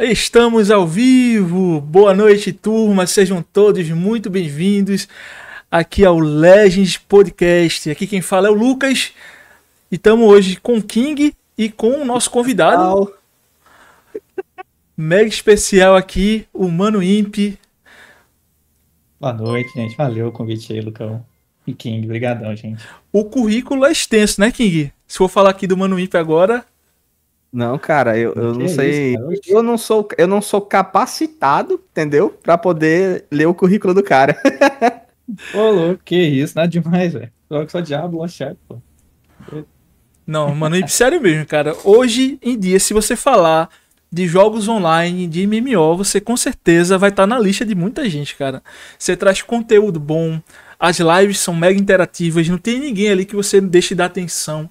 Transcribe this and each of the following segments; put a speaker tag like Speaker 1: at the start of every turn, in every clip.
Speaker 1: Estamos ao vivo! Boa noite, turma! Sejam todos muito bem-vindos aqui ao Legends Podcast. Aqui quem fala é o Lucas e estamos hoje com o King e com o nosso convidado mega especial aqui, o Mano Imp.
Speaker 2: Boa noite, gente. Valeu o convite aí, Lucão. E King, brigadão, gente.
Speaker 1: O currículo é extenso, né, King? Se for falar aqui do Mano Imp agora,
Speaker 3: não, cara, eu, eu não é sei. Isso, eu não sou eu não sou capacitado, entendeu? Para poder ler o currículo do cara. Ô, louco, que isso, nada demais,
Speaker 1: velho. Logo só diabo, lanchado, pô. Não, mano, é sério mesmo, cara. Hoje em dia, se você falar de jogos online, de MMO, você com certeza vai estar tá na lista de muita gente, cara. Você traz conteúdo bom, as lives são mega interativas, não tem ninguém ali que você deixe dar atenção.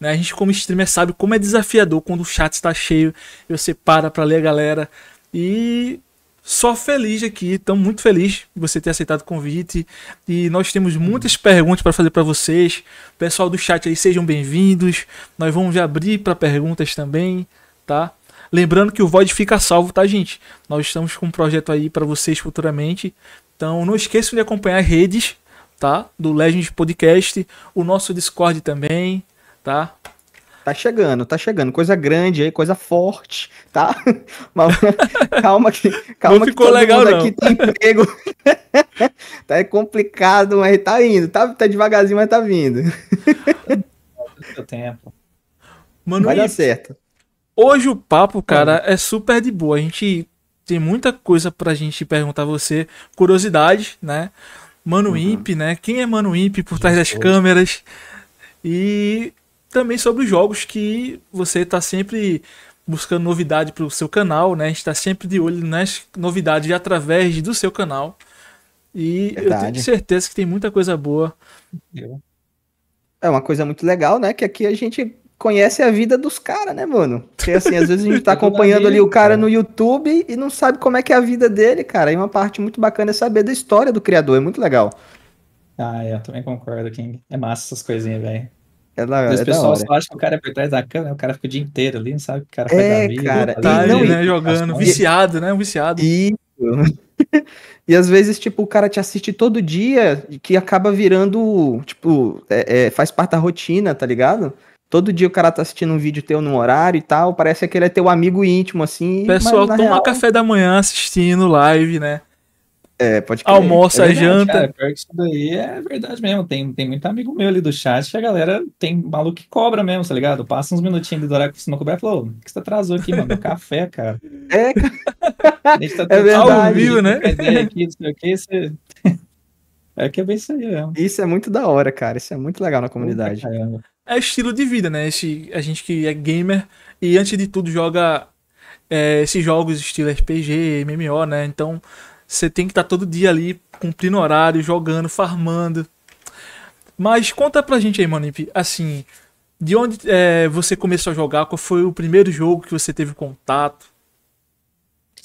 Speaker 1: Né? A gente, como streamer, sabe como é desafiador quando o chat está cheio e você para para ler a galera. E só feliz aqui, estamos muito felizes de você ter aceitado o convite. E nós temos muitas perguntas para fazer para vocês. Pessoal do chat aí, sejam bem-vindos. Nós vamos abrir para perguntas também, tá? Lembrando que o Void fica salvo, tá, gente? Nós estamos com um projeto aí para vocês futuramente. Então, não esqueçam de acompanhar as redes, tá? Do Legends
Speaker 3: Podcast, o nosso Discord também, tá? Tá chegando, tá chegando. Coisa grande aí, coisa forte, tá? Mas, calma que, calma não ficou que todo legal, mundo não. aqui tem emprego. tá é complicado, mas tá indo. Tá, tá devagarzinho, mas tá vindo. tempo. Mano, Vai dar certo.
Speaker 1: Hoje o papo, cara, é. é super de boa. A gente tem muita coisa pra gente perguntar a você. Curiosidade, né? Mano uhum. Imp, né? Quem é Mano Imp por trás uhum. das câmeras? E também sobre os jogos que você está sempre buscando novidade para o seu canal, né? A gente está sempre de olho nas novidades
Speaker 3: através do seu canal. E Verdade. eu tenho certeza que tem muita coisa boa. É uma coisa muito legal, né? Que aqui a gente conhece a vida dos caras, né, mano? Porque assim, às vezes a gente tá acompanhando ali o cara no YouTube e não sabe como é que é a vida dele, cara. E uma parte muito bacana é saber da história do criador, é muito legal. Ah, eu
Speaker 2: também concordo, King. É massa essas coisinhas, velho. É da, é pessoal acho que o cara é por trás da câmera, o cara fica o dia inteiro ali, não sabe o cara faz é, vida. Cara, tá ali, não, né, e, jogando, viciado, né? viciado. Isso.
Speaker 3: e às vezes, tipo, o cara te assiste todo dia, que acaba virando, tipo, é, é, faz parte da rotina, tá ligado? Todo dia o cara tá assistindo um vídeo teu num horário e tal, parece que ele é teu amigo íntimo, assim. O pessoal toma real...
Speaker 1: café da manhã assistindo live,
Speaker 2: né?
Speaker 3: É, pode crer. Almoça, é janta. Cara,
Speaker 2: pior que isso daí é verdade mesmo. Tem, tem muito amigo meu ali do chat que a galera tem maluco que cobra mesmo, tá ligado? Passa uns minutinhos do horário que você não cobrar e falou: o que você atrasou aqui, mano? café, cara. É, cara. Tá é verdade. Ao né? Aqui, não sei o que, você... É que é bem isso aí mesmo. Isso é muito da
Speaker 3: hora, cara. Isso é muito legal na comunidade. Caramba.
Speaker 1: É estilo de vida, né? Esse, a gente que é gamer e antes de tudo joga é, esses jogos estilo RPG, MMO, né? Então você tem que estar tá todo dia ali cumprindo horário, jogando, farmando. Mas conta pra gente aí, Manip, assim, de onde é, você começou a jogar? Qual foi o primeiro jogo que você teve
Speaker 2: contato?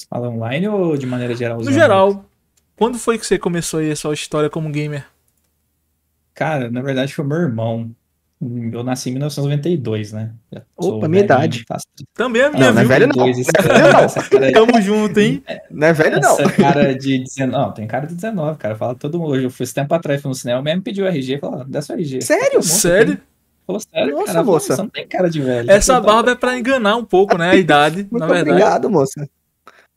Speaker 2: Fala online ou de maneira geral? No geral, quando foi que você começou aí a sua história como gamer? Cara, na verdade foi meu irmão. Eu nasci em 1992, né? Opa, minha idade. Tá Também é minha, não, é é é, não é velho não. Essa, não. Tamo junto, hein? Não é velho não. cara de 19... Não, tem cara de 19, cara. Fala todo mundo. Hoje eu fui esse tempo atrás, fui no cinema, mesmo pediu RG, falou, dá seu RG. Sério? Sério? Falou, sério, Nossa, cara, moça. Você não tem cara de velho. Essa barba é pra enganar um pouco, né? A idade, Muito na verdade. obrigado, moça.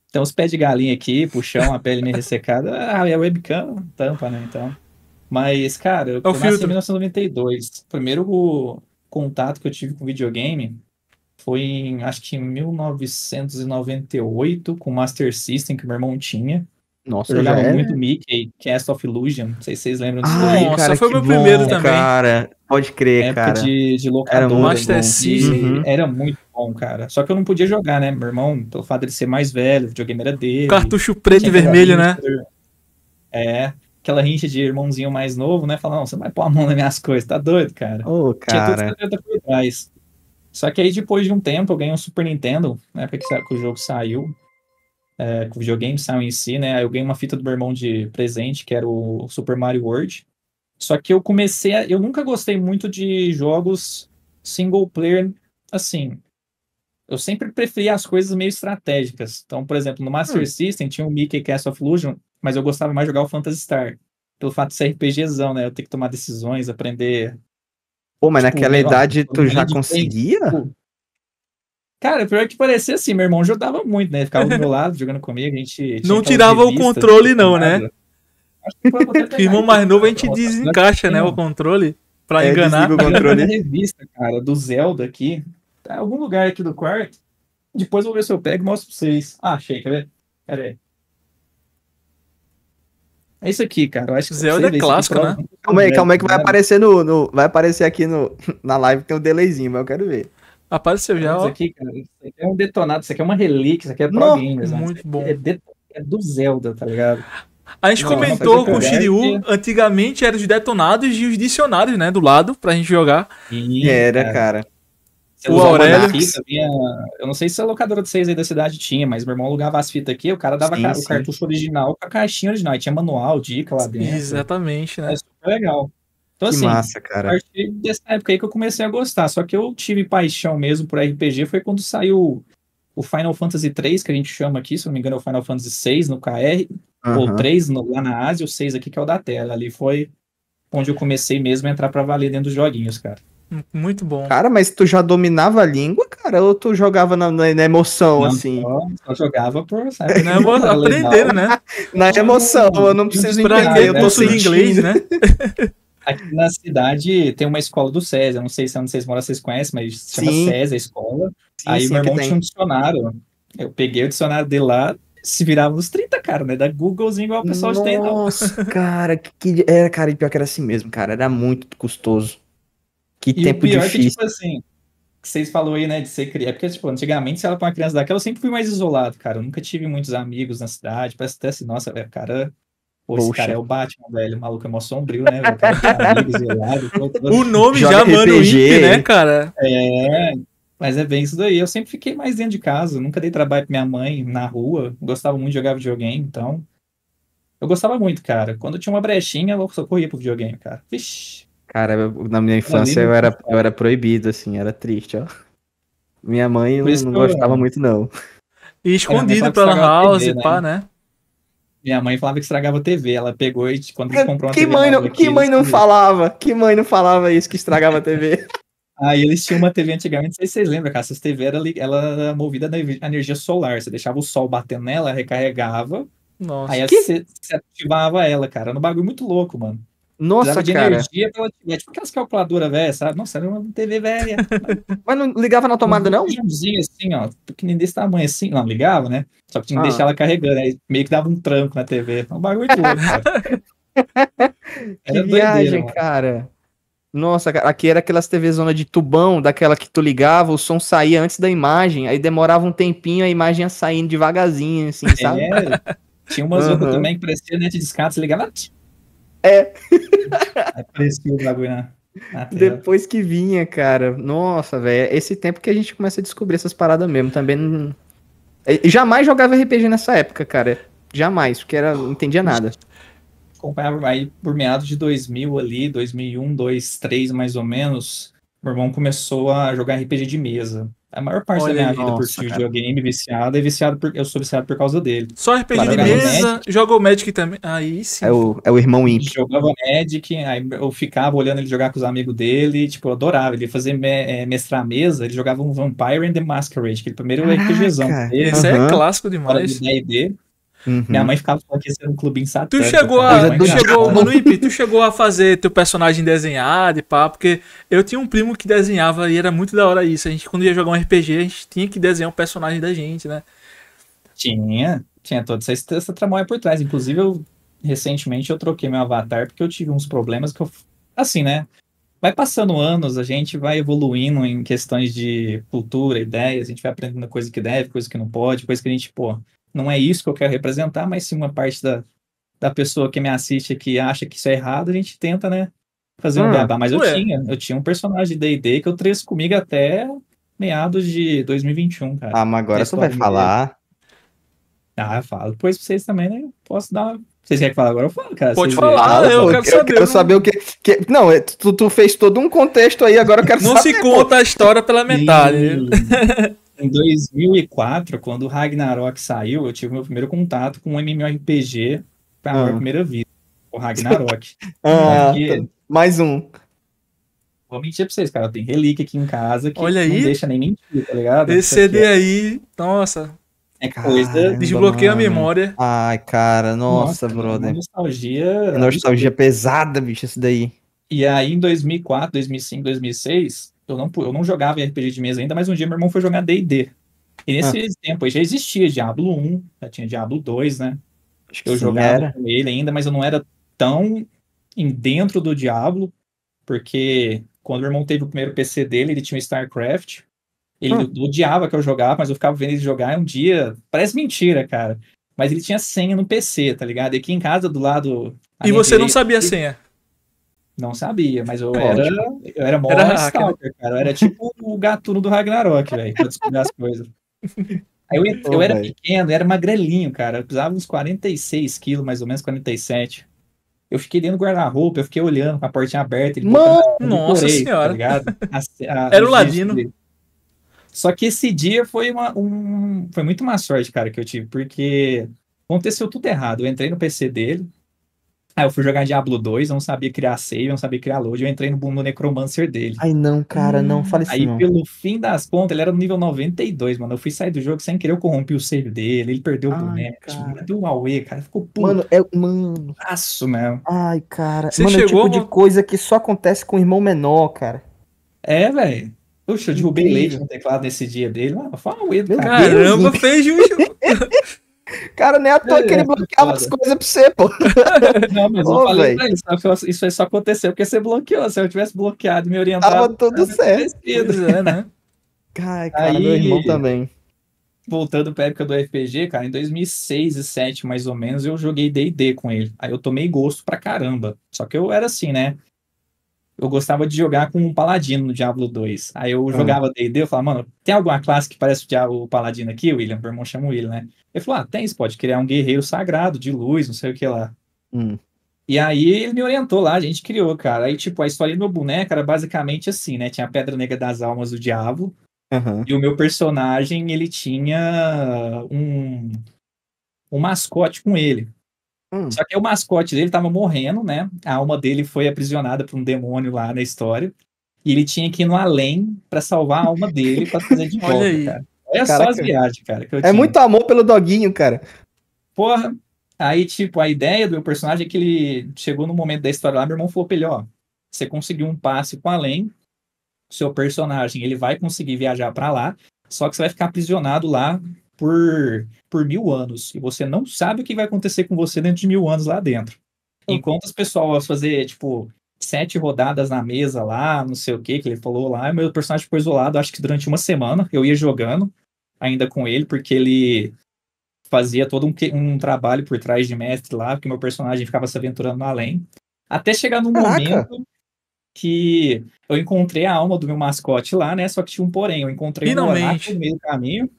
Speaker 2: Então, os pés de galinha aqui, puxão, a pele meio ressecada. Ah, é webcam, tampa, né? Então... Mas, cara, eu, é eu nasci em 1992. O primeiro contato que eu tive com videogame foi em, acho que em 1998, com o Master System que meu irmão tinha. Nossa, eu jogava é? muito Mickey, Cast of Illusion. Não sei se vocês lembram disso. Ah, nossa, cara, foi o meu bom, primeiro também. Cara, pode
Speaker 3: crer, época cara. De, de Era Master System. Uhum.
Speaker 2: Era muito bom, cara. Só que eu não podia jogar, né? Meu irmão, pelo fato de ser mais velho, o videogame era dele. Cartucho preto e vermelho, né? É aquela rincha de irmãozinho mais novo, né? Falar, não, você vai pôr a mão nas minhas coisas, tá doido, cara? Ô, oh, cara. Tinha tudo por trás. Só que aí, depois de um tempo, eu ganhei um Super Nintendo, na época que, que o jogo saiu, é, que o videogame saiu em si, né? Aí eu ganhei uma fita do meu irmão de presente, que era o Super Mario World. Só que eu comecei a... Eu nunca gostei muito de jogos single player, assim, eu sempre preferia as coisas meio estratégicas. Então, por exemplo, no Master hum. System tinha o Mickey Castle of Illusion, mas eu gostava mais de jogar o Phantasy Star. Pelo fato de ser RPGzão, né? Eu ter que tomar decisões, aprender. Pô, mas tipo, naquela idade tu já conseguia? Play, tipo, Cara, pior que parecia assim, meu irmão jogava muito, né? Ficava do meu lado, jogando comigo, a gente... Não tirava revistas, o controle não,
Speaker 1: né? Acho irmão mais novo a
Speaker 2: gente desencaixa, né, o controle, pra é, enganar. o controle. revista, cara, do Zelda aqui, tá em algum lugar aqui do quarto, depois eu vou ver se eu pego e mostro pra vocês. Ah, achei, quer ver? Pera aí. É isso aqui, cara. Eu acho que Zelda é clássico, né? É calma aí, calma aí que vai né?
Speaker 3: aparecer no, no, vai aparecer aqui no, na live tem um delayzinho, mas eu quero ver.
Speaker 2: Apareceu já, ó. Isso aqui, cara, isso aqui é um detonado, isso aqui é uma relíquia, isso aqui é pro Não, games, né? muito né? bom. É, de, é, do Zelda, tá ligado? A gente Não, comentou com o Shiryu,
Speaker 1: antigamente eram os detonados e os dicionários, né, do lado, pra gente jogar. E, era, cara. cara o Aurélio.
Speaker 2: Eu não sei se a locadora de seis aí da cidade tinha, mas meu irmão alugava as fitas aqui, o cara dava sim, ca... sim. o cartucho original com a caixinha original. E tinha manual, dica lá dentro. Exatamente, né? É super legal. Então, que assim, massa, cara. a partir dessa época aí que eu comecei a gostar. Só que eu tive paixão mesmo por RPG foi quando saiu o Final Fantasy 3, que a gente chama aqui, se não me engano, é o Final Fantasy 6 no KR, ou 3 no, lá na Ásia, o 6 aqui que é o da tela. Ali foi onde eu comecei mesmo a entrar para valer dentro dos joguinhos, cara. Muito bom.
Speaker 3: Cara, mas tu já dominava a língua, cara? Ou tu jogava na, na, na emoção, não, assim?
Speaker 2: Só, só jogava por. Sabe, na aprendendo, né? Na emoção, eu não preciso pra, entender, eu tô sem inglês, né? Aqui na cidade tem uma escola do César, não sei se é vocês moram, vocês conhecem, mas chama sim. César Escola. Sim, Aí sim, meu irmão tinha um dicionário. Eu peguei o dicionário dele lá, se virava nos 30, cara, né? Da Googlezinho igual o pessoal Nossa, tem. Nossa,
Speaker 3: cara, que, que era, é, cara, e pior que era assim mesmo, cara. Era muito custoso. Que e tempo o pior É que, tipo
Speaker 2: assim, que vocês falou aí, né, de ser criança. É porque, tipo, antigamente, se ela para uma criança daquela, eu sempre fui mais isolado, cara. Eu nunca tive muitos amigos na cidade. Parece até assim, nossa, velho, cara. Pô, esse cara é o Batman, velho. O maluco é mó sombrio, né? O, cara, amigos, o nome já manda o IP, né, cara? É, mas é bem isso daí. Eu sempre fiquei mais dentro de casa. nunca dei trabalho pra minha mãe na rua. gostava muito de jogar videogame, então. Eu gostava muito, cara. Quando tinha uma brechinha, eu só corria pro videogame, cara. Vixe,
Speaker 3: Cara, na minha infância eu era, eu era proibido, assim, era triste, ó. Minha mãe não, não gostava muito, não.
Speaker 1: E escondido pela House TV, né? pá, né? né?
Speaker 2: Minha mãe falava que estragava a TV, ela pegou e tipo, quando comprou uma que TV Mãe não, que mãe não tipo, falava? Que mãe não falava isso que estragava a TV? Aí eles tinham uma TV antigamente, não sei se vocês lembram, cara. Essas TV era, ela era movida na energia solar. Você deixava o sol batendo nela, recarregava. Nossa. Aí você, você ativava ela, cara. Era um bagulho muito louco, mano. Nossa, de cara. energia pela TV. Tipo aquelas calculadoras velhas, sabe? Nossa, era uma TV velha. Mas não ligava na tomada, não? Um assim, ó, pequenininho desse tamanho, assim. Não, ligava, né? Só que tinha que ah. deixar ela carregando. Aí meio que dava um tranco na TV. É um bagulho todo, cara. que viagem, mano.
Speaker 3: cara. Nossa, cara, aqui era aquelas TV zona de tubão, daquela que tu ligava, o som saía antes da imagem, aí demorava um tempinho, a imagem ia saindo devagarzinho, assim, sabe? É,
Speaker 2: tinha umas uhum. outras também que parecia net de escada, você ligava... É. Apareceu é o bagulho na,
Speaker 3: Depois que vinha, cara. Nossa, velho. É esse tempo que a gente começa a descobrir essas paradas mesmo. Também não... Jamais jogava RPG nessa época, cara. Jamais, porque era, não entendia nada.
Speaker 2: Acompanhava aí por meados de 2000 ali, 2001, 2003 mais ou menos meu irmão começou a jogar RPG de mesa. A maior parte Olha, da minha vida nossa, por cara. videogame viciado é viciado por, eu sou viciado por causa dele. Só RPG claro, de mesa, joga o Magic também. Aí sim. É
Speaker 3: o, é o irmão íntimo.
Speaker 2: Jogava Magic, aí eu ficava olhando ele jogar com os amigos dele, tipo, eu adorava. Ele fazer me, é, mestrar mesa, ele jogava um Vampire and the Masquerade, que ele primeiro Caraca, RPGzão. Esse uhum. é clássico demais. De Uhum. Minha mãe ficava falando que ia ser um clubinho satânico. Tu chegou a, tu chegou, mano,
Speaker 1: tu chegou a fazer teu personagem desenhado e pá, porque eu tinha um primo que desenhava e era muito da hora isso. A gente, quando ia jogar um RPG, a gente
Speaker 2: tinha que desenhar um personagem da gente, né? Tinha, tinha toda essa, essa tramóia por trás. Inclusive, eu recentemente eu troquei meu avatar porque eu tive uns problemas que eu. Assim, né? Vai passando anos, a gente vai evoluindo em questões de cultura, ideias, a gente vai aprendendo coisa que deve, coisa que não pode, coisa que a gente, pô, não é isso que eu quero representar, mas se uma parte da, da pessoa que me assiste aqui acha que isso é errado, a gente tenta, né, fazer um gabá. Ah, mas eu tinha, eu tinha um personagem de D&D que eu trouxe comigo até meados de 2021, cara. Ah, mas agora tu vai falar... Ah, eu falo. Depois vocês também, né, eu posso dar Vocês querem falar agora? Eu falo, cara. Pode falar, eu, eu, quero saber. Eu quero saber o que. que... Não, é,
Speaker 3: tu, tu, fez todo um contexto aí, agora eu quero não saber. Não se conta pô. a história pela metade.
Speaker 2: em 2004, quando o Ragnarok saiu, eu tive meu primeiro contato com um MMORPG para ah. minha primeira vida, o Ragnarok. ah, Porque... Tá. mais um. Vou mentir pra vocês, cara. Tem relíquia aqui em casa que Olha não deixa nem mentir, tá ligado? Esse CD é... aí, nossa. É coisa. desbloqueia a memória.
Speaker 3: Ai, cara, nossa, nossa brother.
Speaker 2: Nostalgia. Nostalgia
Speaker 3: pesada, bicho, isso daí.
Speaker 2: E aí, em 2004, 2005, 2006, eu não, eu não jogava RPG de mesa ainda, mas um dia meu irmão foi jogar D&D. E nesse ah. tempo aí já existia Diablo 1, já tinha Diablo 2, né?
Speaker 3: Acho que eu Sim, jogava era. com
Speaker 2: ele ainda, mas eu não era tão em dentro do Diablo, porque quando meu irmão teve o primeiro PC dele, ele tinha StarCraft. Ele ah. odiava que eu jogava, mas eu ficava vendo ele jogar e um dia. Parece mentira, cara. Mas ele tinha senha no PC, tá ligado? E aqui em casa, do lado. E você não sabia a senha? Não sabia, mas eu é era, eu era mó era stalker, né? cara. Eu era tipo o gatuno do Ragnarok, velho, pra descobrir as coisas. Aí eu, eu era véio. pequeno, eu era magrelinho, cara. Eu pesava uns 46 quilos, mais ou menos, 47. Eu fiquei dentro do guarda-roupa, eu fiquei olhando com a portinha aberta. Ele Mano, nossa tá senhora. Tá a, a, era o ladino. Dele. Só que esse dia foi uma, um, foi muito má sorte, cara, que eu tive, porque aconteceu tudo errado. Eu entrei no PC dele, Aí eu fui jogar Diablo 2, não sabia criar save, não sabia criar load, eu entrei no boom Necromancer dele. Ai não, cara, hum. não, fale isso Aí não. pelo fim das contas, ele era no nível 92, mano. Eu fui sair do jogo sem querer, eu corrompi o save dele, ele perdeu Ai, o boneco, tipo, deu um Aue, cara, ficou puto. Mano, é, mano. Aço mesmo. Ai, cara. Você mano, chegou, é o tipo mano... de coisa que só acontece
Speaker 3: com o irmão menor, cara.
Speaker 2: É, velho. Puxa, eu derrubei leite no teclado nesse dia dele. Ah, foi um auê, cara. Caramba, fez juízo.
Speaker 3: Cara, nem à toa é, que ele é, é bloqueava as
Speaker 2: coisas pra você, pô. Não, mas eu falei pra isso. Isso aí só aconteceu porque você bloqueou. Se eu tivesse bloqueado e me orientado... Tava tudo certo. É, né, Cara, cara aí, meu irmão também. Voltando pra época do RPG, cara, em 2006 e 2007, mais ou menos, eu joguei D&D com ele. Aí eu tomei gosto pra caramba. Só que eu era assim, né? eu gostava de jogar com um paladino no Diablo 2. Aí eu ah. jogava D&D, eu falava, mano, tem alguma classe que parece o, paladino aqui? O William, meu irmão chama o William, né? Ele falou, ah, tem, você pode criar um guerreiro sagrado, de luz, não sei o que lá. Hum. E aí ele me orientou lá, a gente criou, cara. Aí, tipo, a história do meu boneco era basicamente assim, né? Tinha a Pedra Negra das Almas do Diabo. Uhum. E o meu personagem, ele tinha um, um mascote com ele. Hum. Só que o mascote dele estava morrendo, né? A alma dele foi aprisionada por um demônio lá na história. E ele tinha que ir no além para salvar a alma dele para trazer de volta, Olha aí. cara. Olha só as viagens, cara. é tinha. muito
Speaker 3: amor pelo doguinho, cara.
Speaker 2: Porra. Aí, tipo, a ideia do meu personagem é que ele chegou no momento da história lá, meu irmão falou pra ele, ó, você conseguiu um passe com além, seu personagem, ele vai conseguir viajar para lá, só que você vai ficar aprisionado lá por, por mil anos. E você não sabe o que vai acontecer com você dentro de mil anos lá dentro. Enquanto as pessoas fazer, tipo, sete rodadas na mesa lá, não sei o que, que ele falou lá, meu personagem ficou isolado, acho que durante uma semana. Eu ia jogando ainda com ele, porque ele fazia todo um, um trabalho por trás de mestre lá, porque meu personagem ficava se aventurando além. Até chegar num Caraca. momento que eu encontrei a alma do meu mascote lá, né? Só que tinha um porém. Eu encontrei Finalmente. um no meio do caminho.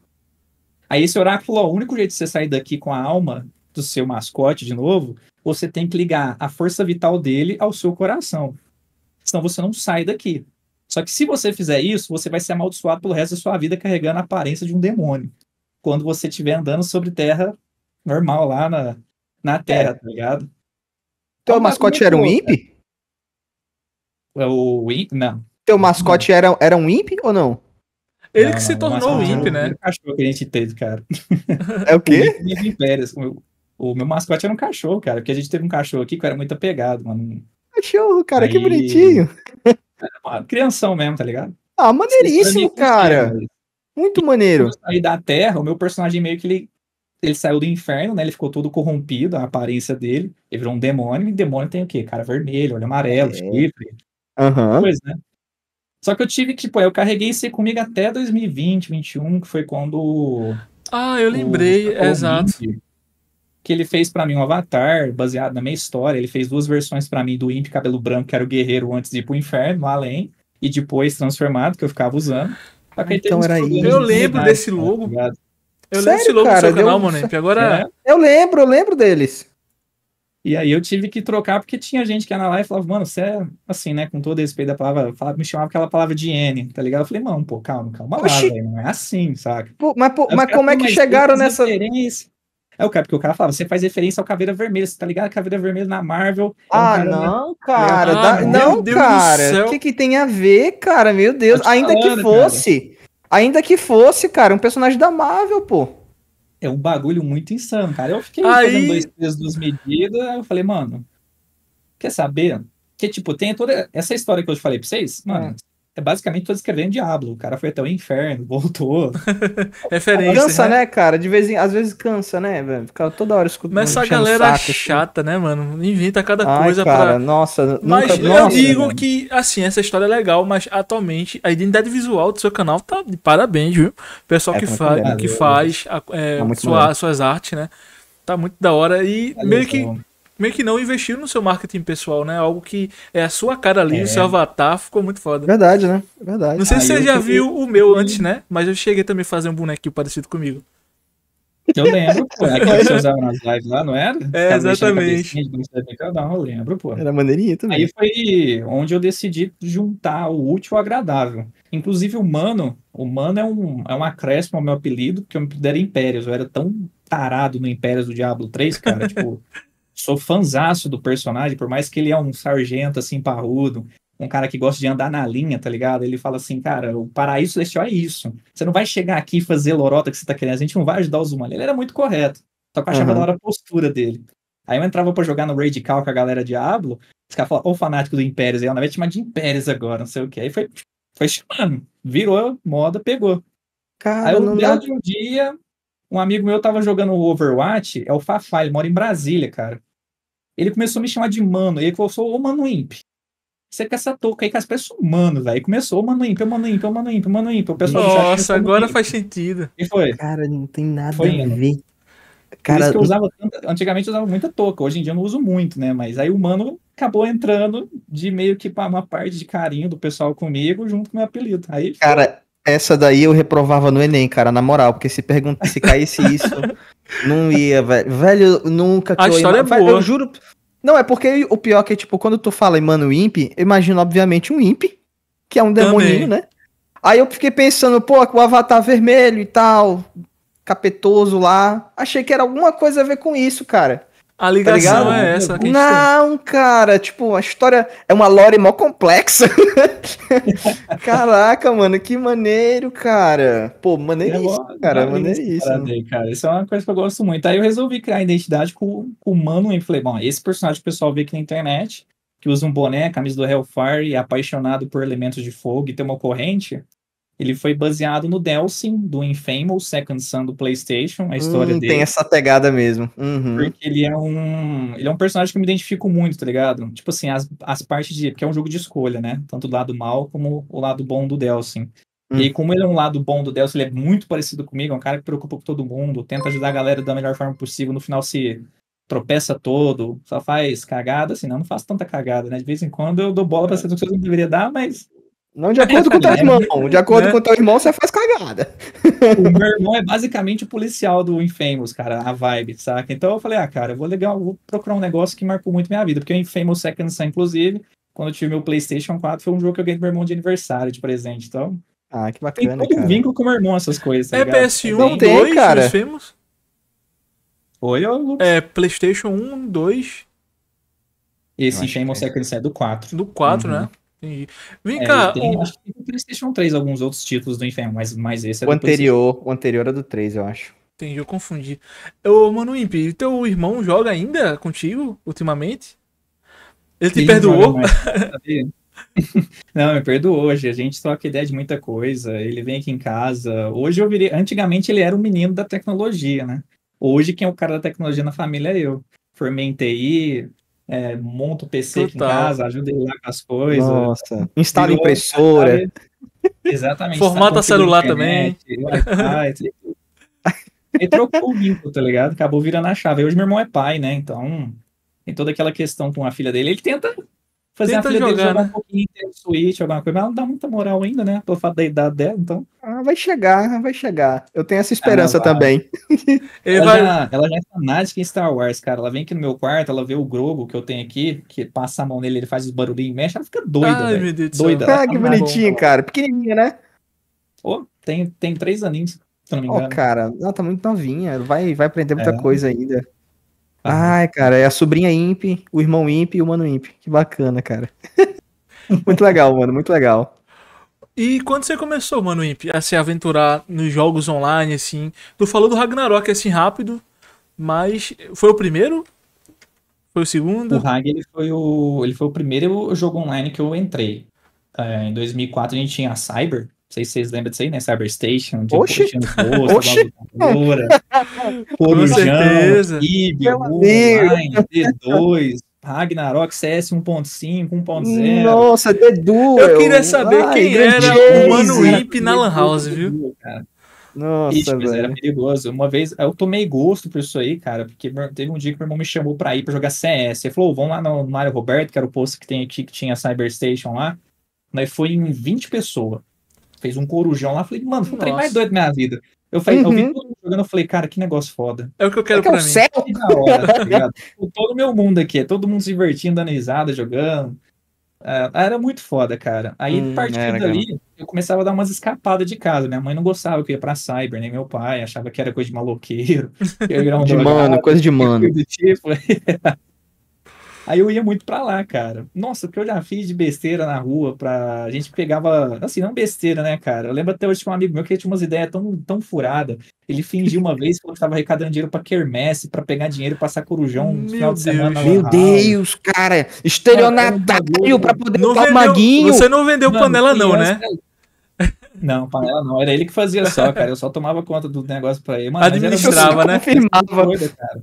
Speaker 2: Aí esse oráculo, ó, o único jeito de você sair daqui com a alma do seu mascote de novo, você tem que ligar a força vital dele ao seu coração. Senão você não sai daqui. Só que se você fizer isso, você vai ser amaldiçoado pelo resto da sua vida carregando a aparência de um demônio. Quando você estiver andando sobre terra normal lá na, na terra, é. tá ligado? Teu então, mascote é era um imp? Né? É o imp? Não.
Speaker 3: Teu mascote não. Era, era um imp ou não? Ele não, que se é tornou o Imp, é né?
Speaker 2: cachorro que a gente teve, cara. É o quê? o Imp O meu, o meu mascote era um cachorro, cara, porque a gente teve um cachorro aqui que era muito apegado, mano.
Speaker 3: Cachorro, cara, Aí... que bonitinho.
Speaker 2: Mano, crianção mesmo, tá ligado? Ah,
Speaker 3: maneiríssimo, cara. É muito maneiro.
Speaker 2: Aí da Terra, o meu personagem meio que ele, ele saiu do inferno, né? Ele ficou todo corrompido, a aparência dele. Ele virou um demônio, e demônio tem o quê? Cara vermelho, olho amarelo, é. chifre. Uhum. Coisa, né? Só que eu tive que, pô, eu carreguei isso comigo até 2020, 2021, que foi quando.
Speaker 1: Ah, eu lembrei, o, o exato.
Speaker 2: Imp, que ele fez para mim um avatar baseado na minha história. Ele fez duas versões para mim do Imp Cabelo Branco, que era o guerreiro antes de ir pro inferno, além, e depois transformado, que eu ficava usando. Ah, então era isso. Eu lembro desse tá logo. Tá eu lembro desse logo cara, do seu canal, deu... Monep. Agora. É? Eu lembro, eu lembro deles. E aí eu tive que trocar, porque tinha gente que ia na live e falava, mano, você é assim, né? Com todo respeito da palavra, me chamava aquela palavra de N, tá ligado? Eu falei, mano, pô, calma, calma lá, velho. não é assim, saca? Pô,
Speaker 3: mas pô, mas como é que chegaram nessa.
Speaker 2: Referência. É o cara, porque o cara falava, você faz referência ao Caveira Vermelha, você tá ligado? Caveira Vermelha na Marvel. É um ah, né? não, tá cara. Ah, não, Deus cara.
Speaker 3: O que, que tem a ver, cara? Meu Deus. Ainda falando, que fosse. Cara. Ainda que fosse,
Speaker 2: cara, um personagem da Marvel, pô é um bagulho muito insano, cara. Eu fiquei Aí... fazendo dois pesos, duas medidas, eu falei, mano, quer saber? Que, tipo, tem toda essa história que eu te falei pra vocês, mano, é. É basicamente tô escrevendo Diablo. O cara foi até o inferno, voltou. Referência. Cansa, né?
Speaker 3: né? cara? De vez em às vezes cansa, né, velho? Ficar toda hora escutando. Mas essa galera saco, assim.
Speaker 1: chata, assim. né, mano? Inventa cada Ai, coisa cara, pra.
Speaker 3: Nossa, mas nunca... eu nossa, digo
Speaker 1: que, assim, essa história é legal, mas atualmente a identidade visual do seu canal tá de parabéns, viu? O pessoal é, que, tá fa que né? faz, que faz é, tá sua, suas artes, né? Tá muito da hora. E Valeu, tá meio que. Bom meio que não investiu no seu marketing pessoal, né? Algo que é a sua cara ali, é. o seu avatar, ficou muito foda. Verdade,
Speaker 3: né? Verdade. Não sei ah, se você já
Speaker 1: viu o meu antes, né? Mas eu cheguei também a fazer um bonequinho parecido comigo. Eu lembro, pô. É Aquele que você usava nas
Speaker 2: lives lá, não era? É, Tava exatamente. Não, eu lembro, pô. Era maneirinha também. Aí foi onde eu decidi juntar o útil ao agradável. Inclusive, o Mano, o Mano é um, é um acréscimo ao meu apelido, porque eu me deram Impérios. Eu era tão tarado no Impérios do Diablo 3, cara. tipo, sou fanzaço do personagem, por mais que ele é um sargento, assim, parrudo, um cara que gosta de andar na linha, tá ligado? Ele fala assim, cara, o paraíso celestial é isso. Você não vai chegar aqui e fazer lorota que você tá querendo, a gente não vai ajudar os humanos. Ele era muito correto, só que eu achava uhum. da hora a postura dele. Aí eu entrava pra jogar no Raid Call com a galera Diablo, os caras falavam, ô fanático do Impérios, aí eu na vai te de Impérios agora, não sei o que. Aí foi, foi chamando, virou moda, pegou. Cara, aí eu, não dá... de um dia, um amigo meu tava jogando o Overwatch, é o Fafá, ele mora em Brasília, cara. Ele começou a me chamar de mano, e ele começou, ô mano imp. Você quer essa touca aí com as pessoas mano, velho. Começou, ô mano imp, ô mano imp, ô mano imp, ô mano imp. O pessoal Nossa, agora faz sentido. E foi. Cara, não tem nada foi, a ver. Cara, Por isso que eu usava antigamente eu usava muita touca, hoje em dia eu não uso muito, né? Mas aí o mano acabou entrando de meio que para uma parte de carinho do pessoal comigo, junto com o meu apelido. Aí,
Speaker 3: cara, essa daí eu reprovava no Enem, cara, na moral, porque se pergunta se caísse isso não ia, velho. Velho, nunca que A eu história é boa. Eu juro. Não, é porque o pior é que, tipo, quando tu fala em mano imp, eu imagino, obviamente, um imp, que é um demoninho, Também. né? Aí eu fiquei pensando, pô, com o avatar vermelho e tal, capetoso lá. Achei que era alguma coisa a ver com isso, cara. A ligação tá é essa. Que não, cara, tipo, a história é uma lore mó complexa. Caraca, mano, que maneiro, cara. Pô, maneiro cara, maneiro isso.
Speaker 2: Cara, isso é uma coisa que eu gosto muito. Aí eu resolvi criar a identidade com, com o Mano e falei, bom, esse personagem que o pessoal vê aqui na internet, que usa um boné, camisa do Hellfire, é apaixonado por elementos de fogo e tem uma corrente, ele foi baseado no Delsin, do Infamous Second Son do PlayStation, a história hum, dele. Tem essa
Speaker 3: pegada mesmo. Uhum. Porque
Speaker 2: ele é um. Ele é um personagem que eu me identifico muito, tá ligado? Tipo assim, as, as partes de. Porque é um jogo de escolha, né? Tanto o lado mal como o lado bom do Delsin. Hum. E aí, hum. como ele é um lado bom do Delsin, ele é muito parecido comigo, é um cara que preocupa com todo mundo, tenta ajudar a galera da melhor forma possível, no final se tropeça todo, só faz cagada, assim, não, não faço tanta cagada, né? De vez em quando eu dou bola pra é. ser que eu não deveria dar, mas não de acordo com o teu irmão. De acordo né? com o
Speaker 3: teu irmão, você faz cagada.
Speaker 2: O meu irmão é basicamente o policial do Infamous, cara, a vibe, saca? Então eu falei, ah, cara, vou legal, vou procurar um negócio que marcou muito minha vida, porque o Infamous Second Sun, inclusive, quando eu tive meu PlayStation 4, foi um jogo que eu ganhei do meu irmão de aniversário de presente, então. Ah, que bacana. Tem todo cara. um vínculo com o meu irmão, essas coisas. Tá é PS1, Não 2, Infamous? Oi, É,
Speaker 1: PlayStation 1, 2.
Speaker 2: Esse Infamous é. Second Sun é do 4. Do
Speaker 1: 4, uhum. né? Entendi.
Speaker 2: Vem é, cá. Tem, Acho que tem PlayStation 3 alguns outros títulos do Inferno, mas, mas esse é o anterior, O anterior era do 3, eu acho.
Speaker 1: Entendi, eu confundi. Ô, Mano Imp, teu irmão joga ainda contigo, ultimamente?
Speaker 2: Ele te Sim, perdoou? Mano, Não, me perdoou hoje. A gente troca ideia de muita coisa. Ele vem aqui em casa. Hoje eu virei. Antigamente ele era um menino da tecnologia, né? Hoje quem é o cara da tecnologia na família é eu. Formei em TI, é, monta o PC aqui em casa, ajuda ele lá com as coisas. Nossa, instala impressora. Exatamente. Formata celular internet, também. Entrou trocou o vínculo, tá ligado? Acabou virando a chave. Hoje meu irmão é pai, né? Então tem toda aquela questão com a filha dele. Ele tenta
Speaker 1: fazer Tenta a filha jogar, dele jogar né? um
Speaker 2: pouquinho Nintendo Switch, alguma coisa, mas ela não dá muita moral ainda, né? Pelo fato da idade dela, então. Ah, vai chegar, vai chegar. Eu tenho essa ah, esperança ah, também. ela, vai... já, ela já é fanática em Star Wars, cara. Ela vem aqui no meu quarto, ela vê o Grogo que eu tenho aqui, que passa a mão nele, ele faz os barulhinhos, mexe, ela fica doida. Ai, meu Deus doida. Ah, que bonitinho, cara. Pequenininha, né? Pô, tem, tem três aninhos,
Speaker 3: se não me engano. Oh, cara, ela tá muito novinha, vai, vai aprender muita é. coisa ainda. Uhum. Ai, cara, é a sobrinha Imp, o irmão Imp e o mano Imp. Que bacana, cara. muito legal, mano, muito legal.
Speaker 1: E quando você começou, mano Imp, a se aventurar nos jogos online, assim? Tu falou do Ragnarok assim rápido, mas foi o primeiro?
Speaker 2: Foi o segundo? O Ragnarok ele foi o, ele foi o primeiro jogo online que eu entrei. É, em 2004 a gente tinha a Cyber, sei se vocês lembram disso aí, né? Cyberstation, de Oxi. Bolsa, Oxi. Corujão, certeza. IB, Online, D2, Ragnarok, CS 1.5, 1.0. Nossa, D2,
Speaker 3: Eu queria saber Ai, quem era Deus. o Mano Imp na Lan House,
Speaker 1: viu?
Speaker 2: Cara. Nossa, Ixi, mas era perigoso. Uma vez eu tomei gosto por isso aí, cara, porque teve um dia que meu irmão me chamou pra ir pra jogar CS. Ele falou: vamos lá no Mário Roberto, que era o posto que tem aqui, que tinha a Station lá. Nós foi em 20 pessoas fez um corujão lá. Falei, mano, foi o trem mais doido da minha vida. Eu, falei, uhum. eu vi uhum. todo mundo jogando, eu falei, cara, que negócio foda. É o que eu quero é que é pra é mim. Céu. Da hora, tá ligado? todo o meu mundo aqui, é todo mundo se divertindo, dando jogando. É, era muito foda, cara. Aí, hum, partindo dali, eu começava a dar umas escapadas de casa. Minha mãe não gostava que eu ia pra cyber, nem meu pai, achava que era coisa de maloqueiro. de mano, coisa de mano. Tipo. Aí eu ia muito pra lá, cara. Nossa, o que eu já fiz de besteira na rua pra. A gente pegava. Assim, não besteira, né, cara? Eu lembro até hoje de um amigo meu que tinha umas ideias tão, tão furadas. Ele fingiu uma vez que eu estava arrecadando dinheiro pra quermesse, pra pegar dinheiro e passar corujão no final de Deus. semana. Meu ah, Deus, cara! Estelionatário pra poder não vendeu, maguinho. Você não vendeu Mano, panela, não, né? Não, panela não. Era ele que fazia só, cara. Eu só tomava conta do negócio pra ele. Assim, Administrava, né? Confirmava. Coisa, cara.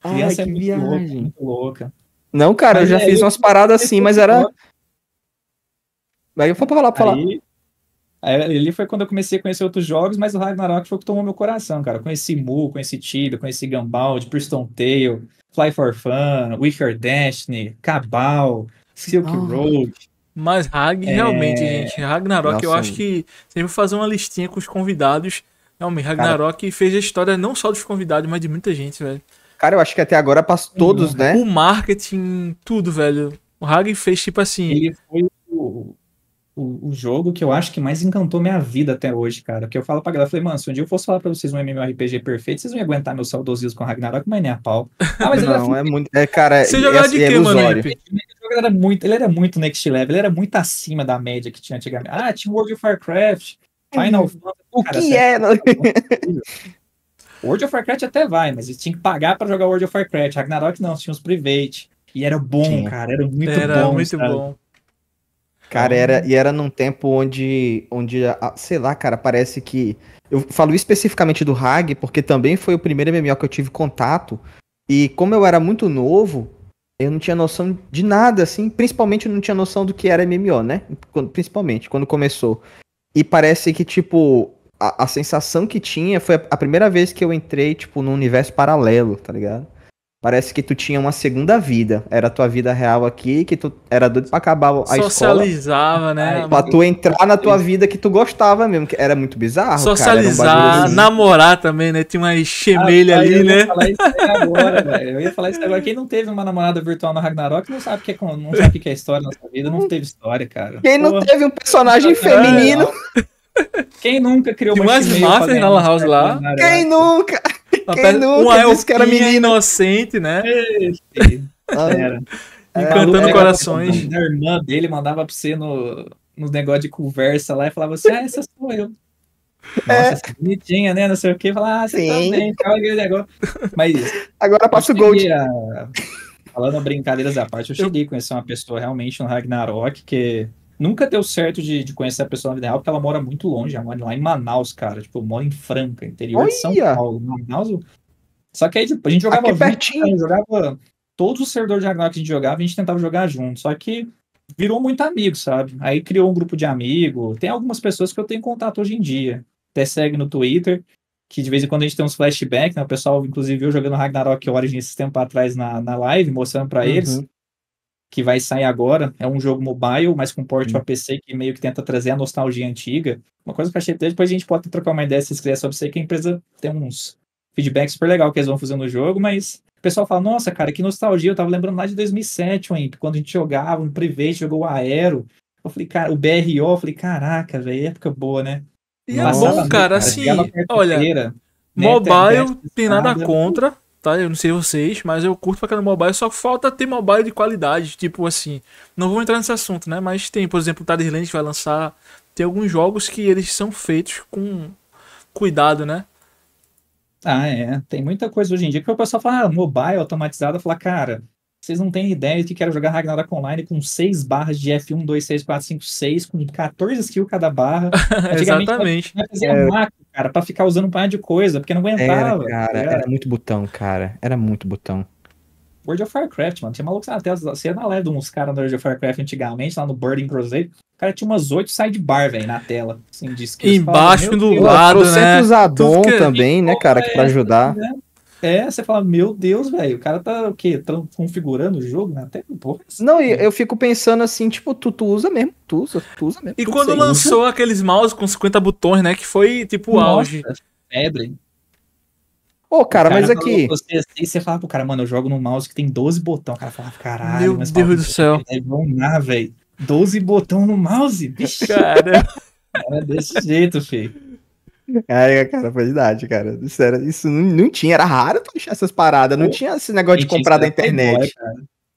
Speaker 2: Criança Ai, é muito viagem. louca, muito louca. Não, cara, mas eu já é, fiz eu umas paradas assim, mas era. Mas eu vou falar pra falar. Aí, ali foi quando eu comecei a conhecer outros jogos, mas o Ragnarok foi o que tomou meu coração, cara. conheci Mu, conheci Tibia, conheci Gumball, Priston Tail, Fly for Fun, Wicker Destiny, Cabal, Silk oh. Road.
Speaker 1: Mas Rag, é... realmente, gente, Ragnarok, Nossa, eu acho que sempre fazer uma listinha com os convidados. Realmente, Ragnarok cara... fez a história não só dos convidados, mas de muita gente, velho.
Speaker 3: Cara, eu acho que até agora
Speaker 2: passou todos, né? O marketing, tudo, velho. O Hagen fez tipo assim. Ele foi o, o, o, jogo que eu acho que mais encantou minha vida até hoje, cara. Porque eu falo pra galera, falei, mano, se um dia eu fosse falar pra vocês um MMORPG perfeito, vocês vão aguentar meu saudosismo com Ragnarok, mas nem é a pau. Ah, mas não, é muito. É, cara, Você é, jogava assim, de é, quê, é mano? Ele era, muito, ele era muito next level, ele era muito acima da média que tinha antigamente. Ah, tinha World of Warcraft, uhum. Final Fantasy. O cara, que é? World of Warcraft até vai, mas eles tinham que pagar para jogar World of Warcraft. Ragnarok não, tinha uns private. E era bom, Sim. cara, era muito era bom. Era muito sabe? bom.
Speaker 3: Cara, então- era, e era num tempo onde, onde, sei lá, cara, parece que. Eu falo especificamente do Hag, porque também foi o primeiro MMO que eu tive contato. E como eu era muito novo, eu não tinha noção de nada, assim. Principalmente eu não tinha noção do que era MMO, né? Principalmente, quando começou. E parece que, tipo, a, a sensação que tinha foi a, a, primeira vez que eu entrei, tipo, num universo paralelo, tá ligado? Parece que tu tinha uma segunda vida. Era a tua vida real aqui, que tu era doido pra acabar a Socializava,
Speaker 1: escola, né? Pra tu entrar
Speaker 3: na tua vida que tu gostava mesmo, que era muito bizarro. Socializar,
Speaker 1: cara, um assim. namorar também, né? Tinha uma chemelha ah, ali, eu né? Ia falar isso agora, velho.
Speaker 2: Eu ia falar isso agora. Quem não teve uma namorada virtual no Ragnarok não sabe o que é, não sabe que é história na sua vida, não teve história, cara. Quem não
Speaker 3: Pô. teve um personagem é, feminino. É, é.
Speaker 2: Quem nunca criou Tem umas na House lá? Quem
Speaker 3: nunca? Uma Quem peça, nunca Um disse que era menino
Speaker 2: inocente, né? Esse, é, era. Encantando corações. A irmã dele mandava pra você no, no negócio de conversa lá e falava assim: ah, essa sou eu. É. Nossa, é. bonitinha, né? Não sei o que. Falar, ah, você tá Sim. tá aquele negócio. Mas. Agora passa o Gold. A... Falando brincadeiras à parte, eu cheguei a conhecer uma pessoa realmente no Ragnarok que Nunca deu certo de, de conhecer a pessoa na vida real, porque ela mora muito longe, ela mora lá em Manaus, cara. Tipo, mora em Franca, interior de São Paulo. Manaus. Só que aí tipo, a gente jogava Aqui pertinho. 20, jogava todos os servidores de Ragnarok que a gente jogava, a gente tentava jogar junto. Só que virou muito amigo, sabe? Aí criou um grupo de amigo. Tem algumas pessoas que eu tenho contato hoje em dia. Até segue no Twitter, que de vez em quando a gente tem uns flashbacks, né? O pessoal, inclusive, eu jogando Ragnarok Origin esse tempo atrás na, na live, mostrando para uhum. eles que vai sair agora. É um jogo mobile, mas com porte uhum. para PC, que meio que tenta trazer a nostalgia antiga. Uma coisa que eu achei depois a gente pode trocar uma ideia se vocês quiserem sobre isso aí, que a empresa tem uns feedbacks super legal que eles vão fazer no jogo, mas o pessoal fala, nossa, cara, que nostalgia, eu tava lembrando lá de 2007, quando a gente jogava no Privé, jogou o Aero, eu falei, cara, o BRO, eu falei, caraca, velho, época boa, né? E é bom, cara, assim, olha, né,
Speaker 1: mobile, tem nada contra, tá? Eu não sei vocês, mas eu curto pra caramba mobile, só falta ter mobile de qualidade, tipo assim. Não vou entrar nesse assunto, né? Mas tem, por exemplo, o Tiderland que vai lançar. Tem alguns jogos que eles são feitos com
Speaker 2: cuidado, né? Ah, é. Tem muita coisa hoje em dia que o pessoal fala, ah, mobile automatizado, eu falo, cara, vocês não têm ideia de que quero jogar Ragnarok Online com 6 barras de F1, 2, 3, 4, 5, 6, com 14 skills cada barra. Exatamente. Vai fazer é... macro, cara, pra ficar usando um par de coisa, porque não aguentava. Era, cara, tá era. era
Speaker 3: muito botão, cara. Era muito botão.
Speaker 2: World of Warcraft, mano. Tinha maluco na tela. Você ia na live de uns caras no World of Warcraft antigamente, lá no Burning Crusade. O cara tinha umas 8 sidebar, velho, na tela. Assim, de skills. Embaixo e do lado, né? Sempre usa Dom também,
Speaker 3: né, cara, que pra é, ajudar. É,
Speaker 2: é, você fala, meu Deus, velho, o cara tá o quê? Configurando o jogo, né? Até porra.
Speaker 3: Não, e eu fico pensando assim, tipo, tu, tu usa
Speaker 2: mesmo, tu usa, tu usa mesmo. E quando lançou
Speaker 1: usa. aqueles mouse com 50 botões, né? Que foi tipo Nossa, auge.
Speaker 2: Febre. Ô, oh, cara, cara, mas aqui. Você, assim, você fala pro cara, mano, eu jogo no mouse que tem 12 botão. O cara fala, caralho, meu mas, Deus do céu. É bom lá, velho. 12 botão no mouse, bicho. Cara. É desse jeito, filho. Aí,
Speaker 3: cara, foi idade, cara. Isso, era, isso não, não, tinha, era raro tu achar essas paradas, não Pô, tinha esse negócio de comprar da internet.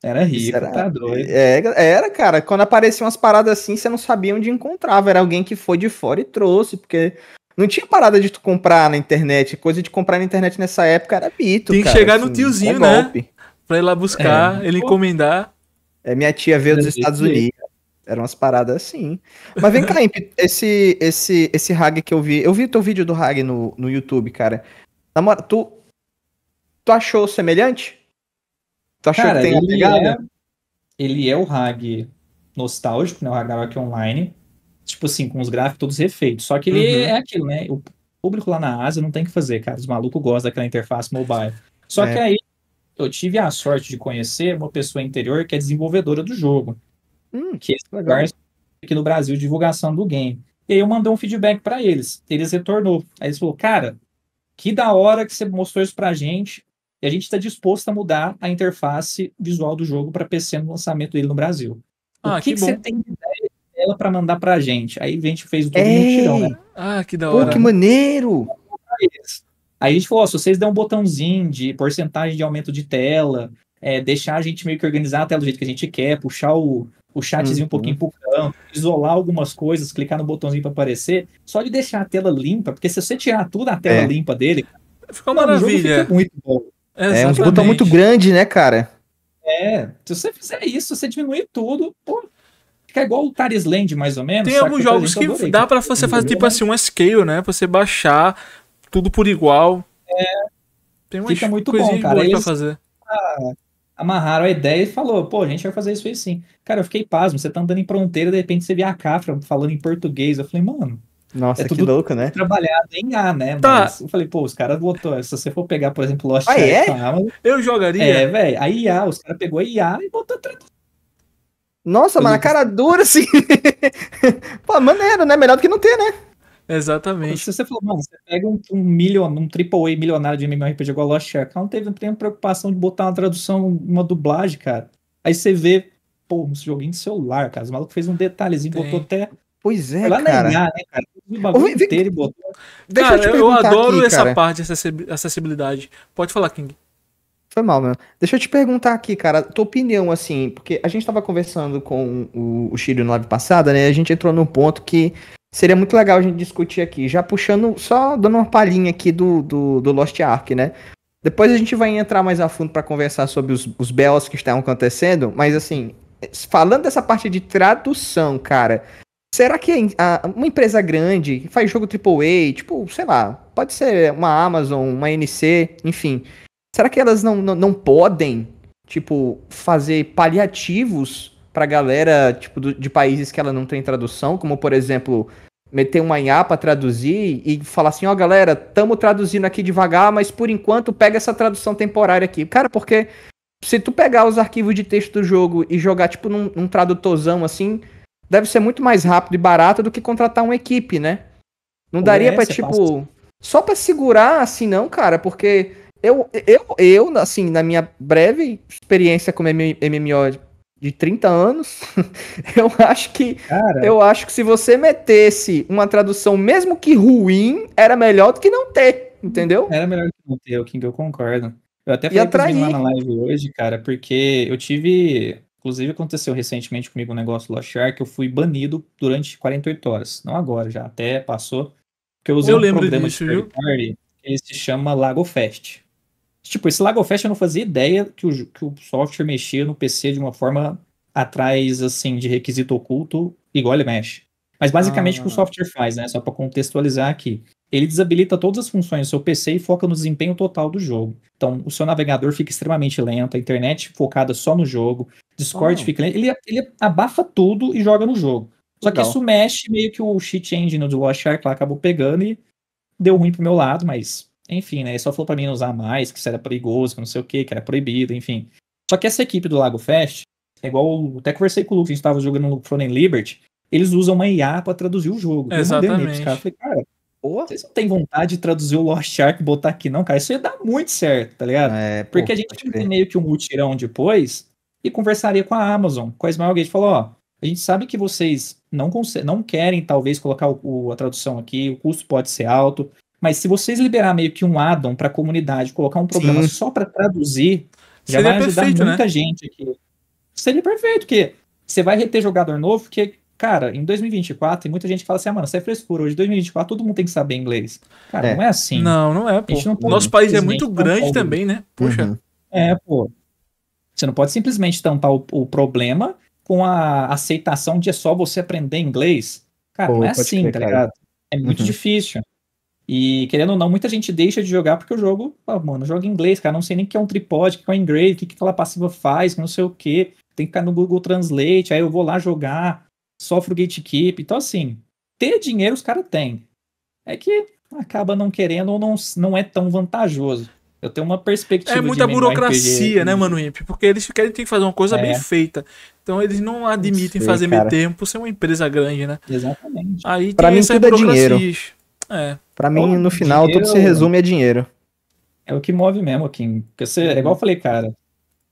Speaker 2: era rico, era, tá doido.
Speaker 3: É, é, era, cara. Quando apareciam umas paradas assim, você não sabia onde encontrava. Era alguém que foi de fora e trouxe, porque não tinha parada de tu comprar na internet. Coisa de comprar na internet nessa época era bito. Tem que cara, chegar assim, no tiozinho, é né? Pra ir lá buscar, é. ele encomendar. É, minha tia veio dos Estados Unidos. Eram umas paradas assim. Mas vem cá, Imp, esse, esse, esse Hag que eu vi. Eu vi teu vídeo do Hag no, no YouTube, cara. Na moral, tu. Tu achou semelhante?
Speaker 2: Tu achou cara, que tem ele é, ele é o Hag nostálgico, né? O aqui Online. Tipo assim, com os gráficos todos refeitos. Só que ele uhum. é aquilo, né? O público lá na Ásia não tem que fazer, cara. Os malucos gostam daquela interface mobile. Só é. que aí eu tive a sorte de conhecer uma pessoa interior que é desenvolvedora do jogo hum, que esse lugar aqui no Brasil divulgação do game. E aí eu mandei um feedback para eles. Eles retornou. Aí eles falou, cara, que da hora que você mostrou isso pra gente. E a gente está disposto a mudar a interface visual do jogo para PC no lançamento dele no Brasil. Ah, o que, que, que você tem de ideia dela para mandar pra gente? Aí a gente fez o todo mentirão, é. né?
Speaker 1: Ah, que da hora. Pô, que
Speaker 2: maneiro! Aí a gente falou, ó, se vocês der um botãozinho de porcentagem de aumento de tela, é, deixar a gente meio que organizar a tela do jeito que a gente quer, puxar o, o chatzinho uhum. um pouquinho pro canto, isolar algumas coisas, clicar no botãozinho para aparecer, só de deixar a tela limpa, porque se você tirar tudo a tela é. limpa dele, maravilha. Fica muito bom. É um botão tá muito
Speaker 3: grande, né, cara?
Speaker 2: É, se você fizer isso, você diminuir tudo, pô, fica igual o Taris Land, mais ou menos. Tem alguns jogos que adorei, dá para você fazer, tipo é. assim,
Speaker 1: um scale, né? Você baixar
Speaker 2: tudo por igual. É.
Speaker 1: Tem uma fica muito bom, cara. Eles, pra fazer. Ah,
Speaker 2: amarraram a ideia e falou, pô, a gente vai fazer isso aí sim. Cara, eu fiquei pasmo, você tá andando em fronteira, de repente você vê a Cafra falando em português. Eu falei, mano. Nossa, é que louco, né? Trabalhado em A, né? Tá. Mas eu falei, pô, os caras botou. Se você for pegar, por exemplo, Lost ah, é? Amazon, eu jogaria. É, velho. A IA, os caras pegou a IA e botou tradução. Nossa, mas a cara dura, assim. pô, maneiro, né? Melhor do que não ter, né? Exatamente. Se você falou, mano, você pega um, um milhão, um AAA milionário de MMORPG igual Lost Ark, não teve, a preocupação de botar uma tradução, uma dublagem, cara. Aí você vê, pô, um joguinho de celular, cara. O maluco fez um detalhezinho, Tem. botou até. Pois é, lá cara. Negar, né, cara? O bagulho inteiro Deixa cara, eu, te
Speaker 1: eu adoro aqui, essa cara. parte, essa acessibilidade. Pode falar, King.
Speaker 3: Foi mal, meu. Deixa eu te perguntar aqui, cara, tua opinião, assim, porque a gente tava conversando com o, o Chile no live passada, né? A gente entrou num ponto que seria muito legal a gente discutir aqui. Já puxando, só dando uma palhinha aqui do, do, do Lost Ark, né? Depois a gente vai entrar mais a fundo para conversar sobre os, os que estão acontecendo, mas assim, falando dessa parte de tradução, cara, será que é a, uma empresa grande que faz jogo AAA, tipo, sei lá, pode ser uma Amazon, uma NC, enfim, será que elas não, não, não podem, tipo, fazer paliativos pra galera, tipo, do, de países que ela não tem tradução, como por exemplo, meter uma IA pra traduzir e falar assim, ó oh, galera, tamo traduzindo aqui devagar, mas por enquanto pega essa tradução temporária aqui. Cara, porque se tu pegar os arquivos de texto do jogo e jogar, tipo, num, num tradutorzão assim, deve ser muito mais rápido e barato do que contratar uma equipe, né? Não daria é, pra, tipo. Só pra segurar, assim, não, cara, porque eu, eu, eu, assim, na minha breve experiência como MMO de 30 anos, eu acho que
Speaker 2: Cara. eu
Speaker 3: acho que se você metesse uma tradução mesmo que ruim, era melhor do
Speaker 2: que não ter, entendeu? Era melhor do que não ter, o que eu concordo. Eu até falei pra lá na live hoje, cara, porque eu tive. Inclusive, aconteceu recentemente comigo um negócio do Shark, eu fui banido durante 48 horas. Não agora, já até passou. Porque eu usei eu um disso, de viu? party, ele se chama Lago Fest. Tipo, esse Lagofest eu não fazia ideia que o, que o software mexia no PC de uma forma atrás, assim, de requisito oculto, igual ele mexe. Mas basicamente ah. o que o ah. software faz, né? Só para contextualizar aqui. Ele desabilita todas as funções do seu PC e foca no desempenho total do jogo. Então, o seu navegador fica extremamente lento, a internet focada só no jogo, Discord oh. fica lento. Ele, ele abafa tudo e joga no jogo. Só Legal. que isso mexe meio que o cheat engine do Lost Ark lá acabou pegando e deu ruim pro meu lado, mas enfim, né? Ele só falou pra mim não usar mais, que isso era perigoso, que não sei o que, que era proibido, enfim. Só que essa equipe do Lago Fest, é igual. Até conversei com o Lucas, a gente tava jogando no Frozen Liberty. Eles usam uma IA pra traduzir o jogo. Exatamente. Eu cara. falei, cara, Porra. Vocês não têm vontade de traduzir o Lost Shark e botar aqui, não, cara. Isso ia dar muito certo, tá ligado? É, Porque pô, a gente tinha meio que um mutirão depois e conversaria com a Amazon, com a Smile Gate. Falou, ó, a gente sabe que vocês não, não querem, talvez, colocar o, o, a tradução aqui, o custo pode ser alto. Mas se vocês liberar meio que um addon para a comunidade, colocar um programa Sim. só para traduzir, já Seria vai ajudar perfeito, né? muita né? gente aqui. Seria perfeito, porque você vai reter jogador novo, porque, cara, em 2024 tem muita gente que fala assim, ah, mano, você é frescura, hoje 2024 todo mundo tem que saber inglês. Cara, é. não é assim. Não, não é, pô. Não pode, Nosso país é muito grande também, né? Puxa. Uhum. É, pô. Você não pode simplesmente tampar o, o, problema com a aceitação de é só você aprender inglês. Cara, pô, não é assim, ficar, tá ligado? É muito uhum. difícil. E querendo ou não, muita gente deixa de jogar porque o jogo, mano, joga em inglês, cara, não sei nem o que é um tripod, o que é um engrave, o que, que aquela passiva faz, não sei o que, tem que ficar no Google Translate, aí eu vou lá jogar, sofro gatekeep. Então, assim, ter dinheiro os caras têm. É que acaba não querendo ou não, não é tão vantajoso. Eu tenho uma perspectiva. É muita burocracia, RPG, né, Mano
Speaker 1: Imp? Porque eles querem ter que fazer uma coisa é. bem feita. Então eles não admitem sei, fazer meio tempo ser uma empresa grande, né? Exatamente. Aí pra tem mim, essas tudo é dinheiro.
Speaker 3: É. Pra mim, no final,
Speaker 2: dinheiro... tudo se resume a é dinheiro. É o que move mesmo, Kim. Porque você, é igual eu falei, cara,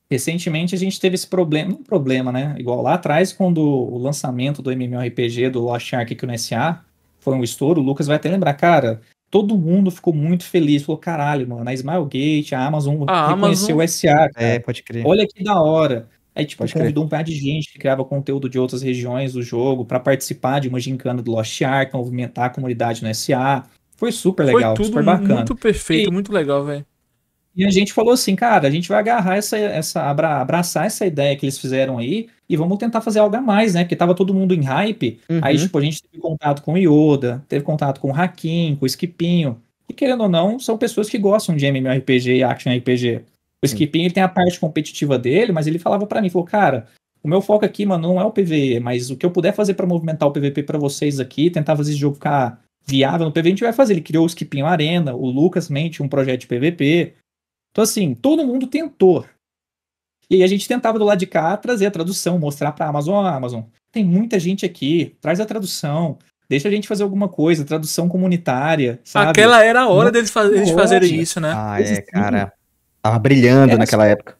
Speaker 2: recentemente a gente teve esse problema, um problema, né? Igual lá atrás, quando o lançamento do MMORPG do Lost Ark aqui no SA foi um estouro, o Lucas vai até lembrar, cara, todo mundo ficou muito feliz, falou, caralho, mano, a Smilegate, a Amazon a reconheceu Amazon... o SA. Cara. É, pode crer. Olha que da hora. Aí, tipo, Pode convidou crer. um par de gente que criava conteúdo de outras regiões do jogo para participar de uma gincana do Lost Ark, movimentar a comunidade no SA. Foi super legal, Foi super bacana. Muito
Speaker 1: perfeito, e, muito legal, velho.
Speaker 2: E a gente falou assim, cara, a gente vai agarrar essa, essa, abraçar essa ideia que eles fizeram aí e vamos tentar fazer algo a mais, né? Porque tava todo mundo em hype. Uhum. Aí, tipo, a gente teve contato com o Yoda, teve contato com o Hakim, com o Skipinho. E querendo ou não, são pessoas que gostam de MMORPG e Action RPG. O Skipinho ele tem a parte competitiva dele, mas ele falava para mim, falou, cara, o meu foco aqui, mano, não é o PVE, mas o que eu puder fazer para movimentar o PVP para vocês aqui, tentar fazer esse jogo ficar viável no PVE, a gente vai fazer. Ele criou o Skipinho Arena, o Lucas Mente, um projeto de PVP. Então, assim, todo mundo tentou. E aí a gente tentava do lado de cá trazer a tradução, mostrar pra Amazon, ah, Amazon, tem muita gente aqui, traz a tradução, deixa a gente fazer alguma coisa, tradução comunitária, sabe? Aquela era a hora Não, deles, faz, deles fazerem isso, né? Ah, é, cara.
Speaker 3: Tava brilhando era naquela só, época.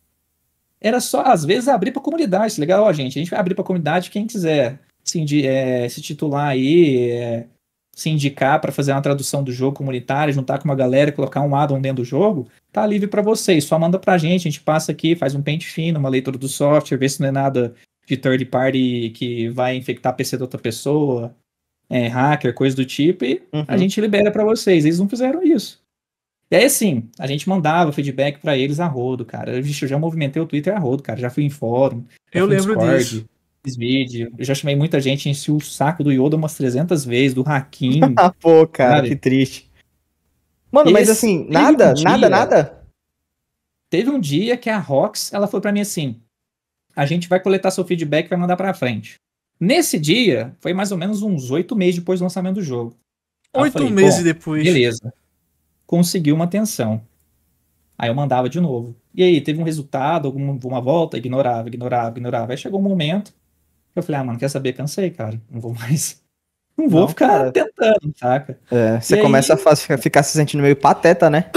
Speaker 2: Era só, às vezes, abrir pra comunidade, tá legal? gente, a gente vai abrir pra comunidade quem quiser se, é, se titular aí, é, se indicar para fazer uma tradução do jogo comunitária, juntar com uma galera, colocar um addon dentro do jogo, tá livre para vocês. Só manda pra gente, a gente passa aqui, faz um pente fino, uma leitura do software, vê se não é nada de third party que vai infectar PC da outra pessoa, é, hacker, coisa do tipo, e uhum. a gente libera para vocês. Eles não fizeram isso. E aí, assim, a gente mandava feedback para eles a rodo, cara. Eu já movimentei o Twitter a rodo, cara. Já fui em fórum. Eu lembro Discord, disso. Fiz vídeo. Eu já chamei muita gente, enchi o saco do Yoda umas 300 vezes, do Hakim. ah, pô, cara, sabe? que triste.
Speaker 3: Mano, Esse, mas assim, nada, um dia, nada,
Speaker 2: nada. Teve um dia que a Rox, ela foi para mim assim: a gente vai coletar seu feedback e vai mandar pra frente. Nesse dia, foi mais ou menos uns oito meses depois do lançamento do jogo. Oito meses depois. Beleza conseguiu uma atenção. Aí eu mandava de novo. E aí, teve um resultado, alguma uma volta, ignorava, ignorava, ignorava. Aí chegou um momento que eu falei, ah, mano, quer saber? Cansei, cara. Não vou mais. Não vou não, ficar cara. tentando,
Speaker 3: saca? É, você e começa aí... a ficar se sentindo meio pateta, né?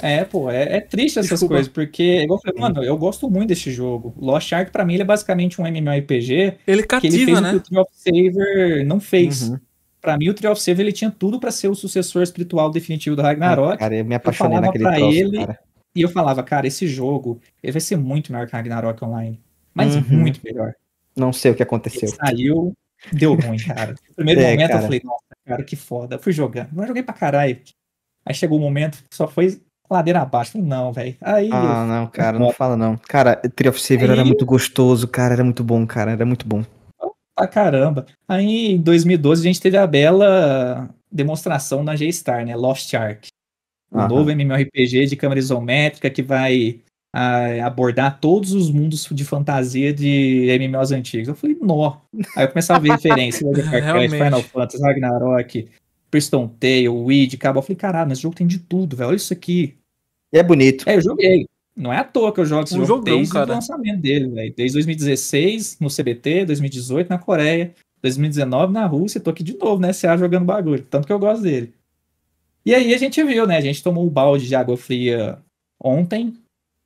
Speaker 2: É, pô, é, é triste essas Desculpa. coisas, porque, igual eu falei, mano, eu gosto muito desse jogo. Lost Ark, pra mim, ele é basicamente um MMORPG. Ele cativa, que ele fez né? o que o Tree Saver não fez. Uhum. Pra mim, o Tree of Save, ele tinha tudo para ser o sucessor espiritual definitivo do Ragnarok. Cara, eu me apaixonei eu naquele pra troço, ele, cara. E eu falava, cara, esse jogo, ele vai ser muito melhor que Ragnarok Online. Mas uhum. muito melhor.
Speaker 3: Não sei o que aconteceu. Ele
Speaker 2: saiu, deu ruim, cara. No primeiro é, momento cara. eu falei, nossa, cara, que foda. Eu fui jogando, mas joguei pra caralho. Aí chegou o um momento só foi ladeira abaixo. Falei, não, velho. Aí. Ah, não,
Speaker 3: cara, não fala não. Cara, Tree of Saver Aí... era muito gostoso, cara. Era muito bom, cara. Era muito bom
Speaker 2: pra caramba. Aí em 2012 a gente teve a bela demonstração na G-Star, né? Lost Ark. Um Aham. novo MMORPG de câmera isométrica que vai a, ah, abordar todos os mundos de fantasia de MMOs antigos. Eu falei, nó. Aí eu começava a ver referência, Warcraft, né, Final Fantasy, Ragnarok, Priston Tail, Weed, Cabo. Eu falei, caralho, mas jogo tem de tudo, velho. Olha isso aqui. é bonito. É, eu joguei. Não é à toa que eu jogo esse um jogo jogão, desde cara. o lançamento dele, desde 2016 no CBT, 2018 na Coreia, 2019 na Rússia, tô aqui de novo, né, CA jogando bagulho, tanto que eu gosto dele. E aí a gente viu, né, a gente tomou o um balde de água fria ontem,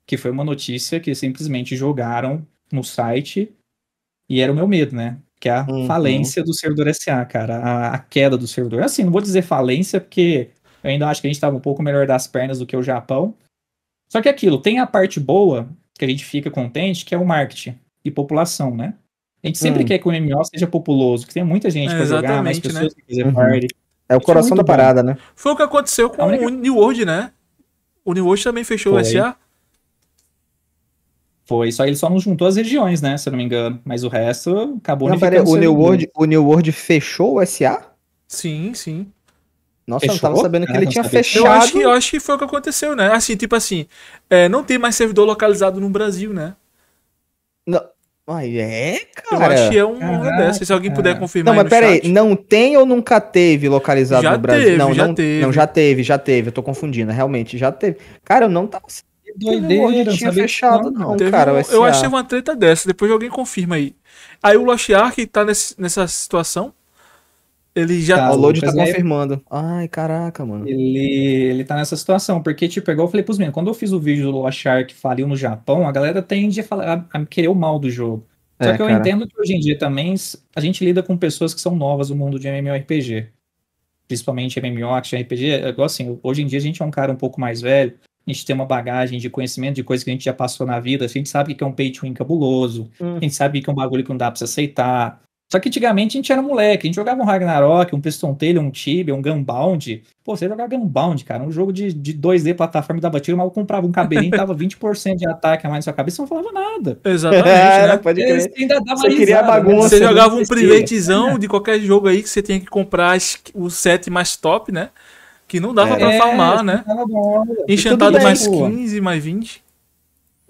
Speaker 2: que foi uma notícia que simplesmente jogaram no site e era o meu medo, né? Que é a uhum. falência do servidor SA, cara, a, a, queda do servidor. Assim, não vou dizer falência porque eu ainda acho que a gente estava um pouco melhor das pernas do que o Japão, só que é aquilo, tem a parte boa, que a gente fica contente, que é o marketing e população, né? A gente sempre hum. quer que o MMO seja populoso, que tenha muita gente é, pra jogar, mais né? pessoas né? que uhum. party.
Speaker 3: É o é coração é da parada, bom. né?
Speaker 2: Foi o que aconteceu com
Speaker 1: única... o New World, né? O New World também fechou Foi. o SA.
Speaker 2: Foi, só ele só não juntou as regiões, né? Se eu não me engano. Mas o resto acabou não, pera, o New World,
Speaker 3: O New World fechou o SA? Sim, sim.
Speaker 2: Nossa, Fechou? eu não tava sabendo que ah, ele tinha sabia.
Speaker 3: fechado. Eu acho, que,
Speaker 1: eu acho que foi o que aconteceu, né? Assim, tipo assim, é, não tem mais servidor localizado no Brasil, né?
Speaker 3: Não. é, cara. Eu acho que é uma dessa, Se alguém
Speaker 1: puder confirmar. Não, mas peraí,
Speaker 3: não tem ou nunca teve localizado já no Brasil? Teve, não, já não, teve. Não, já teve, já teve. Eu tô confundindo, realmente, já teve. Cara, eu não tava doideira, não tinha fechado, não, não teve, cara. eu é uma
Speaker 1: treta dessa, depois alguém confirma aí. Aí o Lost Ark tá nesse, nessa situação. Ele já. Tá, tá
Speaker 2: confirmando. Aí, Ai, caraca, mano. Ele, ele tá nessa situação, porque, tipo, é igual eu falei pros meninos, quando eu fiz o vídeo do Lost faliu no Japão, a galera tende a, falar, a, a querer o mal do jogo. É, Só é, que eu cara. entendo que hoje em dia também a gente lida com pessoas que são novas no mundo de MMORPG. Principalmente MMO, action, RPG. É igual assim, hoje em dia a gente é um cara um pouco mais velho, a gente tem uma bagagem de conhecimento de coisas que a gente já passou na vida, a gente sabe que é um pay to win cabuloso, hum. a gente sabe que é um bagulho que não dá pra se aceitar, só que antigamente a gente era moleque, a gente jogava um Ragnarok, um Piston Tail, um Tibia, um Gunbound. Pô, você jogava Gunbound, cara, um jogo de, de 2D plataforma da batida, mal comprava um cabelinho, dava 20% de ataque a mais na sua cabeça, não falava nada. Exatamente. É, né? pode crer. Você ainda dava você risada, queria né? bagunça. Você né? jogava um privetezão é. de
Speaker 1: qualquer jogo aí que você tinha que comprar o set mais top, né? Que não dava é, pra farmar, né? né? Enchantado mais 15,
Speaker 2: mais 20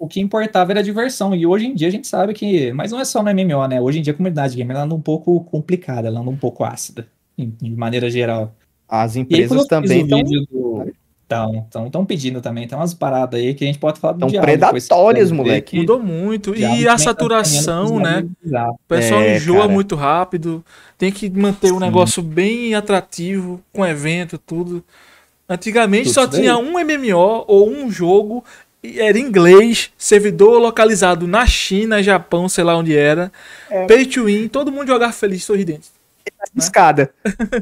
Speaker 2: o que importava era a diversão. E hoje em dia a gente sabe que. Mas não é só no MMO, né? Hoje em dia a comunidade gamer anda um pouco complicada, ela anda um pouco ácida, de maneira geral. As empresas aí, também estão. Estão do... pedindo também, tem umas paradas aí que a gente pode falar Estão predatórias, moleque. Mudou muito. e a é saturação, né?
Speaker 1: É o pessoal é, enjoa cara. muito
Speaker 2: rápido.
Speaker 1: Tem que manter o um negócio bem atrativo, com evento, tudo. Antigamente Tudo só tinha um MMO ou um jogo era inglês, servidor localizado na China, Japão, sei lá onde era. É. Pay to win, todo mundo jogava feliz sorridente.
Speaker 3: né? escada.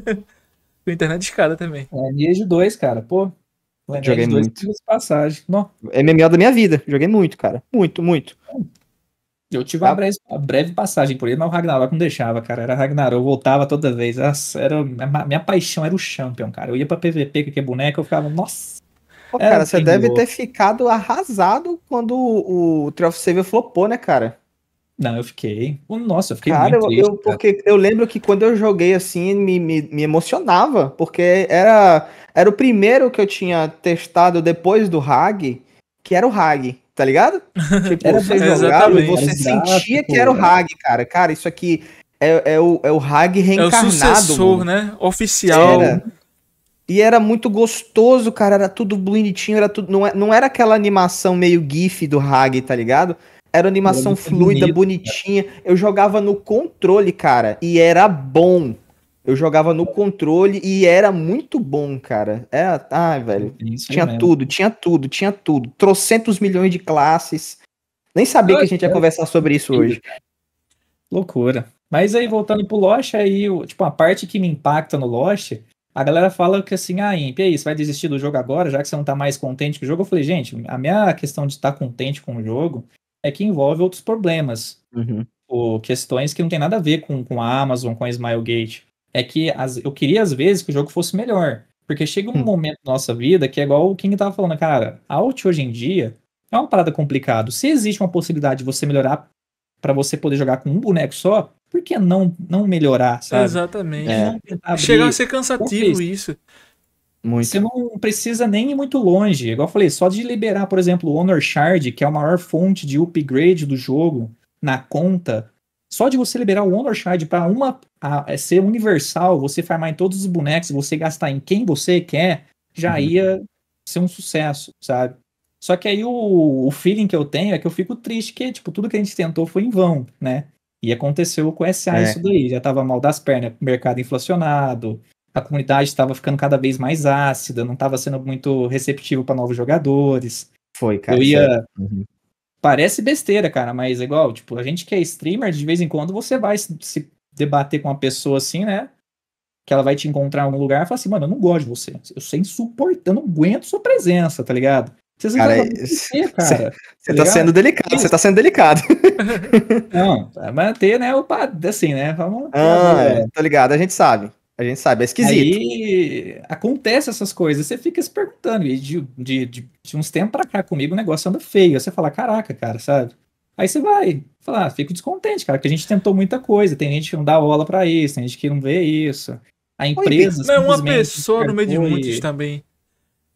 Speaker 2: internet de escada também. É, Niejo 2, cara, pô. Lineage Joguei 2 muito. passagem. Não.
Speaker 3: MMO da minha vida. Joguei muito, cara. Muito,
Speaker 2: muito. Eu tive uma, ah. breve, uma breve, passagem por ele, mas o Ragnarok não deixava, cara. Era Ragnarok, eu voltava toda vez. Nossa, era, minha, minha paixão era o Champion, cara. Eu ia pra PVP que é boneco, eu ficava, nossa. Pô, é, cara, você deve ter
Speaker 3: ficado arrasado quando o, o Tree of Savior flopou, né, cara?
Speaker 2: Não, eu fiquei. Nossa, eu fiquei cara, muito triste, eu cara.
Speaker 3: porque eu lembro que quando eu joguei assim, me, me, me, emocionava, porque era, era o primeiro que eu tinha testado depois do Hag, que era o Hag, tá ligado? Tipo, era, você jogava e você Exato, sentia que era o Hag, cara. Cara, isso aqui é, é, o, é o Hag reencarnado. É o sucessor, mano. né?
Speaker 1: Oficial. Era.
Speaker 3: E era muito gostoso, cara. Era tudo bonitinho, era tudo. Não, é, não era aquela animação meio GIF do Hag, tá ligado? Era animação era fluida, bonito, bonitinha. Cara. Eu jogava no controle, cara, e era bom. Eu jogava no controle e era muito bom, cara. Era, é, ai, velho. tinha tudo, tinha tudo, tinha tudo. Trocentos milhões de classes.
Speaker 2: Nem sabia que a gente ia conversar sobre isso hoje. Loucura. Mas aí, voltando pro Lost, aí, tipo, a parte que me impacta no Lost a galera fala que assim, ah, Imp, e aí, você vai desistir do jogo agora, já que você não tá mais contente com o jogo? Eu falei, gente, a minha questão de estar tá contente com o jogo é que envolve outros problemas. Uhum. Ou questões que não tem nada a ver com, com a Amazon, com a Smilegate. É que as, eu queria, às vezes, que o jogo fosse melhor. Porque chega um hum. momento da nossa vida que é igual o King tava falando, cara, a hoje em dia é uma parada complicada. Se existe uma possibilidade de você melhorar para você poder jogar com um boneco só, por que não, não melhorar, sabe? Exatamente. É. Chegar a ser cansativo isso. Muito. Você não precisa nem ir muito longe. Igual eu falei, só de liberar, por exemplo, o Honor Shard, que é a maior fonte de upgrade do jogo, na conta, só de você liberar o Honor Shard para uma a, a é ser universal, você farmar em todos os bonecos, você gastar em quem você quer, já uhum. ia ser um sucesso, sabe? Só que aí o, o feeling que eu tenho é que eu fico triste que, tipo, tudo que a gente tentou foi em vão, né? E aconteceu com o SA é. isso daí, já estava mal das pernas, mercado inflacionado, a comunidade estava ficando cada vez mais ácida, não estava sendo muito receptivo para novos jogadores. Foi, cara. Eu ia. Uhum. Parece besteira, cara, mas é igual, tipo, a gente que é streamer, de vez em quando você vai se debater com uma pessoa assim, né? Que ela vai te encontrar em algum lugar e fala assim, mano, eu não gosto de você. Eu sou insuportável, eu não aguento sua presença, tá ligado? Vocês cara, você, é, tá, tá, tá sendo delicado, você tá sendo delicado. Não, manter, né, o padrão, assim, né, vamos... Ah, tá ligado,
Speaker 3: a gente sabe, a gente sabe, é esquisito.
Speaker 2: Aí acontece essas coisas, você fica se perguntando, e de, de, de, de uns tempos pra cá comigo o negócio anda feio, você fala, caraca, cara, sabe? Aí você vai falar, ah, fico descontente, cara, que a gente tentou muita coisa, tem gente que não dá aula pra isso, tem gente que não vê isso, a empresa... Não, é uma pessoa no meio de muitos também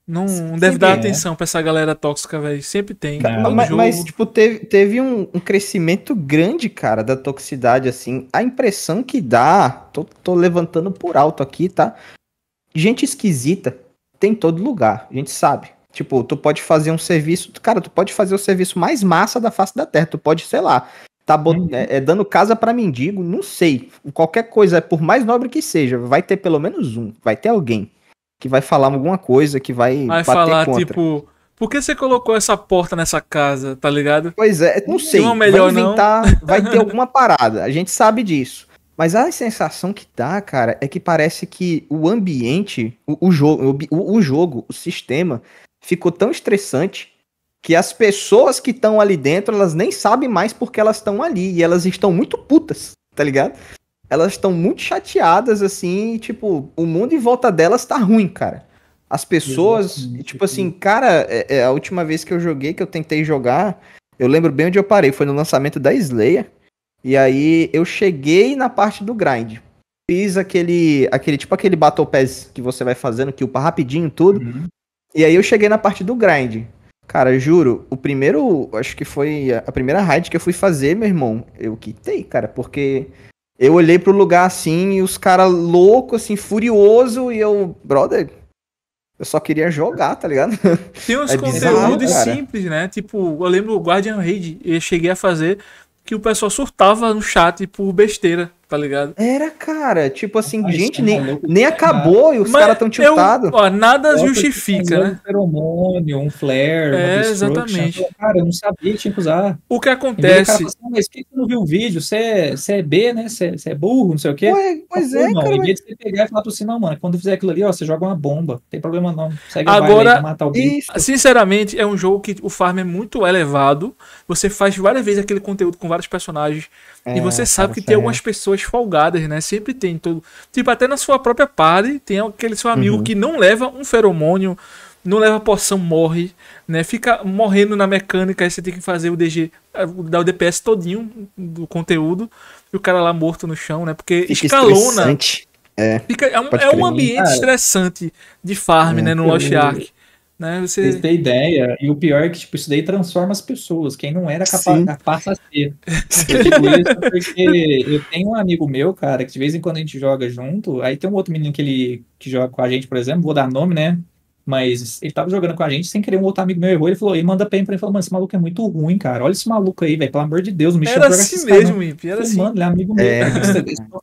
Speaker 2: não, não deve dar é. atenção
Speaker 1: pra essa galera tóxica, velho. Sempre tem. Né? mas, é mas,
Speaker 2: tipo, teve,
Speaker 3: teve um, um, crescimento grande, cara, da toxicidade, assim. A impressão que dá. Tô, tô levantando por alto aqui, tá? Gente esquisita tem todo lugar. A gente sabe. Tipo, tu pode fazer um serviço. Cara, tu pode fazer o serviço mais massa da face da terra. Tu pode, sei lá, tá bot... uhum. é, é, dando casa para mendigo, não sei. Qualquer coisa, por mais nobre que seja, vai ter pelo menos um, vai ter alguém que vai falar alguma coisa, que vai. Vai falar, contra.
Speaker 1: tipo. Por que você colocou essa porta nessa casa, tá ligado? Pois é, não sei. melhor vai
Speaker 3: inventar, não. vai ter alguma parada. A gente sabe disso. Mas a sensação que dá, cara, é que parece que o ambiente, o, o jogo, o, o, jogo, o sistema, ficou tão estressante que as pessoas que estão ali dentro, elas nem sabem mais porque elas estão ali. E elas estão muito putas, tá ligado? elas estão muito chateadas, assim, e, tipo, o mundo em volta delas tá ruim, cara. As pessoas, Exatamente. tipo assim, cara, é, é, a última vez que eu joguei, que eu tentei jogar, eu lembro bem onde eu parei, foi no lançamento da Slayer. E aí eu cheguei na parte do grind. Fiz aquele, aquele tipo aquele Battle Pass que você vai fazendo, que upa rapidinho tudo. Uhum. E aí eu cheguei na parte do grind. Cara, juro, o primeiro, acho que foi a primeira raid que eu fui fazer, meu irmão, eu quitei, cara, porque eu olhei pro lugar assim e os caras loucos, assim, furioso e eu, brother, eu só queria jogar, tá ligado? Tem uns é conteúdos bizarro,
Speaker 1: simples, né? Tipo, eu lembro o Guardian Raid, eu cheguei a fazer que o pessoal surtava no chat por besteira tá ligado? Era,
Speaker 3: cara, tipo assim, gente, é nem, nem acabou e os caras tão é tiltados. Nada justifica, tipo né?
Speaker 2: Um feromônio, um flare, é, exatamente. Cara, eu não sabia que tinha que usar.
Speaker 1: O que acontece... Fala, assim,
Speaker 2: ah, mas quem que não viu o vídeo? Você é, você é B, né? Você, você é burro, não sei o quê. Ué, pois é, não, cara. Em você pegar e falar pra você, não, mano, quando fizer aquilo ali, ó, você joga uma bomba. Não tem problema não. Segue Agora, mata alguém.
Speaker 1: Isso. Ah, sinceramente, é um jogo que o farm é muito elevado. Você faz várias vezes aquele conteúdo com vários personagens é, e você é, sabe que tem algumas pessoas folgadas, né? Sempre tem todo. Tipo, até na sua própria party tem aquele seu amigo uhum. que não leva um feromônio, não leva poção, morre, né? Fica morrendo na mecânica, aí você tem que fazer o DG, dar o DPS todinho do conteúdo, e o cara lá morto no chão, né? Porque Fica escalona. É, fica, é um, é um ambiente ah,
Speaker 2: estressante de farm, é, né? No Lost Ark. Né? Você... tem ideia, e o pior é que tipo, isso daí transforma as pessoas, quem não era capaz passa a ser. Eu eu tenho um amigo meu, cara, que de vez em quando a gente joga junto, aí tem um outro menino que ele que joga com a gente, por exemplo, vou dar nome, né? Mas ele tava jogando com a gente sem querer, um outro amigo meu errou, ele falou, e manda pra ele, ele falou, mano, esse maluco é muito ruim, cara, olha esse maluco aí, velho, pelo amor de Deus, me chama pra jogar assim né? mesmo, Ipe, era assim. Mano, ele é amigo meu, é. cara,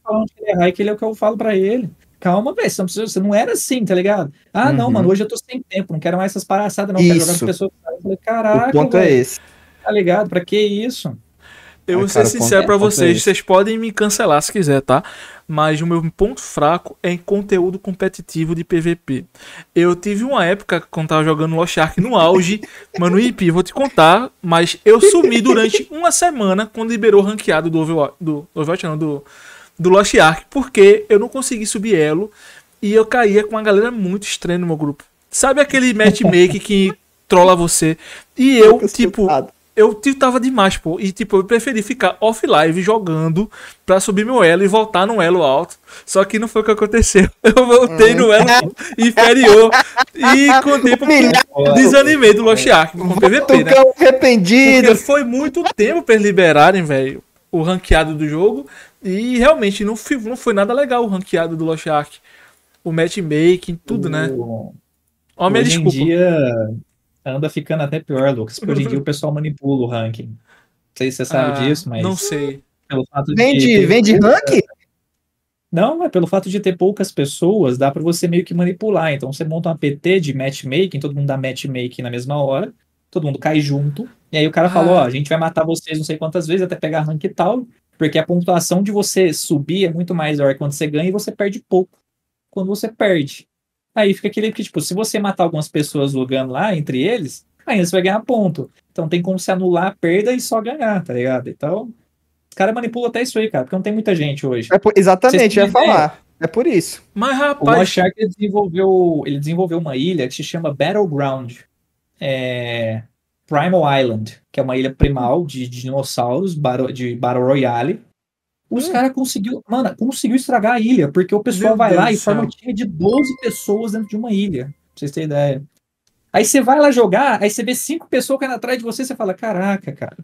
Speaker 2: falando que ele é errar que ele é o que eu falo pra ele calma, velho, você, você, não era assim, tá ligado? Ah, uhum. não, mano, uhum. hoje eu tô sem tempo, não quero mais essas palhaçadas, não, isso. quero jogar com pessoas. falei, caraca, o ponto véio, é esse. tá ligado? Pra que isso? Eu é, vou ah, ser sincero para é vocês, vocês
Speaker 1: podem me cancelar se quiser, tá? Mas o meu ponto fraco é em conteúdo competitivo de PVP. Eu tive uma época quando tava jogando Lost Ark no auge, mano, IP, vou te contar, mas eu sumi durante uma semana quando liberou o ranqueado do Overwatch, do Overwatch não, do do Lost Ark, porque eu não consegui subir elo e eu caía com uma galera muito estranha no meu grupo. Sabe aquele matchmaker que trola você? E eu, assim, tipo, eu tipo, eu tava demais, pô. E tipo, eu preferi ficar off-live jogando pra subir meu elo e voltar no elo alto. Só que não foi o que aconteceu. Eu voltei no elo uhum. inferior e com o tempo desanimei do Lost Ark com o PVP, né? arrependido. Porque foi muito tempo pra eles liberarem, velho o ranqueado do jogo. E realmente não, foi, não foi nada legal o ranqueado do Lost Ark. O matchmaking, tudo, né? o... né? Ó, minha Hoje
Speaker 2: em dia anda ficando até pior, Lucas, porque hoje em dia o pessoal manipula o ranking. Não sei se você sabe ah, disso, mas. Não sei. Pelo fato vende, de vende ranking? Não, é pelo fato de ter poucas pessoas, dá para você meio que manipular. Então você monta um apt de matchmaking, todo mundo dá matchmaking na mesma hora, todo mundo cai junto, e aí o cara ah. falou, ó, ah. a gente vai matar vocês não sei quantas vezes até pegar rank e tal, porque a pontuação de você subir é muito maior quando você ganha e você perde pouco quando você perde. Aí fica aquele que, tipo, se você matar algumas pessoas jogando lá entre eles, aí você vai ganhar ponto. Então tem como se anular a perda e só ganhar, tá ligado? Então, os caras manipulam até isso aí, cara, porque não tem muita gente hoje. É por, exatamente, eu ia falar. É por isso. Mas, rapaz. O Machar, desenvolveu, ele desenvolveu uma ilha que se chama Battleground. É, Primal Island, que é uma ilha primal de, de dinossauros, de Battle Royale. Os hum. caras conseguiu, mano, conseguiu estragar a ilha, porque o pessoal Meu vai Deus lá e forma um time de 12 pessoas dentro de uma ilha. Pra vocês terem ideia. Aí você vai lá jogar, aí você vê cinco pessoas caindo atrás de você, você fala, caraca, cara.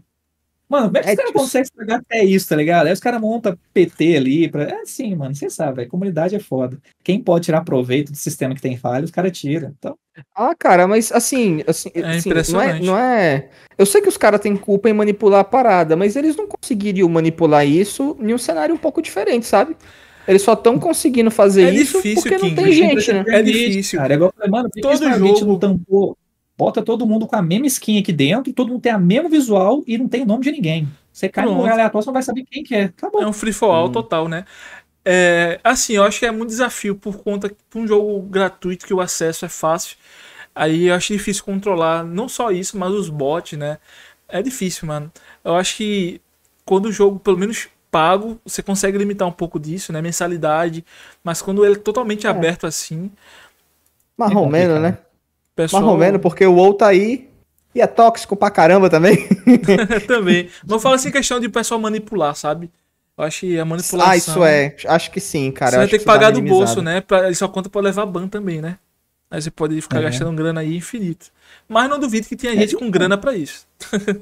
Speaker 2: Mano, como é que é os caras conseguem estragar até isso, tá ligado? Aí os caras montam PT ali. Pra... É assim, mano, você sabe, a comunidade é foda. Quem pode tirar proveito do sistema que tem falha, os caras tiram. Então... Ah, cara, mas assim, assim, é assim não, é, não é. Eu sei que os caras têm culpa em manipular a
Speaker 3: parada, mas eles não conseguiriam manipular isso em um cenário um pouco diferente, sabe? Eles só
Speaker 2: estão conseguindo fazer é isso difícil, porque King, não tem gente, é né? É difícil. Cara, é igual, mano, Todo jogo... não tampou? bota todo mundo com a mesma skin aqui dentro, todo mundo tem a mesmo visual e não tem o nome de ninguém. Você cai Pronto. num lugar aleatório, você não vai saber quem que é.
Speaker 1: Acabou. É um free for all hum. total, né? É, assim, eu acho que é muito desafio por conta de um jogo gratuito que o acesso é fácil. Aí eu acho difícil controlar não só isso, mas os bots, né? É difícil, mano. Eu acho que quando o jogo, pelo menos pago, você consegue limitar um pouco disso, né? Mensalidade. Mas quando ele é totalmente é. aberto assim.
Speaker 3: Mais ou é menos, né? Pessoal... Marromeno, porque o WoW tá aí e é tóxico pra caramba também.
Speaker 1: também. Mas fala assim questão de o pessoal manipular, sabe? Eu acho que a manipulação. Ah, isso é.
Speaker 3: Acho que sim, cara. Você vai ter que, pagar do bolso,
Speaker 1: né? Pra, só conta pra levar ban também, né? Aí você pode ficar é. gastando grana aí infinito. Mas não duvido que tenha é gente com grana para
Speaker 2: isso.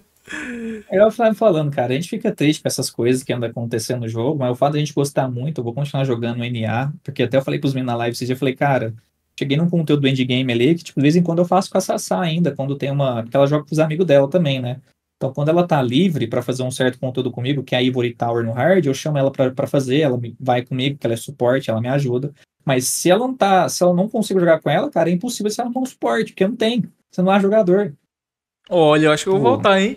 Speaker 2: É o Flávio falando, cara. A gente fica triste com essas coisas que andam acontecendo no jogo, mas o fato de a gente gostar muito, eu vou continuar jogando NA, porque até eu falei pros meninos na live esse já eu falei, cara, cheguei num conteúdo do endgame ali que, tipo, de vez em quando eu faço com a Sassá ainda, quando tem uma. Porque ela joga com os amigos dela também, né? Então, quando ela tá livre para fazer um certo conteúdo comigo, que é a Ivory Tower no hard, eu chamo ela para fazer, ela vai comigo, que ela é suporte, ela me ajuda. Mas se ela não tá, se ela não consigo jogar com ela, cara, é impossível se ela não for um suporte, porque não tem. Você não é jogador.
Speaker 1: Olha, eu acho que eu vou tipo, voltar, hein?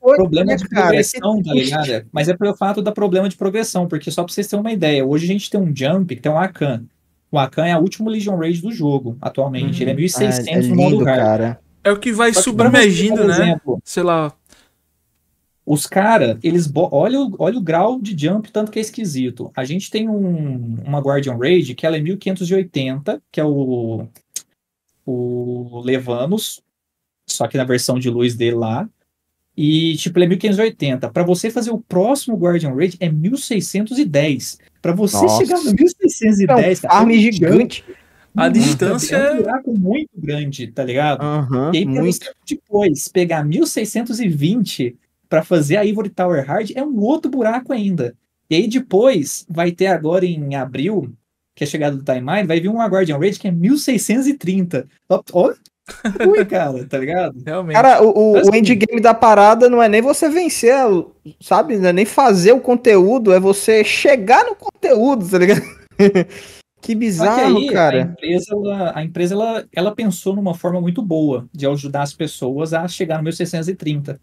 Speaker 2: Coisa, problema né, de cara? progressão, tá ligado? Mas é pelo fato da problema de progressão, porque só pra vocês terem uma ideia, hoje a gente tem um jump que é um Akan. O Akan é o último Legion Raid do jogo, atualmente. Uhum. Ele é 1600 uhum. ah, é lindo, no modo Cara.
Speaker 1: É o que vai submergindo, né? Exemplo,
Speaker 2: Sei lá. Os caras, eles. Olha, olha o grau de jump, tanto que é esquisito. A gente tem um, uma Guardian Raid que ela é 1580, que é o. O Levanos. Só que na versão de luz dele lá. E, tipo, ele é 1580. Para você fazer o próximo Guardian Raid é 1610. Para você Nossa. chegar no 1610, é um cara, é gigante.
Speaker 3: A uhum. distância é um
Speaker 2: buraco muito grande, tá ligado? Uhum, e aí, muito. você depois pegar 1620 para fazer a Ivory Tower Hard é um outro buraco ainda. E aí depois vai ter agora em abril, que é a chegada do Time Mine, vai vir uma Guardian Raid que é 1630. Olha Ui, cara, tá ligado? Realmente. Cara, o, o, o endgame
Speaker 3: assim, da parada não é nem você vencer, sabe? Não é nem fazer o conteúdo, é você chegar no conteúdo, tá ligado? que bizarro, que aí, cara. A
Speaker 2: empresa, ela, a empresa ela, ela pensou numa forma muito boa de ajudar as pessoas a chegar no 1630.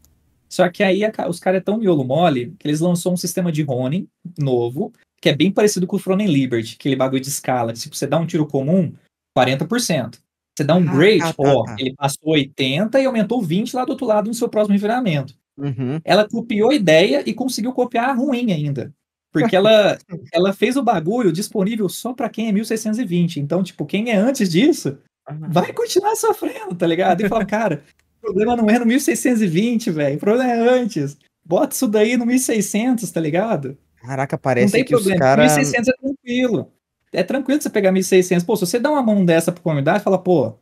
Speaker 2: Só que aí a, os caras é tão miolo mole que eles lançou um sistema de Ronin novo, que é bem parecido com o Fronen Liberty, aquele bagulho de escala. Se você dá um tiro comum, 40%. Você dá um ah, grade, tá, tipo, tá ó, tá, tá. ele passou 80 e aumentou 20 lá do outro lado no seu próximo refinamento. Uhum. Ela copiou a ideia e conseguiu copiar a ruim ainda. Porque ela, ela fez o bagulho disponível só para quem é 1620. Então, tipo, quem é antes disso vai continuar sofrendo, tá ligado? E fala, cara, o problema não é no 1620, velho. O problema é antes. Bota isso daí no 1600, tá ligado? Caraca, parece que o os caras... 1600 é tranquilo é tranquilo você pegar 1.600. Pô, se você dá uma mão dessa pra comunidade, fala, pô.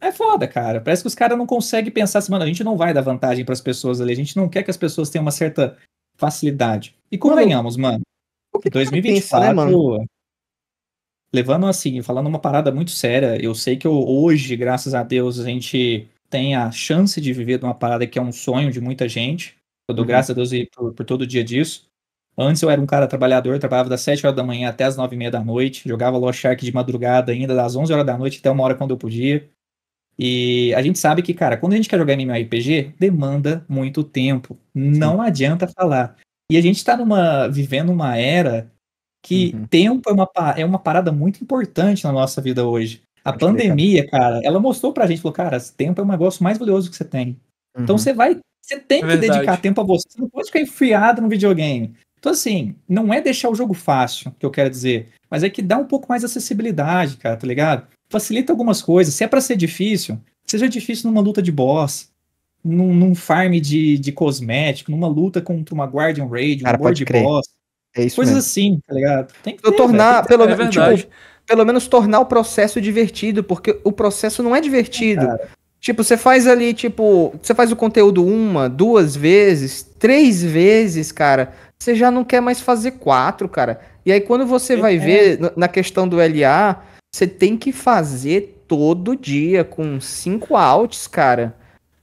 Speaker 2: É foda, cara. Parece que os caras não conseguem pensar assim, mano, a gente não vai dar vantagem para as pessoas ali. A gente não quer que as pessoas tenham uma certa facilidade. E convenhamos, mano. mano o que 2024. Pensa, né, mano? Levando assim, falando uma parada muito séria, eu sei que eu, hoje, graças a Deus, a gente tem a chance de viver de uma parada que é um sonho de muita gente. Eu dou uhum. graças a Deus por, por todo dia disso. Antes eu era um cara trabalhador, trabalhava das 7 horas da manhã até as 9 e meia da noite, jogava Lost Shark de madrugada ainda, das 11 horas da noite até uma hora quando eu podia. E a gente sabe que, cara, quando a gente quer jogar MMORPG, demanda muito tempo. Não Sim. adianta falar. E a gente está numa, vivendo uma era que uhum. tempo é uma, é uma parada muito importante na nossa vida hoje. A Acho pandemia, cara, ela mostrou pra gente, falou, cara, tempo é o negócio mais valioso que você tem. Então uhum. Então você vai, você tem é que verdade. dedicar tempo a você, você não pode ficar enfiado no videogame. Então, assim, não é deixar o jogo fácil, que eu quero dizer, mas é que dá um pouco mais acessibilidade, cara, tá ligado? Facilita algumas coisas. Se é para ser difícil, seja difícil numa luta de boss, num, num farm de, de cosmético, numa luta contra uma Guardian Raid, um cara, board boss. É isso coisas mesmo. assim, tá ligado?
Speaker 3: Tem que ter, tornar, tem que ter, pelo, é tipo, pelo menos tornar o processo divertido, porque o processo não é divertido. É, tipo, você faz ali, tipo, você faz o conteúdo uma, duas vezes, três vezes, cara você já não quer mais fazer quatro, cara. E aí quando você é, vai é. ver na questão do LA, você tem que fazer todo dia com cinco outs, cara.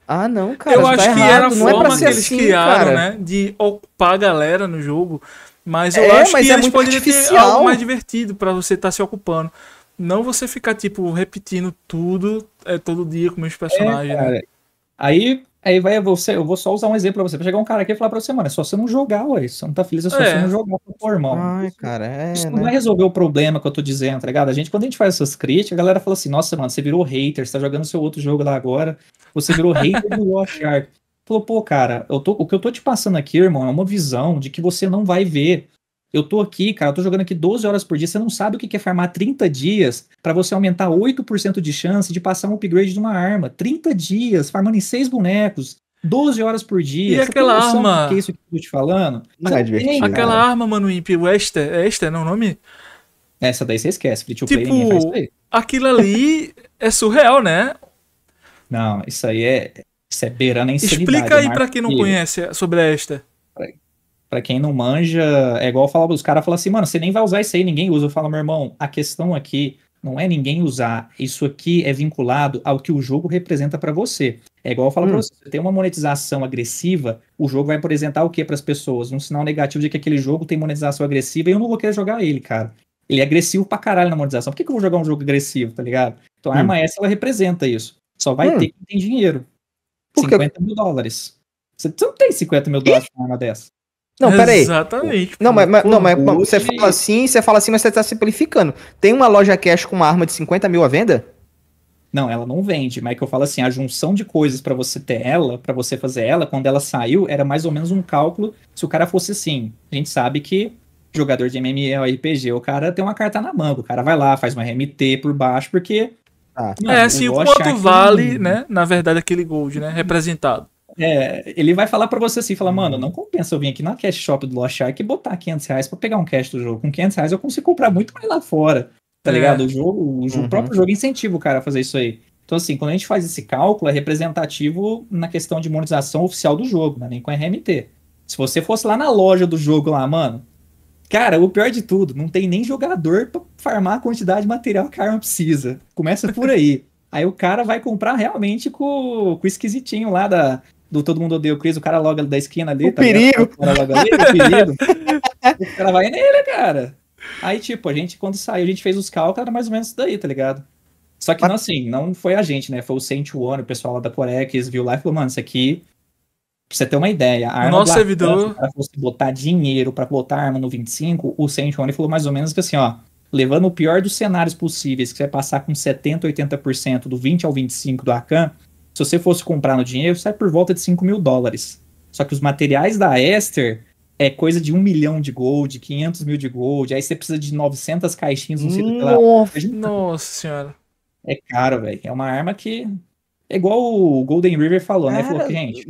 Speaker 3: Ah, não, cara. Eu acho tá que errado. era a não é forma é que eles assim, criaram, cara.
Speaker 1: né? De ocupar a galera no jogo. Mas eu é, acho mas que é eles poderiam ter algo mais divertido para você estar tá se ocupando. Não você ficar, tipo, repetindo tudo
Speaker 2: é, todo dia com os é, personagens. É, né? Aí Aí vai você, eu vou só usar um exemplo pra você. Pra chegar um cara aqui e falar pra você, mano, é só você não jogar, ué. Se você não tá feliz, é só é. você não jogar, pô, irmão. Ai, isso, cara, é, Isso né? não né? vai resolver o problema que eu tô dizendo, tá ligado? A gente, quando a gente faz essas críticas, a galera fala assim, nossa, mano, você virou hater, você tá jogando seu outro jogo lá agora, você virou hater do Watch Falou, pô, cara, eu tô, o que eu tô te passando aqui, irmão, é uma visão de que você não vai ver eu tô aqui, cara, eu tô jogando aqui 12 horas por dia. Você não sabe o que é farmar 30 dias para você aumentar 8% de chance de passar um upgrade de uma arma. 30 dias, farmando em 6 bonecos, 12 horas por dia. E você aquela arma. Que é isso que eu tô te falando? Não é divertido. Aquela cara. arma,
Speaker 1: mano, Imp, o Esther, é Esther, não é o
Speaker 2: nome? Essa daí você esquece, free to tipo, play, faz play.
Speaker 1: Aquilo ali é surreal,
Speaker 2: né? Não, isso aí é. Isso é beirando a insanidade. Explica aí para quem não conhece sobre a Esther. Pra quem não manja, é igual falar os caras falam assim, mano, você nem vai usar isso aí, ninguém usa. Eu falo, meu irmão, a questão aqui não é ninguém usar. Isso aqui é vinculado ao que o jogo representa para você. É igual eu falo hum. pra você, você tem uma monetização agressiva, o jogo vai apresentar o que para as pessoas? Um sinal negativo de que aquele jogo tem monetização agressiva e eu não vou querer jogar ele, cara. Ele é agressivo pra caralho na monetização. Por que, que eu vou jogar um jogo agressivo, tá ligado? Então a hum. arma S, ela representa isso. Só vai hum. ter quem tem dinheiro. Por 50 mil dólares. Você não tem 50 mil dólares pra uma arma dessa. Não, peraí. Exatamente. Não, mas, mas, não, mas você fala assim,
Speaker 3: você fala assim, mas você tá simplificando. Tem uma loja cash com uma arma de 50 mil à venda?
Speaker 2: Não, ela não vende, mas é que eu falo assim, a junção de coisas para você ter ela, para você fazer ela, quando ela saiu, era mais ou menos um cálculo se o cara fosse assim. A gente sabe que jogador de MMORPG, o cara tem uma carta na manga, o cara vai lá, faz uma RMT por baixo, porque... Ah, mano, é, assim, o quanto vale, né, na verdade, aquele gold, né, representado. É, ele vai falar para você assim, falar, mano, não compensa eu vir aqui na cash shop do Lost Ark e botar 500 reais pra pegar um cash do jogo. Com 500 reais eu consigo comprar muito mais lá fora,
Speaker 3: tá é. ligado? O, jogo,
Speaker 2: o, uhum. próprio jogo incentiva o cara a fazer isso aí. Então, assim, quando a gente faz esse cálculo, é representativo na questão de monetização oficial do jogo, né? nem com RMT. Se você fosse lá na loja do jogo lá, mano, Cara, o pior de tudo, não tem nem jogador para farmar a quantidade de material que a arma precisa. Começa por aí. aí o cara vai comprar realmente com, com o esquisitinho lá da, do Todo Mundo Odeia o Chris, o cara logo ali da esquina ali. O tá perigo! O cara logo ali, o é perigo. o cara vai nele, cara. Aí, tipo, a gente, quando saiu, a gente fez os cálculos, era mais ou menos isso daí, tá ligado? Só que, não, assim, não foi a gente, né? Foi o Saint One, o pessoal lá da Coreia, que viu lá e falou, mano, isso aqui... Pra você ter uma ideia, a o nosso servidor... Se fosse botar dinheiro para botar arma no 25, o Saint One falou mais ou menos que assim, ó... Levando o pior dos cenários possíveis, que você vai passar com 70, 80% do 20 ao 25 do Akan, se você fosse comprar no dinheiro, sai por volta de 5 mil dólares. Só que os materiais da Esther é coisa de 1 milhão de gold, 500 mil de gold, aí você precisa de 900 caixinhas, não sei nossa, lá. Gente... Nossa senhora. É caro, velho. É uma arma que. É igual o Golden River falou, Cara... né? Falou que, gente,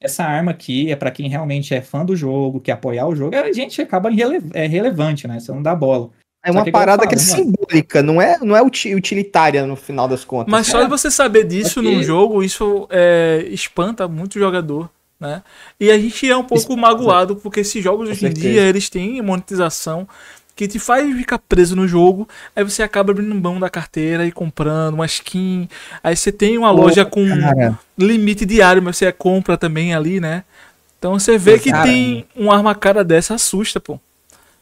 Speaker 2: essa arma aqui é para quem realmente é fã do jogo, quer apoiar o jogo. A gente acaba rele... é relevante, né? Você não dá bola. É uma que parada que é simbólica, não é, não é utilitária no final das contas. Mas só
Speaker 3: é. de
Speaker 1: você saber disso no num jogo, isso é, espanta muito o jogador. Né? E a gente é um pouco magoado, porque esses jogos hoje em dia eles têm monetização que te faz ficar preso no jogo, aí você acaba abrindo mão da carteira e comprando uma skin, aí você tem uma Pô, loja com cara. limite diário, mas você compra também ali, né? Então você vê mas, que cara, tem
Speaker 3: uma arma cara dessa, assusta, pô.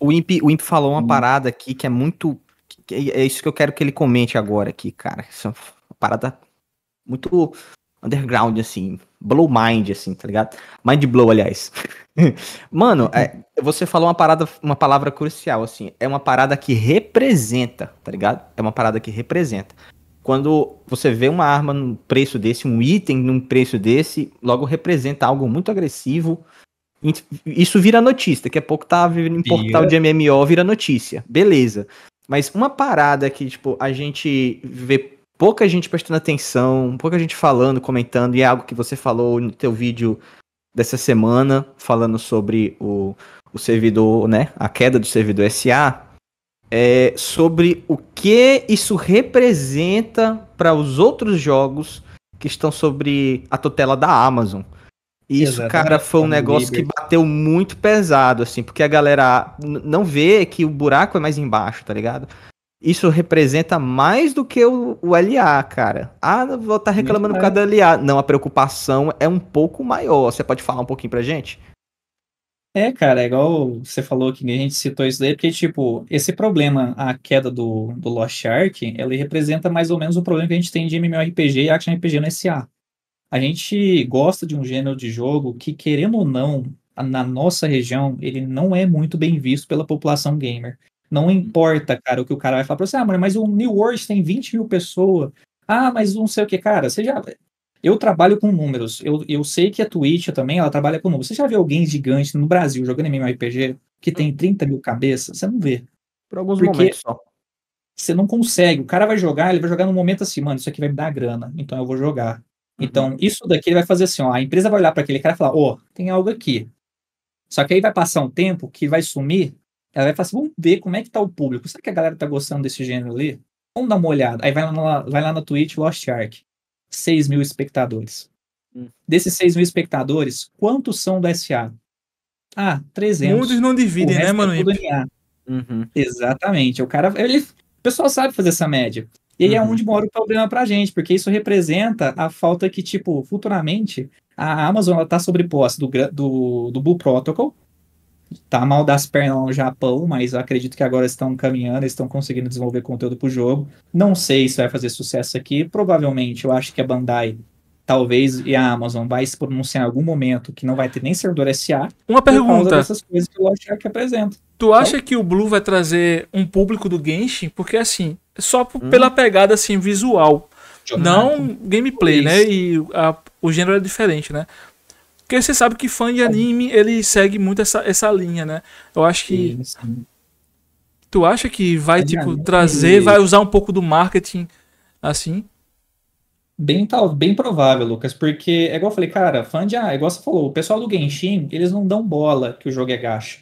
Speaker 3: O Imp, o Imp falou uma hum. parada aqui que é muito. Que é isso que eu quero que ele comente agora aqui, cara. Isso é uma parada muito underground, assim. Blow mind, assim, tá ligado? Mind blow, aliás. Mano, é, você falou uma parada, uma palavra crucial, assim. É uma parada que representa, tá ligado? É uma parada que representa quando você vê uma arma num preço desse, um item num preço desse, logo representa algo muito agressivo, isso vira notícia, daqui a pouco tá em portal de MMO, vira notícia. Beleza. Mas uma parada que, tipo, a gente vê pouca gente prestando atenção, pouca gente falando, comentando, e é algo que você falou no teu vídeo dessa semana, falando sobre o, o servidor, né? A queda do servidor SA, é sobre o que isso representa para os outros jogos que estão sobre a tutela da Amazon. E isso, Exatamente. cara, foi um negócio que bateu muito pesado, assim, porque a galera não vê que o buraco é mais embaixo, tá ligado? Isso representa mais do que o, o LA, cara. Ah, vou estar tá reclamando por causa do LA. Não, a preocupação é um pouco maior. Você pode falar um pouquinho pra
Speaker 2: gente? É, cara, é igual você falou que a gente citou isso daí, porque, tipo, esse problema, a queda do, do Lost Ark, ela representa mais ou menos o problema que a gente tem de MMORPG e Action RPG no SA a gente gosta de um gênero de jogo que, querendo ou não, na nossa região, ele não é muito bem visto pela população gamer. Não uhum. importa, cara, o que o cara vai falar pra você, ah, mas o New World tem 20 mil pessoas. Ah, mas não sei o que, cara, você já. Eu trabalho com números. Eu, eu sei que a Twitch também, ela trabalha com números. Você já viu alguém gigante no Brasil jogando MMORPG que tem 30 uhum. mil cabeças? Você não vê. Por alguns Porque momentos só. Você não consegue. O cara vai jogar, ele vai jogar num momento assim, mano, isso aqui vai me dar grana, então eu vou jogar. Então, uhum. isso daqui vai fazer assim, ó, a empresa vai olhar para aquele cara e falar, ó, oh, tem algo aqui. Só que aí vai passar um tempo que vai sumir, ela vai falar assim, vamos ver como é que tá o público. Será que a galera tá gostando desse gênero ali? Vamos dar uma olhada. Aí vai lá, vai lá na Twitch Lost Ark. 6 mil espectadores. Hum. Desses 6 mil espectadores, quantos são do SA? Ah, 300. Mundos não dividem, né, mano? É uhum. Exatamente. O cara, ele, o pessoal sabe fazer essa média. E aí uhum. é onde uhum. mora o problema para a gente, porque isso representa a falta que, tipo, futuramente a Amazon está sobre posse do, do, do Blue Protocol, tá mal das pernas lá no Japão, mas acredito que agora estão caminhando, estão conseguindo desenvolver conteúdo pro jogo. Não sei se vai fazer sucesso aqui. Provavelmente, eu acho que a Bandai, talvez, e a Amazon vai se pronunciar em algum momento que não vai ter nem servidor SA. Uma pergunta. Por causa dessas coisas que o Logitech apresenta. Tu então? acha então... que o Blue vai trazer
Speaker 1: um público do Genshin? Porque assim, só hum. pela pegada assim visual, não né? gameplay, né? Isso. né? E a, o gênero é diferente, né? Porque você sabe que fã de anime, ele segue muito essa, essa linha, né? Eu acho que Isso. Tu
Speaker 2: acha que vai tipo né, trazer, vai usar um pouco do marketing assim? Bem, tal, bem provável, Lucas, porque é igual eu falei, cara, fã de. Ah, igual você falou, o pessoal do Genshin, eles não dão bola que o jogo é gacha.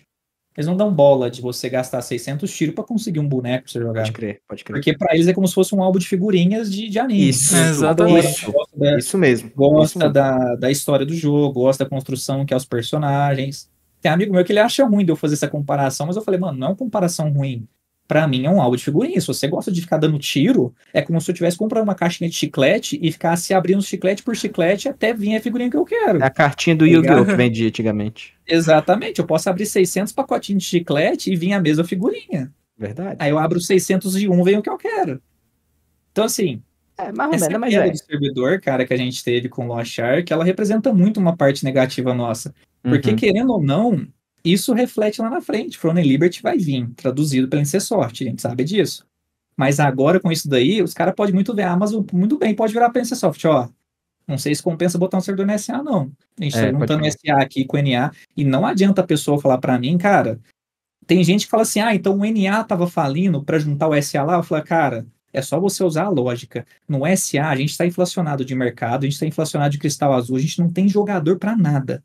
Speaker 2: Eles não dão bola de você gastar 600 tiros para conseguir um boneco pra você jogar. Pode crer, pode crer. Porque para eles é como se fosse um álbum de figurinhas de, de anime. Isso, né? exatamente. Isso, isso mesmo. Gosta isso mesmo. Da, da história do jogo, gosta da construção que é os personagens. Tem um amigo meu que ele acha ruim de eu fazer essa comparação, mas eu falei, mano, não é uma comparação ruim para mim é um álbum de figurinha. Se você gosta de ficar dando tiro, é como se eu tivesse comprado uma caixinha de chiclete e ficasse abrindo chiclete por chiclete até vir a figurinha que eu quero. É a cartinha do tá Yu-Gi-Oh! que vendia antigamente. Exatamente, eu posso abrir 600 pacotinhos de chiclete e vir a mesma figurinha. Verdade. Aí eu abro 601, vem o que eu quero. Então, assim, é, mais ou menos, essa mas queda é. do cara, que a gente teve com o Lost Shark, ela representa muito uma parte negativa nossa. Porque, uhum. querendo ou não, isso reflete lá na frente. Frozen Liberty vai vir, traduzido pela NC Soft, a gente sabe disso. Mas agora, com isso daí, os caras podem muito ver a Amazon, muito bem, pode virar para a Soft, ó. Não sei se compensa botar um servidor na SA, não.
Speaker 3: A gente está é, juntando
Speaker 2: SA aqui com NA, e não adianta a pessoa falar para mim, cara. Tem gente que fala assim, ah, então o NA tava falindo para juntar o SA lá. Eu falo, cara, é só você usar a lógica. No SA, a gente está inflacionado de mercado, a gente está inflacionado de cristal azul, a gente não tem jogador para nada.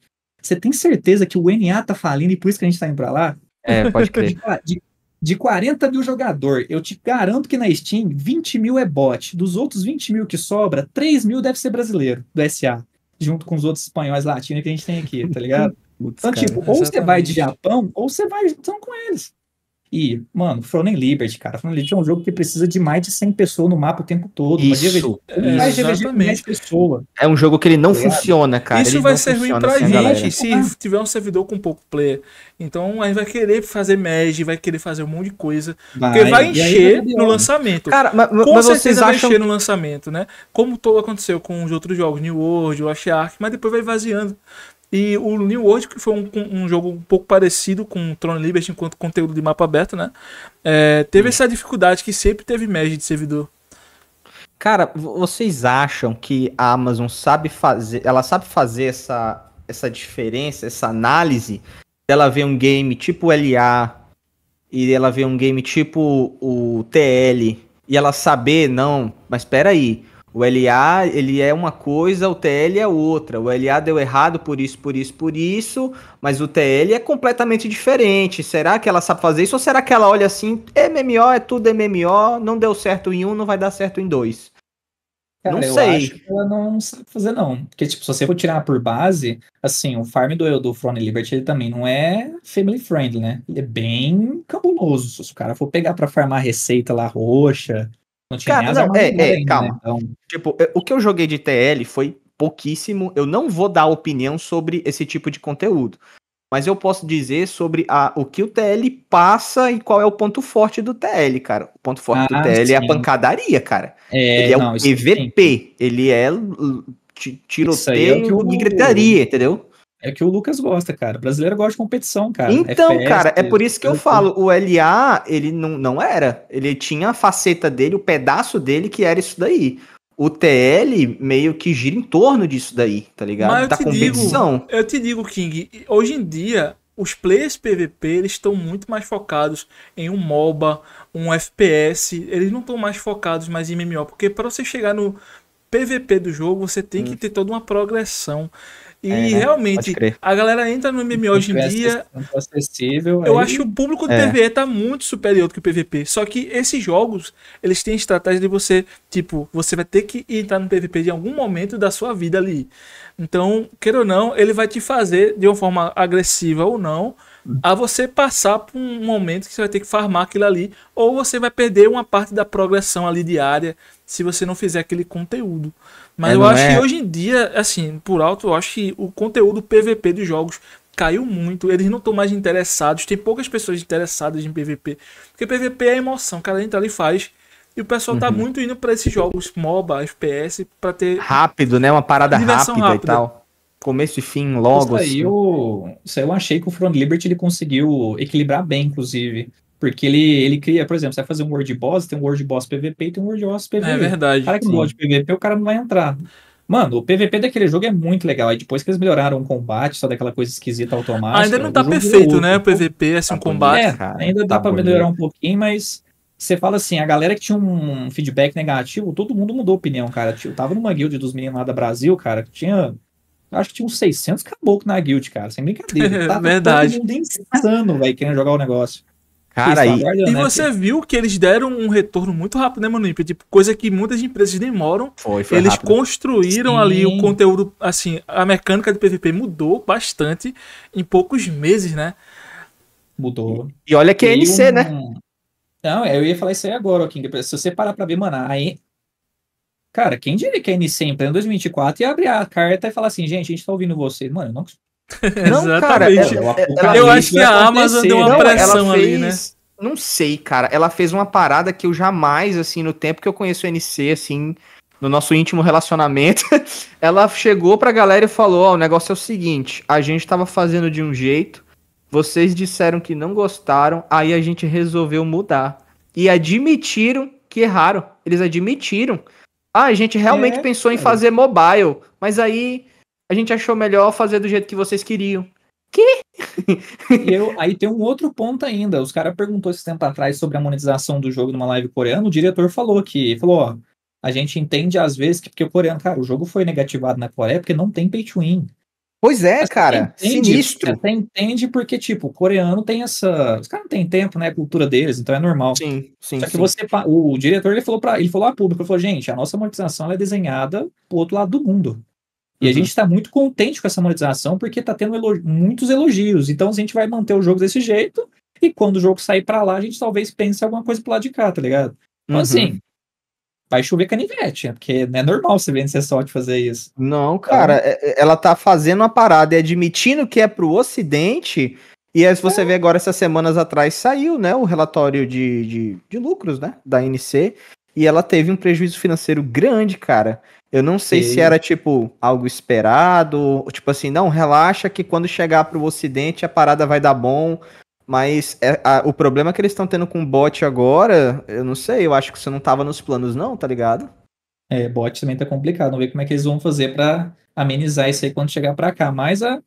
Speaker 2: Você tem certeza que o NA tá falindo e por isso que a gente tá indo pra lá? É, pode crer. De, de 40 mil jogador, eu te garanto que na Steam, 20 mil é bot. Dos outros 20 mil que sobra, 3 mil deve ser brasileiro, do SA. Junto com os outros espanhóis latinos que a gente tem aqui, tá ligado? Putz, então, cara, tipo, exatamente. ou você vai de Japão, ou você vai junto com eles. E, mano, Fronen Liberty, cara. Frozen Liberty é um jogo que precisa de mais de 100 pessoas no mapa o tempo todo. Isso, mais exatamente. De pessoa.
Speaker 3: É um jogo que ele não é. funciona, cara. Isso ele vai servir pra gente se
Speaker 1: tiver um servidor com pouco player. Então, aí vai querer fazer merge, vai querer fazer um monte de coisa.
Speaker 2: Vai, porque vai encher vai no né? lançamento. Cara, mas, com mas certeza vai encher
Speaker 1: no lançamento, né? Como todo aconteceu com os outros jogos, New World, Lost Ark, mas depois vai vaziando. E o New World, que foi um, um jogo um pouco parecido com o Tron Liberty enquanto conteúdo de mapa aberto, né?
Speaker 3: É, teve hum. essa dificuldade que sempre teve média de servidor. Cara, vocês acham que a Amazon sabe fazer, ela sabe fazer essa, essa diferença, essa análise? Ela vê um game tipo LA e ela vê um game tipo o TL e ela saber, não, mas espera aí, o LA, ele é uma coisa, o TL é outra. O LA deu errado por isso, por isso, por isso, mas o TL é completamente diferente. Será que ela sabe fazer isso ou será que ela olha assim, MMO é tudo MMO, não deu certo em um, não vai dar certo em dois? Cara, não eu sei. acho
Speaker 2: que ela não sabe fazer, não. Porque, tipo, se você for tirar por base, assim, o farm do, do Front Liberty, ele também não é family friendly, né? Ele é bem cabuloso. Se o cara for pegar para farmar receita lá roxa, não tinha Cara, não, é, é, ainda, né, calma. Né? Então...
Speaker 3: Tipo, o que eu joguei de TL foi pouquíssimo. Eu não vou dar opinião sobre esse tipo de conteúdo. Mas eu posso dizer sobre a, o que o TL passa e qual é o ponto forte do TL, cara. O ponto forte ah, do TL sim. é a pancadaria, cara.
Speaker 2: É, ele é não, o EVP. Ele é, é tiroteio e gritaria, entendeu? É que o Lucas gosta, cara. O brasileiro gosta de competição, cara. Então, é festa, cara, é por isso que eu falo, o LA, ele não,
Speaker 3: não era. Ele tinha a faceta dele, o pedaço dele que era isso daí. O TL meio que gira em torno disso daí, tá ligado? Mas da competição. Digo,
Speaker 1: eu te digo, King, hoje em dia os players PVP eles estão muito mais focados em um MOBA, um FPS, eles não estão mais focados mais em MMO, porque para você chegar no PVP do jogo, você tem hum. que ter toda uma progressão. É, e é, realmente, a galera entra no MMO hoje em dia.
Speaker 2: É acessível, eu aí... acho que o público do é. PvE
Speaker 1: tá muito superior do que o PvP. Só que esses jogos, eles têm estratégia de você, tipo, você vai ter que entrar no PvP de algum momento da sua vida ali. Então, queira ou não, ele vai te fazer de uma forma agressiva ou não a você passar por um momento que você vai ter que farmar aquilo ali, ou você vai perder uma parte da progressão ali diária se você não fizer aquele conteúdo. Mas é, eu acho é... que hoje em dia, assim, por alto, eu acho que o conteúdo PVP dos jogos caiu muito, eles não estão mais interessados, tem poucas pessoas interessadas em PVP, porque PVP é emoção, cara entra ali e faz. E o pessoal tá uhum. muito indo para esses jogos MOBA, FPS,
Speaker 3: para ter rápido, né, uma parada rápida, rápida, e tal começo e fim logo. Isso aí, assim.
Speaker 2: eu, isso aí eu achei que o Front Liberty ele conseguiu equilibrar bem, inclusive. Porque ele, ele cria, por exemplo, você vai fazer um World Boss, tem um World Boss PVP e tem um World Boss PVP É verdade. O cara que não gosta de PVP, o cara não vai entrar. Mano, o PVP daquele jogo é muito legal. Aí depois que eles melhoraram o combate, só daquela coisa esquisita automática. ainda não tá perfeito, é né? O PVP, é assim, tá um combate. É, cara, ainda tá dá pra melhorar um pouquinho, mas você fala assim, a galera que tinha um feedback negativo, todo mundo mudou opinião, cara. Eu tava numa guild dos meninos lá da Brasil, cara, que tinha acho que tinha uns 600 caboclos na guild, cara, sem brincadeira. Tava Verdade. Todo mundo insano, velho, querendo jogar o negócio. Cara, e, e né, você porque...
Speaker 1: viu que eles deram um retorno muito rápido, né, Mano? Tipo, coisa que muitas empresas demoram. Foi, foi eles rápido. construíram Sim. ali o conteúdo, assim, a mecânica do PVP mudou bastante
Speaker 2: em poucos meses, né? Mudou. E olha que é NC, um... né? Não, é, eu ia falar isso aí agora, King. Se você parar pra ver, mano, a, Cara, quem diria que a NC em pleno 2024 ia abrir a carta e falar assim, gente, a gente tá ouvindo vocês. Mano, não. não, cara, ela, ela, eu acho que a Amazon deu uma não, pressão fez, ali, né?
Speaker 3: Não sei, cara. Ela fez uma parada que eu jamais, assim, no tempo que eu conheço a NC, assim, no nosso íntimo relacionamento, ela chegou pra galera e falou: Ó, oh, o negócio é o seguinte, a gente tava fazendo de um jeito, vocês disseram que não gostaram, aí a gente resolveu mudar. E admitiram que erraram. Eles admitiram. Ah, a gente realmente é, pensou
Speaker 2: em é. fazer mobile, mas aí a gente achou melhor fazer do jeito que vocês queriam. Que? eu, aí tem um outro ponto ainda. Os caras perguntou esse tempo atrás sobre a monetização do jogo numa live coreana. O diretor falou que falou, ó, a gente entende às vezes que porque o coreano, cara, o jogo foi negativado na Coreia porque não tem pay to win. Pois é, Mas cara. Entende, sinistro. Até entende porque, tipo, o coreano tem essa. Os caras não têm tempo, né? A cultura deles, então é normal. Sim, sim. Só que sim. você. O diretor ele falou para Ele falou a público, ele falou, gente, a nossa monetização é desenhada pro outro lado do mundo. E uhum. a gente está muito contente com essa monetização porque está tendo elog muitos elogios. Então a gente vai manter o jogo desse jeito e quando o jogo sair para lá, a gente talvez pense alguma coisa pro lado de cá, tá ligado? Então, uhum. assim, vai chover canivete, é porque não né, é normal você
Speaker 3: ver no Sessote fazer isso. Não, cara, então... É, é, ela tá fazendo uma parada e admitindo que é pro Ocidente. E aí, se você é. vê agora, essas semanas atrás, saiu né, o relatório de, de, de, lucros né, da NC. E ela teve um prejuízo financeiro grande, cara. Eu não sei e... se era, tipo, algo esperado. Tipo assim, não, relaxa que quando chegar pro Ocidente a parada vai dar bom. Mas é, a, o problema que eles estão tendo com o bot
Speaker 2: agora, eu não sei, eu acho que você não tava nos planos, não, tá ligado? É, bot também tá complicado. Vamos ver como é que eles vão fazer para amenizar isso aí quando chegar para cá. Mas a,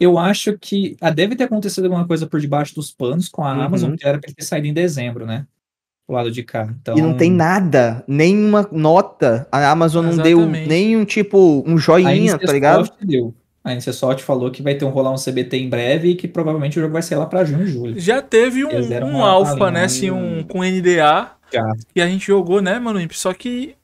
Speaker 2: eu acho que a, deve ter acontecido alguma coisa por debaixo dos panos com a uhum. Amazon, que era pra ele ter saído em dezembro, né? Do lado de cá. Então... E não tem
Speaker 3: nada, nenhuma nota. A Amazon Exatamente. não deu nenhum tipo, um joinha, tá ligado?
Speaker 2: Deu. A NCSOFT falou que vai ter um rolar um CBT em breve e que provavelmente o jogo vai ser lá para junho, julho. Já teve um, um, alfa, né, assim,
Speaker 3: um com
Speaker 1: NDA. Já. E a gente jogou, né, mano, só que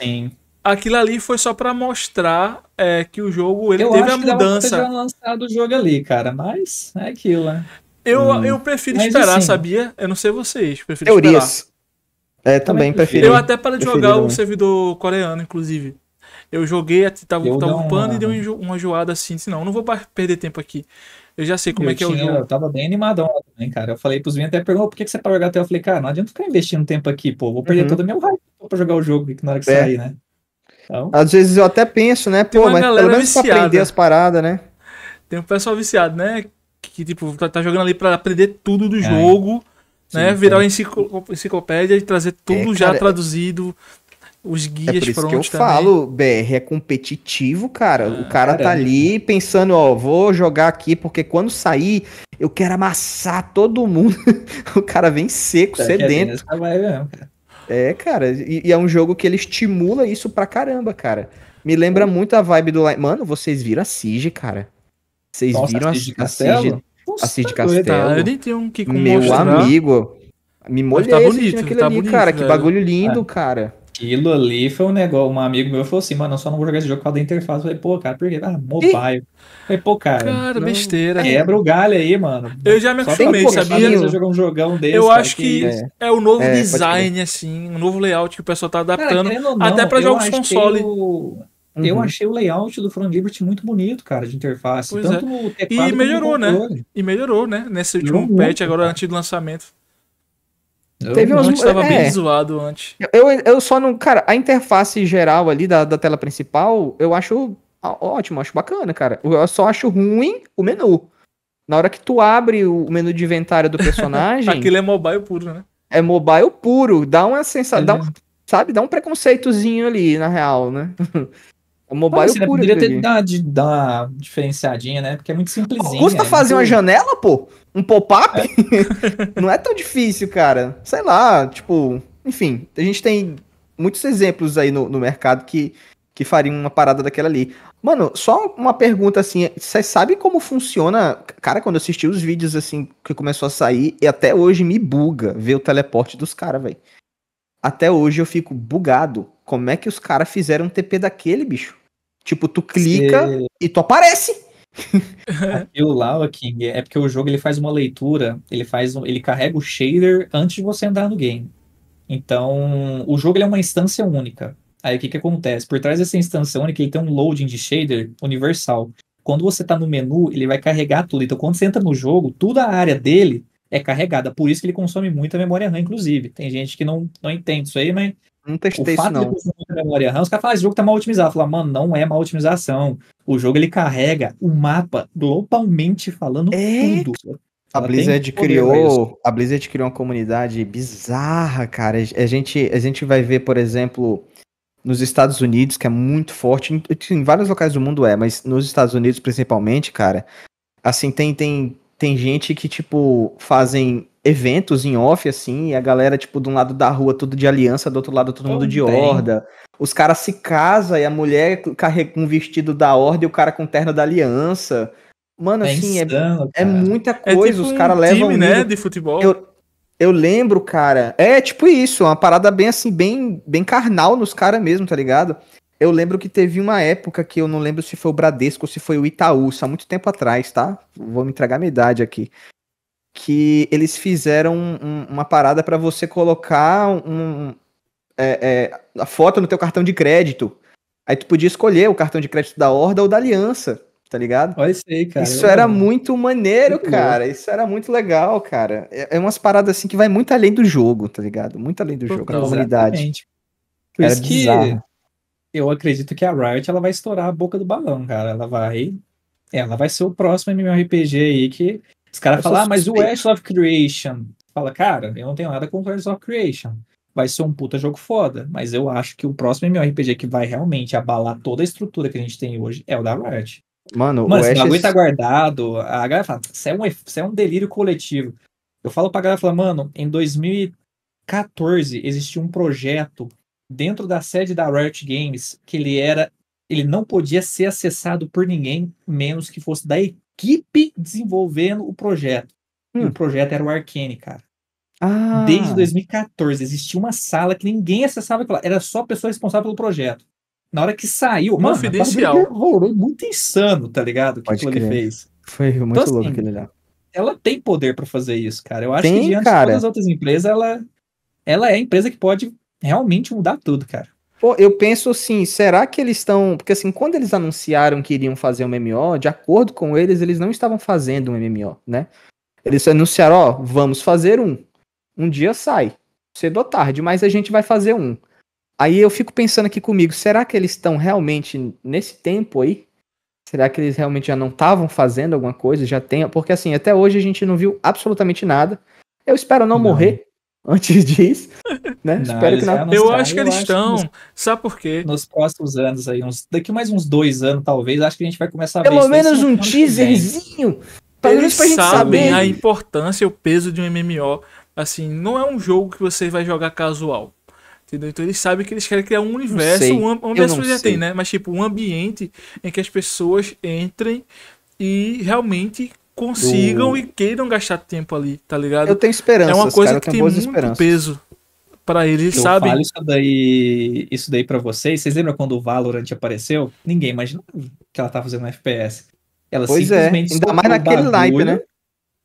Speaker 1: Sim. Aquilo ali foi só para mostrar é, que o jogo ele eu teve acho a mudança. Que já
Speaker 2: lançado o jogo ali, cara, mas é aquilo, né? Eu, hum. eu prefiro mas esperar, assim,
Speaker 1: sabia? Eu não sei vocês, prefiro Teorias.
Speaker 2: esperar.
Speaker 3: É, também, também prefiro.
Speaker 2: Eu até para de jogar o
Speaker 1: servidor coreano, inclusive. Eu joguei, tava, eu tava upando uma... e deu uma enjoada assim. Disse, não, não vou perder tempo aqui.
Speaker 2: Eu já sei como eu é que tinha, é o jogo. Eu tava bem animadão também, cara. Eu falei pros meninos, até perguntou por que, que você parou jogar até. Eu falei, cara, não adianta ficar investindo tempo aqui, pô. Vou perder uhum. a minha raiva hype pra jogar o jogo na hora que é. sair, né? Então...
Speaker 3: Às vezes eu até penso, né? Pô, mas pelo menos viciada. pra aprender as paradas, né?
Speaker 1: Tem um pessoal viciado, né? Que, tipo, tá, tá jogando ali pra aprender tudo do é. jogo, né? Sim, né? Virar uma enciclopédia e trazer tudo é, já é traduzido os é guias é por isso que eu também. falo,
Speaker 3: BR é competitivo, cara. Ah, o cara caramba. tá ali pensando, ó, vou jogar aqui porque quando sair eu quero amassar todo mundo. o cara vem seco, tá sedento. Mesmo, cara. É, cara, e, e, é um jogo que ele estimula isso pra caramba, cara. Me lembra Pô. Hum. muito a vibe do Mano, vocês viram a Siege, cara. Vocês Nossa, viram a Siege Castelo? A Siege Castelo. Tá, eu tenho um que Meu mostrar. amigo,
Speaker 2: me molhei tá bonito, tá ali, bonito, cara. Velho. Que bagulho lindo, é. cara. Aquilo ali foi um negócio. Um amigo meu falou assim, mano, eu só não vou jogar esse jogo por causa da interface. Eu falei, pô, cara, por quê? Ah, mobile. Eu falei, pô, cara. Cara, não... besteira. Quebra o galho aí, mano. Eu já me acostumei, sabia? Eu jogar um jogão desse. Eu cara, acho que, que é. é. o novo é, design,
Speaker 1: assim, um novo layout que o pessoal tá adaptando. Cara, não, até pra jogos console.
Speaker 2: Eu... Uhum. Eu achei o layout do Front Liberty muito bonito, cara, de interface. É. tanto é. E melhorou, né?
Speaker 1: E melhorou, né? Nesse último patch, agora antes do lançamento. Eu Teve umas... estava é, bem zoado antes.
Speaker 3: Eu, eu só não. Cara, a interface geral ali da, da tela principal, eu acho ótimo, acho bacana, cara. Eu só acho ruim o menu. Na hora que tu abre o menu de inventário do personagem. Aquilo é
Speaker 1: mobile puro, né?
Speaker 3: É mobile puro. Dá uma sensação. É um, sabe, dá um preconceitozinho ali, na real, né? O
Speaker 2: mobile Pô, é puro. Poderia ter dado uma diferenciadinha, né? Porque é muito simplesinho. Custa é fazer uma
Speaker 3: janela, pô? Um pop-up? É.
Speaker 2: não é tão difícil, cara. Sei
Speaker 3: lá, tipo... Enfim, a gente tem muitos exemplos aí no, no mercado que, que fariam uma parada daquela ali. Mano, só uma pergunta assim, você sabe como funciona? Cara, quando eu assisti os vídeos assim que começou a sair, e até hoje me buga ver o teleporte dos caras, velho. Até hoje eu fico bugado. Como é que os caras fizeram um TP daquele, bicho? Tipo, tu clica e tu aparece.
Speaker 2: Aquilo lá, o King, é porque o jogo ele faz uma leitura, ele faz um, ele carrega o shader antes de você entrar no game. Então, o jogo é uma instância única. Aí o que, que acontece? Por trás dessa instância única, ele tem um loading de shader universal. Quando você tá no menu, ele vai carregar tudo. Então, quando você entra no jogo, toda a área dele é carregada. Por isso que ele consome muita memória RAM, inclusive. Tem gente que não, não entende isso aí, mas não testei o fato isso, não. De memória RAM, os caras falam, ah, esse jogo tá mal otimizado. Fala, mano, não é mal otimização. O jogo ele carrega o mapa globalmente falando é... tudo. A Blizzard criou,
Speaker 3: a Blizzard criou uma comunidade bizarra, cara. A gente, a gente vai ver, por exemplo, nos Estados Unidos, que é muito forte, em vários locais do mundo é, mas nos Estados Unidos principalmente, cara. Assim, tem tem tem gente que tipo fazem eventos em off, assim, e a galera, tipo, de um lado da rua, tudo de aliança, do outro lado, todo mundo de horda. Os caras se casam e a mulher carrega um vestido da horda e o cara com terno da aliança. Mano, é assim, é, é, muita é coisa. É tipo os caras um levam. Time, um né, de futebol. Eu, eu lembro, cara. É tipo isso, uma parada bem assim, bem, bem carnal nos caras mesmo, tá ligado? Eu lembro que teve uma época que eu não lembro se foi o Bradesco ou se foi o Itaú, isso há muito tempo atrás, tá? Vou me entregar minha idade aqui que eles fizeram um, uma parada para você colocar um, é, é, a foto no teu cartão de crédito. Aí tu podia escolher o cartão de crédito da Horda ou da Aliança, tá ligado? Olha isso aí, cara. Isso era uhum. muito maneiro, muito cara. Bom. Isso era muito legal, cara. É, é, umas paradas assim que vai muito além do jogo, tá
Speaker 2: ligado? Muito além do jogo, da comunidade.
Speaker 3: Por era isso que bizarro.
Speaker 2: eu acredito que a Riot ela vai estourar a boca do balão, cara. Ela vai. Ela vai ser o próximo MMORPG aí que os caras falam, ah, mas o Ash of Creation. Fala, cara, eu não tenho nada contra o Ash of Creation. Vai ser um puta jogo foda. Mas eu acho que o próximo MMORPG que vai realmente abalar toda a estrutura que a gente tem hoje é o da Riot. Mano, Mano o esse bagulho é... tá guardado. A galera fala, isso é, um, isso é um delírio coletivo. Eu falo pra galera, falo, mano, em 2014 existia um projeto dentro da sede da Riot Games que ele era ele não podia ser acessado por ninguém menos que fosse da equipe equipe desenvolvendo o projeto. Hum. E o projeto era o Arkane, cara. Ah. Desde 2014 existia uma sala que ninguém acessava aquilo lá. Era só a pessoa responsável pelo projeto. Na hora que saiu, mano, confidencial. Rolou muito insano, tá ligado? O que Pode aquilo fez. Foi muito então, assim, louco aquele lá. Ela tem poder para fazer isso, cara. Eu acho tem, que diante cara. de todas as outras empresas, ela ela é a empresa que pode realmente mudar tudo, cara.
Speaker 3: Pô, eu penso assim, será que eles estão. Porque assim, quando eles anunciaram que iriam fazer um MMO, de acordo com eles, eles não estavam fazendo um MMO, né? Eles anunciaram, ó, vamos fazer um. Um dia sai, cedo ou tarde, mas a gente vai fazer um. Aí eu fico pensando aqui comigo, será que eles estão realmente nesse tempo aí? Será que eles realmente já não estavam fazendo alguma coisa? Já tem. Porque assim, até hoje a gente não viu absolutamente nada. Eu espero não, não. morrer antes disso,
Speaker 2: né? Não, Espero que não. Eu acho que eles estão. Sabe por quê? Nos próximos anos aí, uns, daqui mais uns dois anos, talvez, acho que a gente vai começar a Pelo ver. Pelo menos um teaserzinho.
Speaker 1: Pelo menos pra gente sabem saber. a importância e o peso de um MMO. Assim, não é um jogo que você vai jogar casual. Entendeu? Então eles sabem que eles querem criar um universo, sei, um, um universo já sei. tem, né? Mas tipo, um ambiente em que as pessoas entrem e realmente consigam e queiram gastar tempo ali, tá ligado? Eu tenho esperança. É uma coisa cara, que tem muito
Speaker 3: esperanças.
Speaker 2: peso para eles, eu sabe? Eu falo isso daí, isso daí para vocês. Vocês lembram quando o Valorant apareceu? Ninguém imaginava que ela tava fazendo um FPS. Ela pois é, simplesmente é. ainda mais naquele live, né?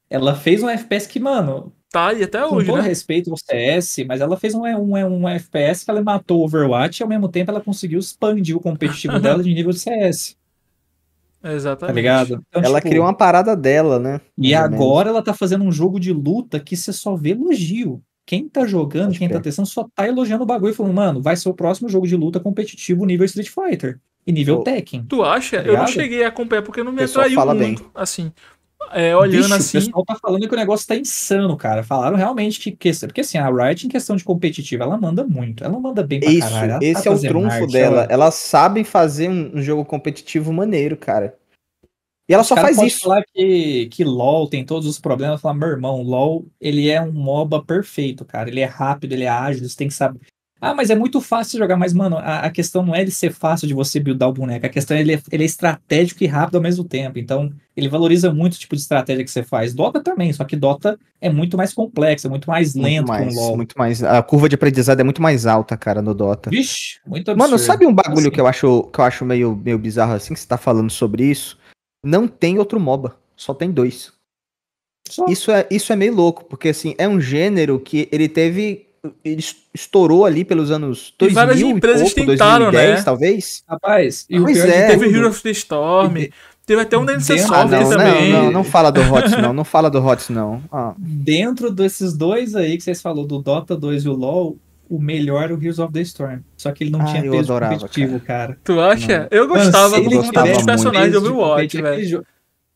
Speaker 2: Ela fez um FPS que, mano, tá e até hoje, com todo né? respeito ao CS, é mas ela fez um, é um, um FPS que ela matou o Overwatch e ao mesmo tempo ela conseguiu expandir o competitivo dela de nível de CS.
Speaker 3: Exatamente. Tá ligado? Então, ela tipo, criou uma parada dela, né?
Speaker 2: E agora ela tá fazendo um jogo de luta que você só vê elogio. Quem tá jogando, Acho quem que tá testando, só tá elogiando o bagulho e falando, mano, vai ser o próximo jogo de luta competitivo nível Street Fighter. E nível Pô, Tekken.
Speaker 1: Tu acha? Tá eu não cheguei a acompanhar porque não me atraiu muito. Bem. Assim,
Speaker 2: é, olhando Bicho, assim. O pessoal tá falando que o negócio tá insano, cara. Falaram realmente que. Porque assim, a Riot, em questão de competitiva, ela manda muito. Ela manda bem pra Isso, caralho. Tá esse tá é o trunfo arte, dela. Ela...
Speaker 3: ela... sabe fazer um jogo competitivo maneiro, cara. E ela só cara faz pode isso.
Speaker 2: falar que, que LoL tem todos os problemas. Falar, meu irmão, LoL, ele é um MOBA perfeito, cara. Ele é rápido, ele é ágil, você tem que saber. Ah, mas é muito fácil jogar, mas, mano, a, a questão não é ele ser fácil de você buildar o boneco, a questão é ele, ele é estratégico e rápido ao mesmo tempo. Então, ele valoriza muito o tipo de estratégia que você faz. Dota também, só que Dota é muito mais complexo, é muito mais lento muito mais, com o LoL. Muito mais,
Speaker 3: a curva de aprendizado é muito mais alta, cara, no Dota. Vixe,
Speaker 2: muito absurdo. Mano, sabe um
Speaker 3: bagulho assim. que eu acho, que eu acho meio, meio bizarro assim, que você tá falando sobre isso? Não tem outro MOBA, só tem dois. Só. Isso é, isso é meio louco, porque assim, é um gênero que ele teve ele estourou ali pelos anos 2000 e várias empresas e pouco, tentaram, 2010, né? talvez. Rapaz, e
Speaker 1: pois o pior é, é teve Hero of the Storm, teve até um DLC dentro... Ah, não, também. Não, não, não,
Speaker 2: fala do Hot não, não fala do Hot não. Ah. Dentro desses dois aí que vocês falou do Dota 2 e o LoL, o melhor era é o Heroes of the Storm. Só que ele não ah, tinha peso adorava, competitivo, cara. cara. Tu acha? Não. Eu gostava Mano, do dos personagens do Overwatch, velho.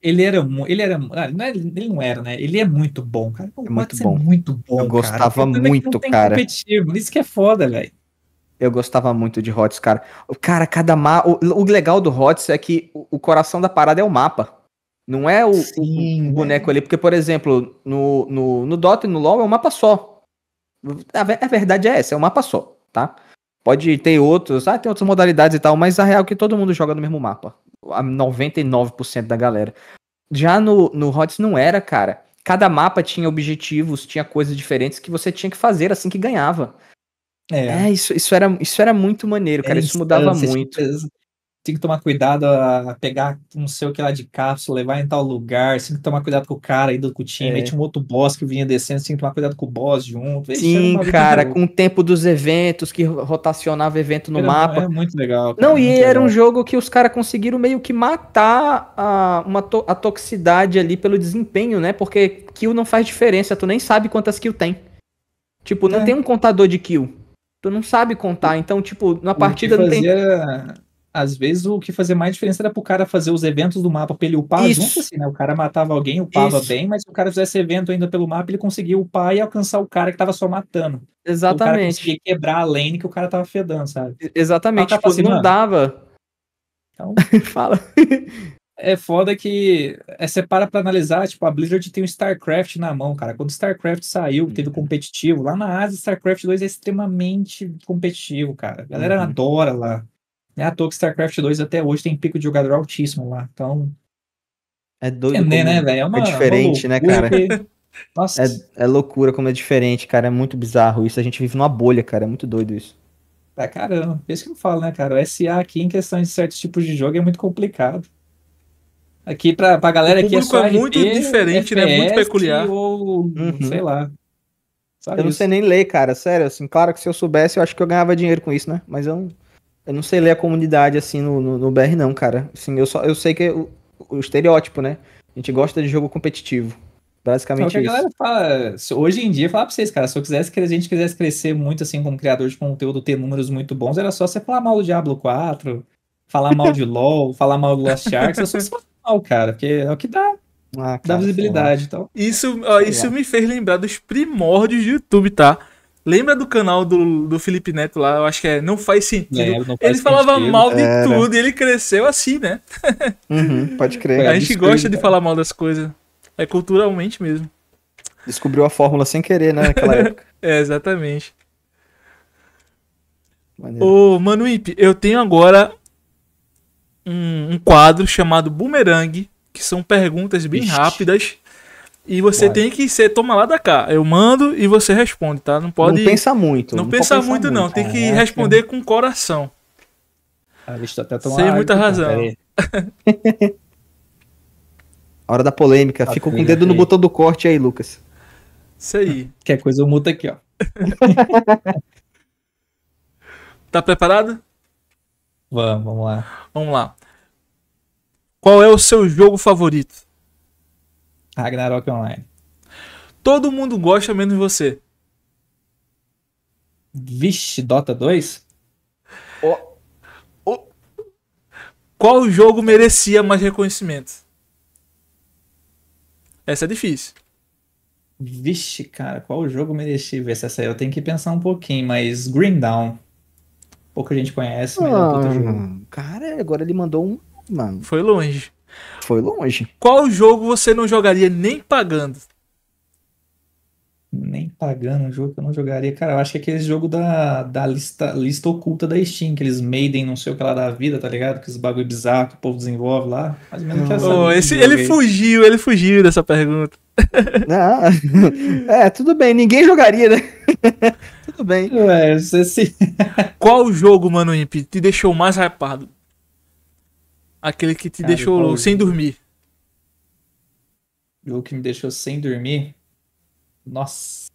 Speaker 2: Ele era, ele era, ah, não é, ele não era, né? Ele é muito bom, cara. É Pô, é muito bom. muito
Speaker 3: bom. Eu cara. gostava muito, é cara. Competitivo. Isso que é foda, velho. Eu gostava muito de Hots, cara. Cara, cada mapa. O, o, legal do Hots é que o, o, coração da parada é o mapa. Não é o, Sim, o boneco é. ali. Porque, por exemplo, no, no, no Dota e no LoL é um mapa só. A, a verdade é essa, é um mapa só, tá? Pode ter outros, ah, tem outras modalidades e tal, mas a real é que todo mundo joga no mesmo mapa a 99% da galera. Já no, no HOTS não era, cara. Cada mapa tinha objetivos, tinha coisas diferentes que você tinha que fazer assim que ganhava. É, é isso, isso, era, isso era muito maneiro, cara. É isso mudava muito. Certeza
Speaker 2: tem que tomar cuidado a pegar não sei o que lá de cápsula, levar em tal lugar, tem que tomar cuidado com o cara indo com o time, é. tinha um outro boss que vinha descendo, tem que tomar cuidado com o boss junto. Sim, cara, com
Speaker 3: o tempo dos eventos, que rotacionava evento no era, mapa. É muito
Speaker 2: legal. Cara, não, é e era um
Speaker 3: jogo que os caras conseguiram meio que matar a, uma to a toxicidade ali pelo desempenho, né? Porque kill não faz diferença, tu nem sabe quantas kill tem. Tipo, não é. tem um contador de kill. Tu não sabe contar, então, tipo, na partida não tem
Speaker 2: às vezes o que fazia mais diferença era pro cara fazer os eventos do mapa pra ele upar Isso. junto, assim, né? O cara matava alguém, upava Isso. bem, mas se o cara fizesse evento ainda pelo mapa, ele conseguia upar e alcançar o cara que tava só matando. Exatamente. o cara conseguia quebrar a lane que o cara tava fedando, sabe? Exatamente, tipo, assim, não mano. dava. Então... Fala. é foda que é, você para pra analisar, tipo, a Blizzard tem o StarCraft na mão, cara. Quando o StarCraft saiu, teve o uhum. competitivo, lá na Ásia, StarCraft 2 é extremamente competitivo, cara. A galera uhum. adora lá. É à toa que StarCraft 2 até hoje tem pico de jogador altíssimo lá. Então. É doido. Entender, né, velho? É, uma, é diferente, uma né, loucura, né, cara? Nossa.
Speaker 3: É, é, loucura como é diferente, cara. É muito bizarro isso. A gente vive numa bolha, cara. É muito doido isso.
Speaker 2: Pra é, caramba. É isso que eu falo, né, cara? O SA aqui, em questão de certos tipos de jogo, é muito complicado. Aqui, pra, pra galera aqui é só é muito diferente, FPS, né? Muito peculiar. Ou, uhum. sei lá. Só eu isso. não sei nem ler, cara.
Speaker 3: Sério, assim, claro que se eu soubesse, eu acho que eu ganhava dinheiro com isso, né? Mas eu não eu não sei ler a comunidade assim no, no, no BR, não, cara. Assim, eu, só, eu sei que é o, o estereótipo, né? A gente gosta de jogo competitivo. Basicamente é isso. galera
Speaker 2: fala, hoje em dia, falar pra vocês, cara, se eu quisesse, a gente quisesse crescer muito assim como criador de conteúdo, ter números muito bons, era só você falar mal do Diablo 4, falar mal de LoL, falar mal do Lost Sharks, é só você falar mal, cara, porque é o que dá. Ah, cara, dá visibilidade e tal. Então.
Speaker 1: Isso, ó, isso me fez lembrar dos primórdios do YouTube, tá? Lembra do canal do, do Felipe Neto lá? Eu acho que é Não Faz Sentido. É, não faz ele falava mal de Era. tudo e ele cresceu assim, né?
Speaker 3: Uhum, pode crer. A gente Descreve, gosta de
Speaker 1: falar mal das coisas. É culturalmente mesmo.
Speaker 3: Descobriu a fórmula sem querer, né? Naquela época.
Speaker 1: é, exatamente. Maneiro. Ô, Manuípe, eu tenho agora um, um, quadro chamado Boomerang, que são perguntas bem Ixi. rápidas e você tem que ser toma lá da cá. Eu mando e você responde, tá? Não pode. Não pensa muito. Não, não pensa muito, muito, não. Tem é, que responder é... com coração.
Speaker 3: Ah, até tomar Sem muita razão. Hora da polêmica. Tá Ficou com o dedo tá no botão do corte aí, Lucas. Isso aí. Quer coisa, eu muto aqui, ó.
Speaker 1: tá preparado? Vamos, vamos lá. Vamos lá. Qual é o seu jogo favorito? Ragnarok Online. Todo mundo gosta, menos você.
Speaker 2: Vixe, Dota 2? Oh. Oh.
Speaker 1: Qual jogo merecia mais reconhecimento?
Speaker 2: Essa é difícil. Vixe, cara, qual jogo merecia ver essa aí? Eu tenho que pensar um pouquinho, mas Green Down. Pouca gente conhece, mas ah, é um ah, jogo. Cara,
Speaker 3: agora ele mandou um.
Speaker 2: Mano. Foi longe. Foi longe. Qual jogo você não jogaria nem pagando? Nem pagando um jogo que eu não jogaria. Cara, eu acho que é aquele jogo da, da lista, lista oculta da Steam, que eles Maiden, não sei o que lá da vida, tá ligado? Que os bagulho bizarro que o povo desenvolve lá. Mais ou menos que é essa. Oh, esse, ele
Speaker 3: fugiu, ele fugiu dessa pergunta. Ah, é, tudo bem, ninguém jogaria, né?
Speaker 1: tudo bem. Ué, se... Qual jogo, mano, Imp, te deixou mais hypado? Aquele que te Cara, deixou sem dormir.
Speaker 2: o que me deixou sem dormir? Nossa.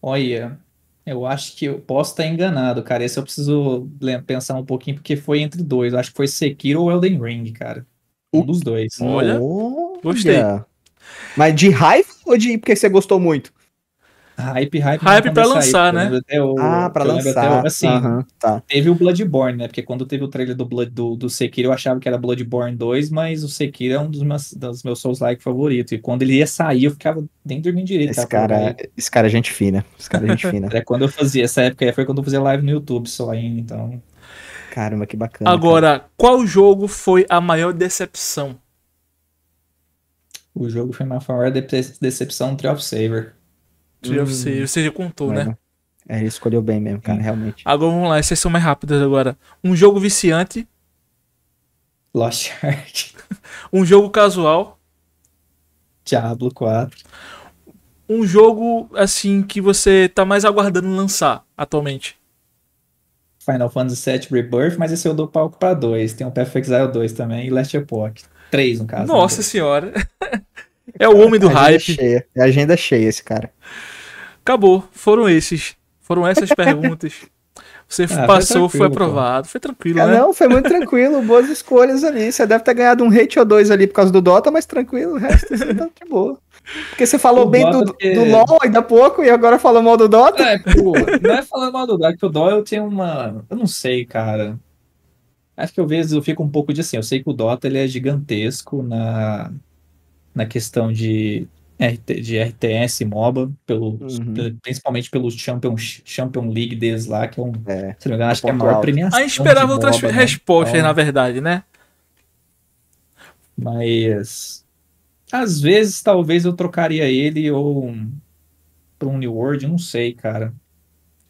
Speaker 2: Olha, eu acho que eu posso estar enganado, cara. Esse eu preciso pensar um pouquinho, porque foi entre dois. Eu acho que foi Sekiro ou Elden Ring, cara. Um dos dois. Olha. Olha. Gostei. Mas de raiva
Speaker 3: ou de porque você gostou muito?
Speaker 2: hype, hype. Hype né, pra lançar, né? Até o, ah, pra lançar. O, assim, uhum, tá. teve o Bloodborne, né? Porque quando teve o trailer do, Blood, do, do Sekiro, eu achava que era Bloodborne 2, mas o Sekiro é um dos meus, dos meus Souls-like favoritos. E quando ele ia sair, eu ficava nem dormindo direito. Esse cara, é,
Speaker 3: esse cara é gente fina. Esse cara é gente fina.
Speaker 2: É quando eu fazia, essa época aí foi quando eu fazia live no YouTube só ainda, então... Caramba, que bacana. Agora,
Speaker 1: cara. qual jogo foi a maior decepção?
Speaker 2: O jogo foi a maior decepção do Trail Saver. Tree hum. Você já contou, né? É, ele escolheu bem mesmo, cara, uhum. realmente.
Speaker 1: Agora vamos lá, essas são mais rápidas agora. Um jogo viciante.
Speaker 3: Lost Ark.
Speaker 1: um jogo casual.
Speaker 2: Diablo 4.
Speaker 1: Um jogo, assim, que você tá mais aguardando lançar atualmente.
Speaker 2: Final Fantasy VII Rebirth, mas esse eu dou palco pra dois. Tem o um Path of Exile 2 também e Last Epoch. Três, no caso. Né, Nossa
Speaker 1: no senhora.
Speaker 2: É o homem do agenda hype. Cheia. É agenda cheia esse cara. Acabou. Foram
Speaker 1: esses. Foram essas perguntas. Você ah, passou, foi, foi aprovado. Pô. Foi tranquilo, ah, né? Não, foi muito
Speaker 3: tranquilo. Boas escolhas ali. Você deve ter ganhado um hate ou dois ali por causa do Dota, mas tranquilo, o resto você tá de boa. Porque você falou o bem do, é que... do LoL ainda há pouco e agora falou mal do Dota? É,
Speaker 2: pô, não é falando mal do Dota, é que o Dota eu tenho uma. Eu não sei, cara. Acho que às vezes eu fico um pouco de assim. Eu sei que o Dota ele é gigantesco na, na questão de, RT, de RTS MOBA, pelo, uhum. principalmente pelo Champion, Champion League deles lá, que é um. É, se não me engano, acho que é a maior alto. premiação. A gente esperava outras né? respostas, então na verdade, né? Mas. Às vezes, talvez eu trocaria ele ou um, para um New World, não sei, cara.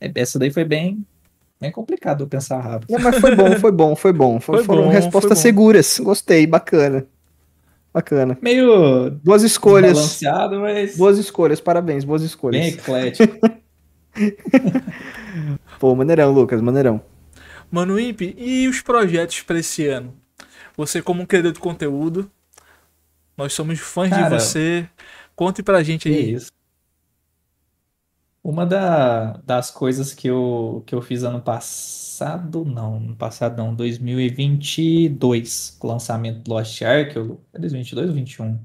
Speaker 2: É, essa daí foi bem, bem complicado pensar rápido. mas foi bom, foi bom, foi
Speaker 3: bom. Foi, foi foram bom, respostas foi bom. seguras. Gostei, bacana. Bacana. Meio. Boas escolhas. Balanceado, mas. Boas escolhas, parabéns, boas escolhas. Bem eclético. Pô, maneirão, Lucas, maneirão. Mano
Speaker 1: Imp, e os projetos para esse ano? Você, como um criador de conteúdo, nós somos fãs Caramba. de você. Conte pra gente aí. isso.
Speaker 2: Uma da, das coisas que eu, que eu fiz ano passado, não, ano passado não, 2022, com o lançamento do Lost Ark, eu, é 2022 ou 21?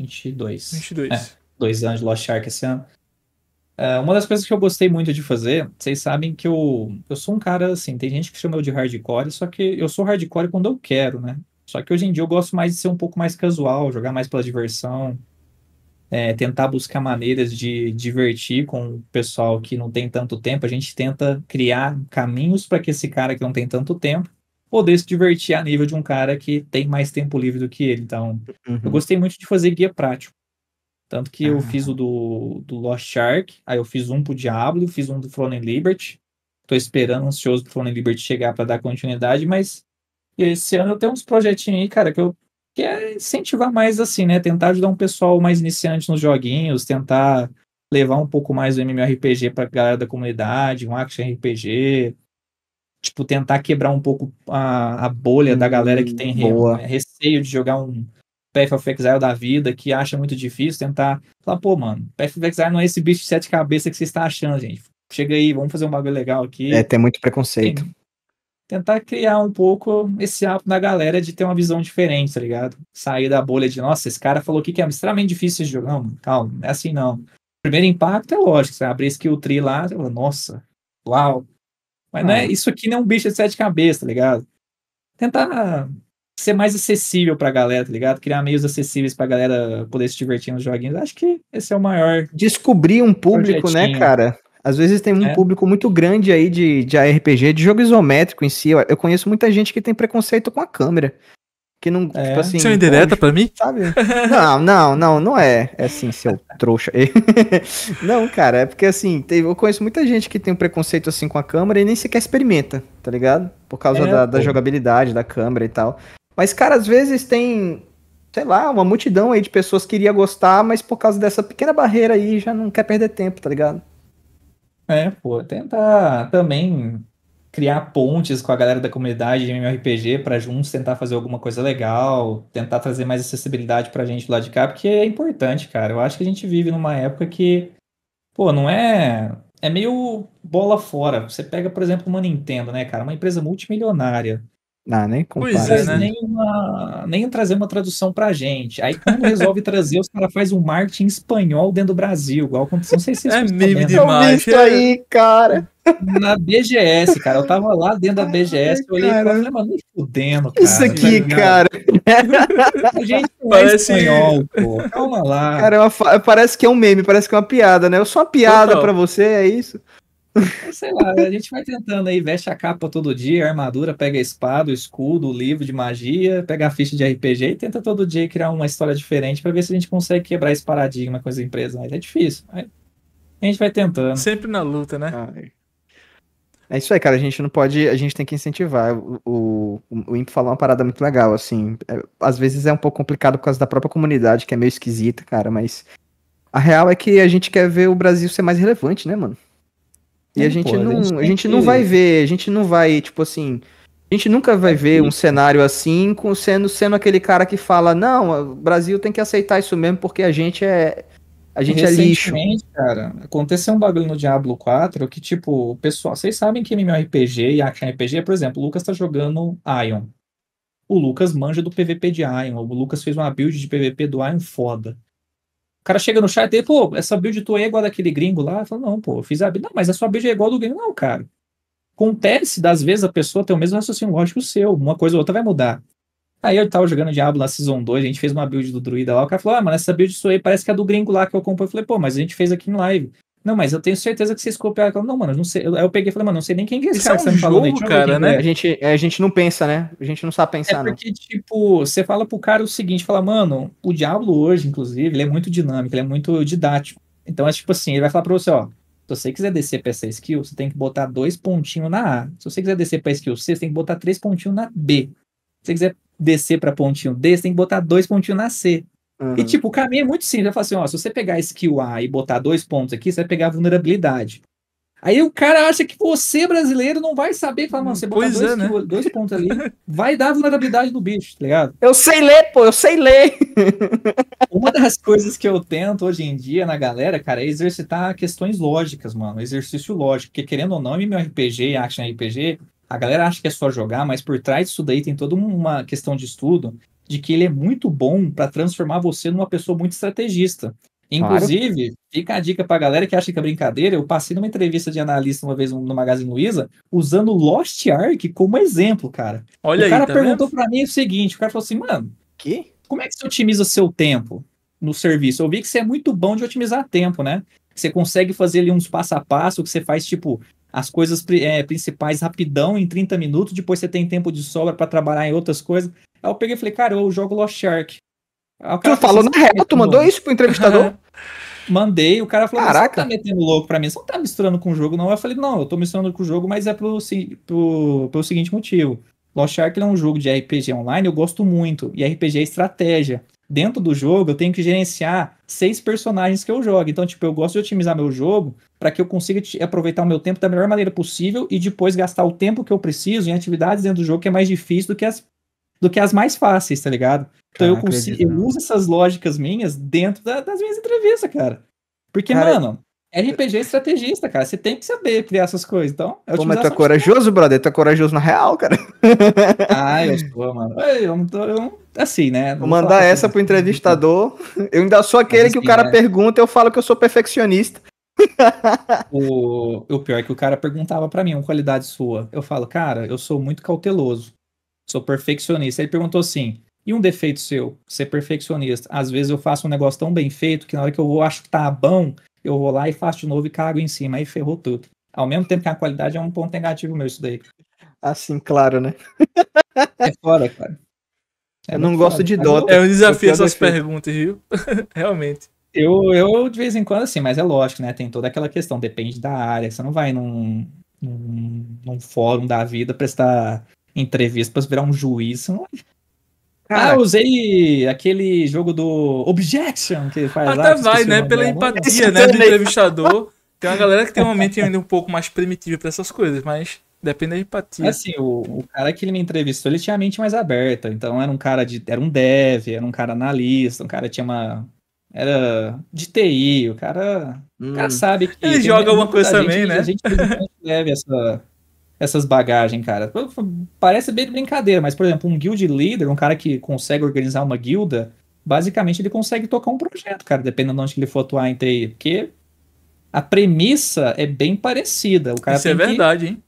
Speaker 2: 22. 22. É, dois anos de Lost Ark esse ano. É, uma das coisas que eu gostei muito de fazer, vocês sabem que eu, eu sou um cara assim, tem gente que chama eu de hardcore, só que eu sou hardcore quando eu quero, né? Só que hoje em dia eu gosto mais de ser um pouco mais casual, jogar mais pela diversão, é, tentar buscar maneiras de divertir com o pessoal que não tem tanto tempo. A gente tenta criar caminhos para que esse cara que não tem tanto tempo poder se divertir a nível de um cara que tem mais tempo livre do que ele. Então, uhum. eu gostei muito de fazer guia prático. Tanto que ah. eu fiz o do, do, Lost Shark, aí eu fiz um pro Diablo, eu fiz um do Fallen Liberty. Tô esperando, ansioso pro Fallen Liberty chegar para dar continuidade, mas esse ano eu tenho uns projetinhos aí, cara, que eu que é incentivar mais assim, né? Tentar ajudar um pessoal mais iniciante nos joguinhos, tentar levar um pouco mais o MMORPG pra galera da comunidade, um action RPG, tipo, tentar quebrar um pouco a, a bolha hum, da galera que hum, tem re, é, receio de jogar um Path of Exile da vida, que acha muito difícil, tentar falar, pô, mano, Path of Exile não é esse bicho de sete cabeças que você está achando, gente. Chega aí, vamos fazer um bagulho legal aqui. É, tem
Speaker 3: muito preconceito.
Speaker 2: Tem, tentar criar um pouco esse hábito da galera de ter uma visão diferente, tá ligado? Sair da bolha de, nossa, esse cara falou que é extremamente difícil de jogar. Não, calma, não é assim não. Primeiro impacto é lógico, você abrir skill tree lá, fala, nossa, uau. Mas ah. é? isso aqui não é um bicho de sete cabeças, tá ligado? Tentar ser mais acessível pra galera, tá ligado? Criar meios acessíveis pra galera poder se divertir nos joguinhos. Acho que esse é o maior. Descobrir um público, né, projetinho. né, cara?
Speaker 3: Às vezes tem um é. público muito grande aí de, de ARPG, de jogo isométrico em si. Eu conheço muita gente que tem preconceito com a câmera. Que não, é. tipo assim. Isso é indireta pra mim? Sabe? Não, não, não, não é. É assim, seu trouxa. não, cara, é porque assim, eu conheço muita gente que tem um preconceito assim com a câmera e nem sequer experimenta, tá ligado? Por causa é, da, da jogabilidade da câmera e tal. Mas, cara, às vezes tem, sei lá, uma multidão aí de pessoas que iria gostar, mas por causa dessa pequena barreira aí já não quer perder tempo, tá ligado?
Speaker 2: É, pô, tentar também criar pontes com a galera da comunidade de MMORPG para juntos tentar fazer alguma coisa legal, tentar trazer mais acessibilidade pra gente lá de cá, porque é importante, cara. Eu acho que a gente vive numa época que, pô, não é. É meio bola fora. Você pega, por exemplo, uma Nintendo, né, cara? Uma empresa multimilionária não ah, nem compara. Pois é, né? nem, uma, nem trazer uma tradução pra gente. Aí quando resolve trazer, os caras fazem um marketing espanhol dentro do Brasil, igual aconteceu. Não sei se É meme demais. Eu aí, cara. Na BGS, cara. Eu tava lá dentro da BGS, eu olhei e falei, mano, nem fudendo, cara. Isso aqui, cara.
Speaker 3: A gente não é parece... é espanhol,
Speaker 2: pô. Calma lá. Cara,
Speaker 3: é uma, parece que é um meme, parece que é uma piada, né? Eu sou uma piada Total. pra você, é isso?
Speaker 2: Sei lá, a gente vai tentando aí, veste a capa todo dia, a armadura, pega a espada, o escudo, o livro de magia, pega a ficha de RPG e tenta todo dia criar uma história diferente para ver se a gente consegue quebrar esse paradigma com as empresas. Mas é difícil, mas a gente vai tentando. Sempre na luta, né? Ai.
Speaker 3: É isso aí, cara. A gente não pode. A gente tem que incentivar. O, o, o Imp falou uma parada muito legal, assim. É, às vezes é um pouco complicado por causa da própria comunidade, que é meio esquisita, cara, mas. A real é que a gente quer ver o Brasil ser mais relevante, né, mano? E a gente não, a gente, a gente não vai ver, a gente não vai, tipo assim, a gente nunca vai é ver um cenário assim, com, sendo, sendo aquele cara que fala, não, o Brasil tem que
Speaker 2: aceitar isso mesmo, porque a gente é.
Speaker 3: A gente é lixo.
Speaker 2: cara, aconteceu um bagulho no Diablo 4 que, tipo, o pessoal. Vocês sabem que MMORPG e Action RPG, por exemplo, o Lucas tá jogando Ion. O Lucas manja do PVP de Ion. O Lucas fez uma build de PVP do Ion foda cara chega no chat e pô, essa build tua é igual daquele gringo lá. Fala, não, pô, eu fiz a build. Não, mas a sua build é igual do gringo. Não, cara. Acontece, das vezes, a pessoa tem o mesmo raciocínio lógico seu. Uma coisa ou outra vai mudar. Aí eu tava jogando Diablo na Season 2, a gente fez uma build do Druida lá, o cara falou, ah, mas essa build sua aí parece que é do gringo lá que eu comprei. Eu falei, pô, mas a gente fez aqui em live. Não, mas eu tenho certeza que vocês copiaram. Não, mano, não sei. Eu, eu peguei e falei, mano, não sei nem quem que é esse é cara é um que você tá me falou. Jogo, cara, né? É. A gente, é, a gente não pensa, né? A gente não sabe pensar, é porque, não. tipo, você fala pro cara o seguinte, fala, mano, o Diablo hoje, inclusive, ele é muito dinâmico, ele é muito didático. Então, é tipo assim, ele vai falar pra você, ó, se você quiser descer pra essa skill, você tem que botar dois pontinhos na A. Se você quiser descer pra skill C, você tem que botar três pontinhos na B. Se você quiser descer pra pontinho D, você tem que botar dois pontinhos na C. Uhum. E, tipo, o caminho é muito simples. Eu falo assim, ó, se você pegar skill A e botar dois pontos aqui, você vai pegar vulnerabilidade. Aí o cara acha que você, brasileiro, não vai saber. Fala, mano, você botar é, dois, é, né? dois, pontos ali, vai dar a vulnerabilidade do bicho, tá ligado? Eu sei ler, pô, eu sei ler. Uma das coisas que eu tento hoje em dia na galera, cara, é exercitar questões lógicas, mano. Exercício lógico. Porque querendo ou não, em meu RPG, action RPG, a galera acha que é só jogar, mas por trás disso daí tem toda uma questão de estudo de que ele é muito bom para transformar você numa pessoa muito estrategista.
Speaker 3: Inclusive,
Speaker 2: claro. fica a dica pra galera que acha que é brincadeira. Eu passei numa entrevista de analista uma vez no Magazine Luiza, usando Lost Ark como exemplo, cara. Olha o aí, cara tá perguntou para mim o seguinte: o cara falou assim, mano, que? como é que você otimiza seu tempo no serviço? Eu vi que você é muito bom de otimizar tempo, né? Você consegue fazer ali uns passo a passo que você faz, tipo, as coisas é, principais rapidão em 30 minutos, depois você tem tempo de sobra para trabalhar em outras coisas. Aí eu peguei e falei, cara, eu jogo Lost Shark. tu falou assim, na reta, tu tá mandou isso pro entrevistador? Mandei, o cara falou, Caraca. você tá metendo louco pra mim, você não tá misturando com o jogo, não. Eu falei, não, eu tô misturando com o jogo, mas é pro, pro, pelo seguinte motivo. Lost Ark é um jogo de RPG online, eu gosto muito, e RPG é estratégia dentro do jogo, eu tenho que gerenciar seis personagens que eu jogo. Então, tipo, eu gosto de otimizar meu jogo para que eu consiga aproveitar o meu tempo da melhor maneira possível e depois gastar o tempo que eu preciso em atividades dentro do jogo que é mais difícil do que as, do que as mais fáceis, tá ligado? Então cara, eu consigo, eu uso essas lógicas minhas dentro da, das minhas entrevistas, cara. Porque, cara, mano, RPG é estrategista, cara. Você tem que saber criar essas coisas. Então, é Pô, mas tu é
Speaker 3: corajoso, brother. Tu é corajoso na real, cara.
Speaker 2: Ah, eu sou, mano. Eu, não tô, eu, assim, né? Vou, mandar assim, essa assim. pro né? entrevistador. Eu ainda sou aquele assim, que o assim, cara pergunta né?
Speaker 3: pergunta, eu falo que eu sou perfeccionista.
Speaker 2: O, o pior é que o cara perguntava para mim uma qualidade sua. Eu falo, cara, eu sou muito cauteloso. Sou perfeccionista. Ele perguntou assim: e um defeito seu? Ser perfeccionista. Às vezes eu faço um negócio tão bem feito que na hora que eu vou acho que tá bom, eu vou lá e faço de novo e cago em cima, aí ferrou tudo. Ao mesmo tempo que a qualidade é um ponto negativo meu isso daí. Assim, claro, né? é fora, cara. É eu não gosto de Dota. é um desafio essas perguntas,
Speaker 1: viu? Realmente.
Speaker 2: Eu, eu, de vez em quando, assim, mas é lógico, né? Tem toda aquela questão, depende da área. Você não vai num, num, num fórum da vida prestar entrevista para virar um juiz. Você não Cara, ah, eu usei aquele jogo do Objection que faz Até vai, né? Pela empatia, né? Do entrevistador.
Speaker 1: Tem uma galera que tem uma mente ainda um pouco mais primitiva para essas coisas, mas depende da empatia. Assim,
Speaker 2: o, o, cara que ele me entrevistou, ele tinha a mente mais aberta. Então era um cara de. Era um dev, era um cara analista, um cara tinha uma. Era de TI, o cara. Hum. O cara sabe que. Ele joga alguma coisa também, né? A gente é deve essa essas bagagens, cara. Parece bem brincadeira, mas, por exemplo, um guild leader, um cara que consegue organizar uma guilda, basicamente ele consegue tocar um projeto, cara, dependendo de onde ele for atuar em TI. Porque a premissa é bem parecida. O cara Isso é verdade, hein?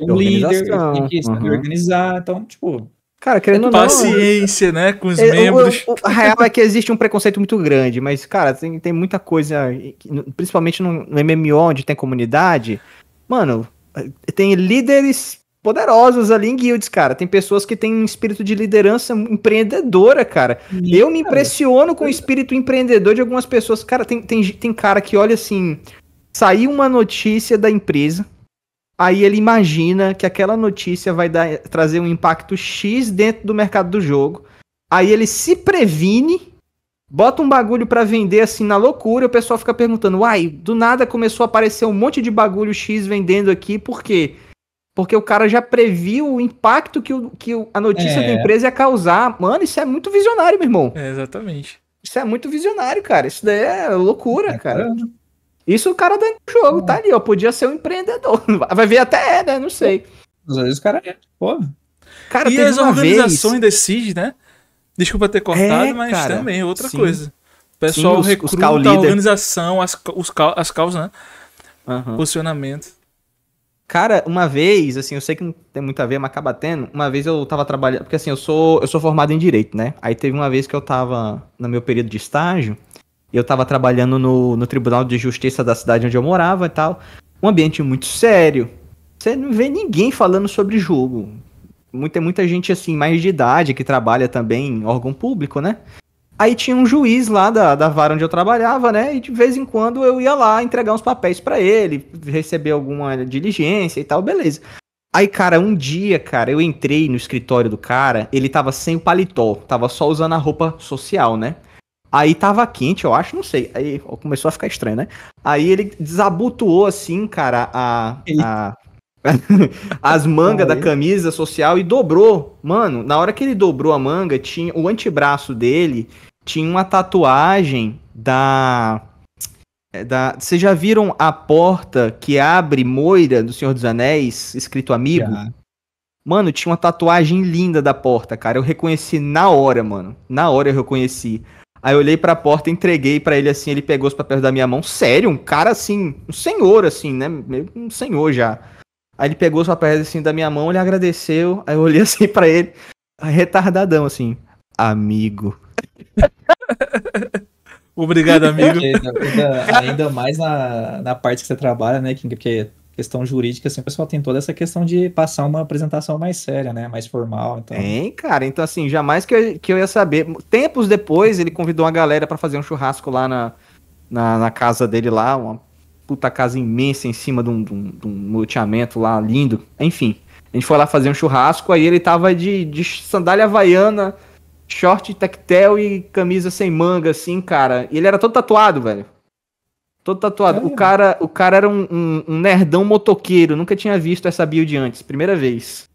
Speaker 2: Um líder, tem que uhum. organizar, então, tipo. Cara, querendo Paciência, não, né? Com os é, membros. O, o, a real é
Speaker 3: que existe um preconceito muito grande, mas, cara, tem, tem muita coisa, principalmente no, no MMO, onde tem comunidade. Mano, tem líderes poderosos ali em guilds, cara. Tem pessoas que têm um espírito de liderança empreendedora, cara. E, eu me impressiono com o espírito empreendedor de algumas pessoas. Cara, tem, tem, tem cara que olha assim: saiu uma notícia da empresa, aí ele imagina que aquela notícia vai dar, trazer um impacto X dentro do mercado do jogo. Aí ele se previne Bota um bagulho para vender assim na loucura, o pessoal fica perguntando: "Uai, do nada começou a aparecer um monte de bagulho X vendendo aqui, por quê?" Porque o cara já previu o impacto que, o, que a notícia é. da empresa ia causar. Mano, isso é muito visionário, meu irmão. É,
Speaker 1: exatamente.
Speaker 3: Isso é muito visionário, cara. Isso daí é loucura, é cara. Isso o cara dando jogo, tá hum. ali, ó. Podia ser um empreendedor. Vai ver até é, né? Não sei. Às vezes o cara é, pô.
Speaker 2: Cara, e as organizações
Speaker 1: vez... decidem, né? Desculpa ter é, cortado, é, mas cara, também é outra sim. coisa. O pessoal sim, os, recruta os a organização, as, os, as causas, né?
Speaker 3: Uhum. Posicionamento. Cara, uma vez, assim, eu sei que não tem muito a ver, mas acaba tendo. Uma vez eu tava trabalhando, porque assim, eu sou, eu sou formado em direito, né? Aí teve uma vez que eu tava no meu período de estágio, e eu tava trabalhando no, no Tribunal de Justiça da cidade onde eu morava e tal. Um ambiente muito sério. Você não vê ninguém falando sobre jogo muita, muita gente assim, mais de idade, que trabalha também em órgão público, né? Aí tinha um juiz lá da, da vara onde eu trabalhava, né? E de vez em quando eu ia lá entregar uns papéis para ele, receber alguma diligência e tal, beleza. Aí, cara, um dia, cara, eu entrei no escritório do cara, ele tava sem o paletó, tava só usando a roupa social, né? Aí tava quente, eu acho, não sei. Aí começou a ficar estranho, né? Aí ele desabotoou assim, cara, a, a as mangas da camisa social e dobrou. Mano, na hora que ele dobrou a manga, tinha o antebraço dele tinha uma tatuagem da é, da Vocês já viram a porta que abre Moira do Senhor dos Anéis, escrito amigo? Já. Mano, tinha uma tatuagem linda da porta, cara. Eu reconheci na hora, mano. Na hora eu reconheci. Aí eu olhei pra porta, entreguei para ele assim, ele pegou os papéis da minha mão. Sério, um cara assim, um senhor assim, né? Um senhor já. Aí ele pegou os papéis assim da minha mão, ele agradeceu. Aí eu olhei assim para ele, retardadão assim, amigo. Obrigado, amigo. Ainda, ainda,
Speaker 2: mais na, na parte que você trabalha, né, Kim? Porque questão jurídica, assim, o pessoal tem toda essa questão de passar uma apresentação mais séria, né? Mais formal. Então... Tem,
Speaker 3: cara. Então, assim, jamais que eu, que eu ia saber. Tempos depois, ele convidou uma galera para fazer um churrasco lá na, na, na casa dele lá, uma puta casa imensa em cima de um, de um, de um loteamento lá lindo. Enfim, a gente foi lá fazer um churrasco, aí ele tava de, de sandália havaiana, short tactel e camisa sem manga, assim, cara. E ele era todo tatuado, velho. Todo tatuado. É, o, cara, o cara era um, um, um, nerdão motoqueiro. Nunca tinha visto essa build antes. Primeira vez.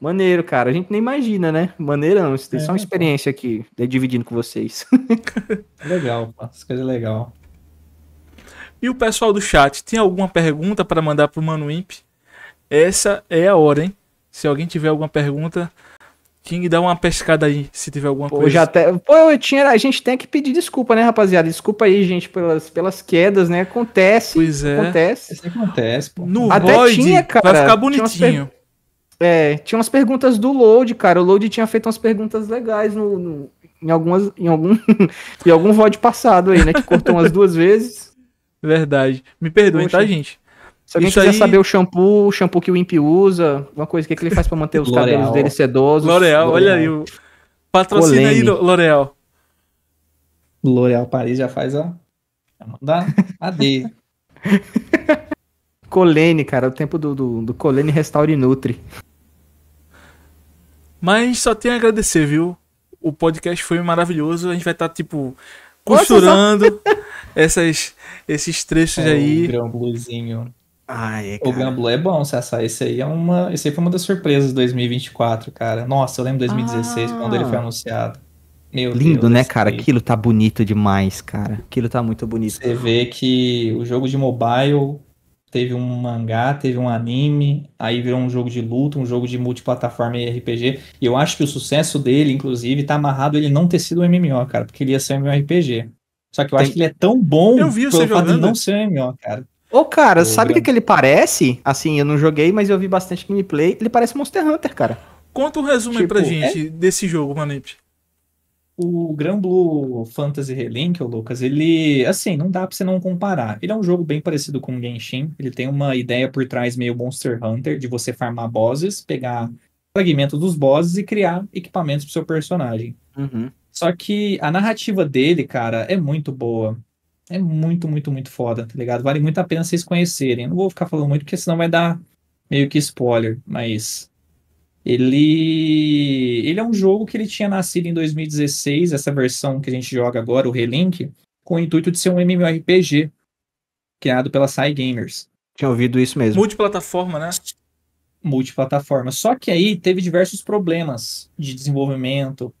Speaker 3: Maneiro, cara. A gente nem imagina, né? Maneirão. Isso tem é, só uma é, então. experiência aqui, né, dividindo com vocês.
Speaker 1: legal, pô. Essa coisa é legal. E o pessoal do chat, tem alguma pergunta para mandar para o Mano Imp? Essa é a hora, hein? Se alguém tiver alguma pergunta, King, dá uma pescada aí, se tiver alguma Pô, coisa. Já
Speaker 3: até. Pô, eu tinha... a gente tem que pedir desculpa, né, rapaziada? Desculpa aí, gente, pelas, pelas quedas, né? Acontece. Pois é. Acontece.
Speaker 2: acontece pô. No Até Void, tinha, cara. Vai ficar bonitinho.
Speaker 3: É, tinha umas perguntas do Load, cara. O Load tinha feito umas perguntas legais no, no em, algumas, em, algum, em algum VOD passado aí, né? Que cortou umas duas vezes. Verdade. Me perdoem, tá, Poxa. tá, gente? Se alguém Isso quiser aí... saber o shampoo, o shampoo que o Imp usa, uma coisa, o que, é que ele faz para manter os cabelos dele sedosos.
Speaker 1: L'Oreal, olha aí. O... Patrocina aí, L'Oreal.
Speaker 2: L'Oreal Paris já faz a. Já manda a D.
Speaker 3: Colene, cara, o tempo do, do, do Colene Restaure Nutri.
Speaker 1: Mas só tenho a agradecer, viu? O podcast foi maravilhoso. A gente vai estar, tá, tipo, costurando.
Speaker 2: essas, esses trechos é, aí. O Gran Bluezinho. Ai, o Gran Blue é bom, Sassá. Esse aí é uma. Esse aí foi uma das surpresas de 2024, cara. Nossa, eu lembro 2016, ah. quando ele foi anunciado. Meu Lindo, Deus, né, cara? Aquilo
Speaker 3: tá bonito demais, cara.
Speaker 2: Aquilo tá muito bonito. Você vê que o jogo de mobile teve um mangá, teve um anime, aí virou um jogo de luta, um jogo de multiplataforma e RPG. E eu acho que o sucesso dele, inclusive, tá amarrado ele não ter sido um MMO, cara, porque ele ia ser um MMORPG. Só que eu Tem... acho que ele é tão bom eu vi pelo fato de não ser MMO, cara.
Speaker 3: Ô, cara, Pô, sabe o que, que ele parece? Assim, eu não joguei, mas eu vi bastante gameplay. Ele parece Monster Hunter, cara. Conta um resumo
Speaker 1: tipo, aí pra tipo, gente é... desse jogo, Manip.
Speaker 2: O Gran Blue Fantasy Relink, o Lucas, ele, assim, não dá pra você não comparar. Ele é um jogo bem parecido com o Genshin. Ele tem uma ideia por trás meio Monster Hunter, de você farmar bosses, pegar fragmentos dos bosses e criar equipamentos pro seu personagem. Uhum. Só que a narrativa dele, cara, é muito boa. É muito, muito, muito foda, tá ligado? Vale muito a pena vocês conhecerem. Eu não vou ficar falando muito, porque senão vai dar meio que spoiler, mas ele ele é um jogo que ele tinha nascido em 2016, essa versão que a gente joga agora, o Relink, com o intuito de ser um MMORPG criado pela Sai Gamers. Tinha ouvido isso mesmo. Multiplataforma, né? Multiplataforma. Só que aí teve diversos problemas de desenvolvimento,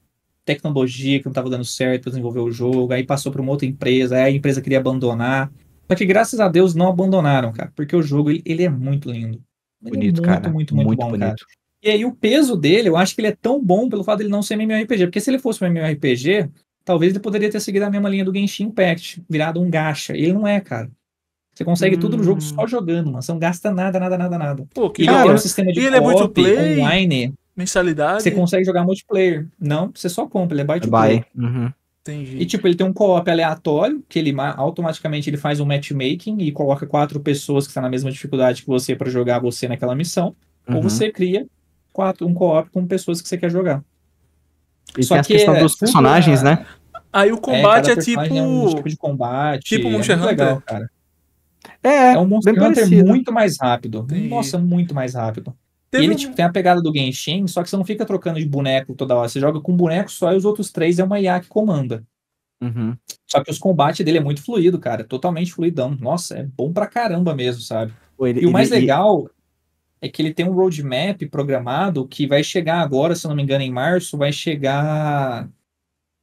Speaker 2: tecnologia que não estava dando certo para desenvolver o jogo, aí passou para uma outra empresa, aí a empresa queria abandonar. Só que graças a Deus não abandonaram, cara, porque o jogo ele, ele é muito lindo. Ele é bonito, é muito, cara. Muito, muito, muito, muito bom, bonito. Cara. E aí o peso dele, eu acho que ele é tão bom pelo fato de ele não ser MMORPG, porque se ele fosse um MMORPG, talvez ele poderia ter seguido a mesma linha do Genshin Impact, virado um gacha. Ele não é, cara. Você consegue hum. tudo no jogo hum. só jogando, mano. Você não gasta nada, nada, nada, nada. Pô, que e cara, ele é um sistema de e ele é online. Mensalidade? Você consegue jogar multiplayer. Não, você só compra, ele é buy to play. Uhum. Entendi. E tipo, ele tem um co-op aleatório, que ele automaticamente ele faz um matchmaking e coloca quatro pessoas que estão tá na mesma dificuldade que você para jogar você naquela missão. Uhum. Ou você cria quatro, um co-op com pessoas que você quer jogar. E Só tem que a questão é, dos personagens, né? Aí o é, combate é, é tipo. É um tipo, tipo de combate. Tipo é Monster é Hunter. Legal, cara. É, é um Monster Hunter parecido. muito mais rápido. Nossa, muito mais rápido. Teve... ele tipo, tem a pegada do Genshin, só que você não fica trocando de boneco toda hora. Você joga com um boneco só e os outros três é uma IA que comanda. Uhum. Só que os combates dele é muito fluido, cara. Totalmente fluidão. Nossa, é bom pra caramba mesmo, sabe? Pô, ele, e o mais ele, legal ele... é que ele tem um roadmap programado que vai chegar agora, se eu não me engano, em março, vai chegar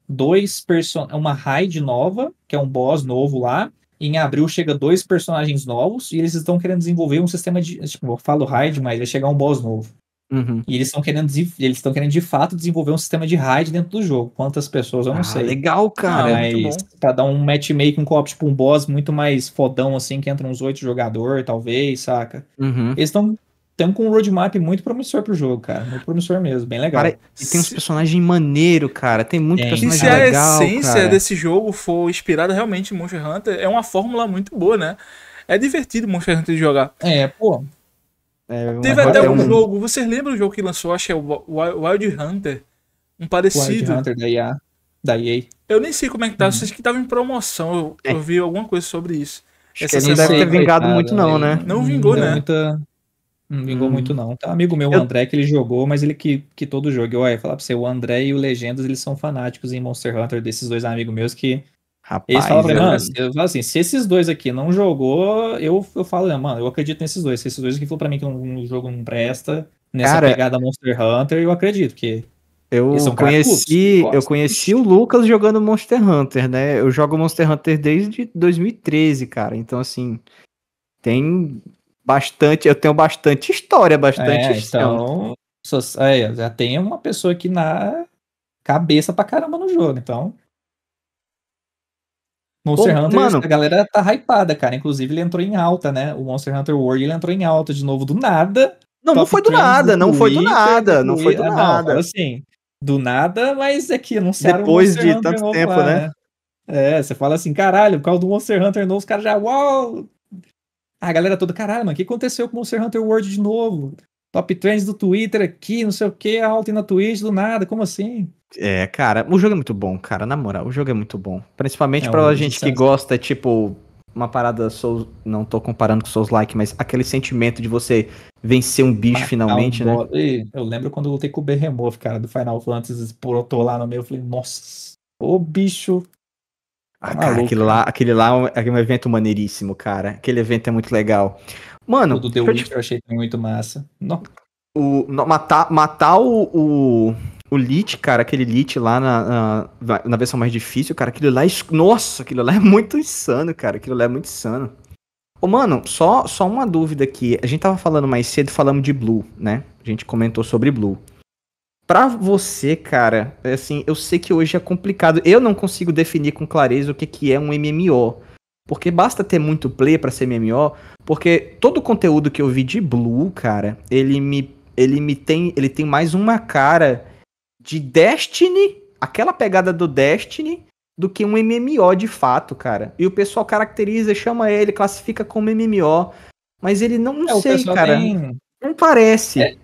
Speaker 2: dois personagens, uma raid nova, que é um boss novo lá, em abril chega dois personagens novos e eles estão querendo desenvolver um sistema de. Tipo, eu falo raid, mas vai chegar um boss novo. Uhum. E eles estão querendo, eles estão querendo de fato desenvolver um sistema de raid dentro do jogo. Quantas pessoas, eu não ah, sei. Legal, cara. É mas pra dar um matchmaking com co-op, tipo um boss muito mais fodão, assim, que entra uns oito jogadores, talvez, saca? Uhum. Eles estão estamos com um roadmap muito promissor pro jogo, cara. Muito promissor mesmo, bem legal. Cara, e tem uns personagens maneiro, cara. Tem muito tem. personagem e se legal, a essência cara.
Speaker 1: desse jogo for inspirada realmente em Monster Hunter, é uma fórmula muito boa, né? É divertido Monster Hunter de jogar.
Speaker 3: É, pô. É, Teve até é um, jogo,
Speaker 1: vocês lembram o jogo que lançou? Acho que é o Wild
Speaker 2: Hunter. Um
Speaker 1: parecido. Wild Hunter
Speaker 2: da EA. Da EA. Eu
Speaker 1: nem sei como é que tá, hum. vocês que tava em promoção. Eu, é. eu vi alguma coisa sobre isso. Acho Essa que não deve ter vingado muito, não, né? Não vingou, não né?
Speaker 2: Muita... Não vingou hum. muito, uhum. não. Tem um amigo meu, o eu... André, que ele jogou, mas ele que, que todo jogo. Eu ia falar pra você, o André e o Legendas, eles são fanáticos em Monster Hunter desses dois amigos meus que. Rapaz, eles falam pra mim, é mano, eu falo assim, se esses dois aqui não jogou, eu, eu falo, mano, eu acredito nesses dois. Se esses dois aqui falou pra mim que um, um jogo não presta, nessa Cara... pegada Monster Hunter, eu acredito, que eu conheci,
Speaker 3: eu conheci o Lucas jogando Monster Hunter, né? Eu jogo Monster Hunter desde 2013, cara. Então, assim, tem bastante, eu tenho bastante história, bastante é, Então,
Speaker 2: é, já tem uma pessoa aqui na cabeça pra caramba no jogo, então. Monster Hunter, mano, a galera tá hypada, cara. Inclusive, ele entrou em alta, né? O Monster Hunter World ele entrou em alta de novo do nada. Não, não foi do nada, não foi do nada, não foi do ah, nada. Não, assim, do nada, mas é que anunciaram Depois de Hunter tanto tempo, né? né? É, você fala assim, caralho, por causa do Monster Hunter novo, os caras já, uau, a galera toda, caralho, mano, o que aconteceu com o Monster Hunter World de novo? Top trends do Twitter aqui, não sei o que, alta na Twitch do nada, como assim?
Speaker 3: É, cara, o jogo é muito bom, cara, na moral, o jogo é muito bom. Principalmente é, pra é gente que gosta, tipo, uma parada Souls. Não tô comparando com Souls Like, mas aquele sentimento de você vencer um bicho Matar finalmente, um
Speaker 2: né? eu lembro quando eu lutei com o Behemoth, cara, do Final Fantasy, porotou lá no meio, eu falei, nossa, ô bicho ah, cara, aquele
Speaker 3: lá, aquele lá é, é um evento maneiríssimo, cara. Aquele evento é muito legal.
Speaker 2: Mano, o do The Witcher eu, achei muito massa.
Speaker 3: Não. O, matar matar o, o, o Lich, cara, aquele Lich lá na, na, na, versão mais difícil, cara, aquilo lá é. Nossa, aquilo lá é muito insano, cara. Aquilo lá é muito insano. Ô, mano, só, só uma dúvida aqui. A gente tava falando mais cedo, falamos de Blue, né? A gente comentou sobre Blue para você, cara, é assim, eu sei que hoje é complicado. Eu não consigo definir com clareza o que, que é um MMO. Porque basta ter muito play para ser MMO, porque todo o conteúdo que eu vi de Blue, cara, ele me ele me tem, ele tem mais uma cara de Destiny, aquela pegada do Destiny do que um MMO de fato, cara. E o pessoal caracteriza, chama ele, classifica como MMO, mas ele não, não é, sei, cara. Tem...
Speaker 2: Não parece. É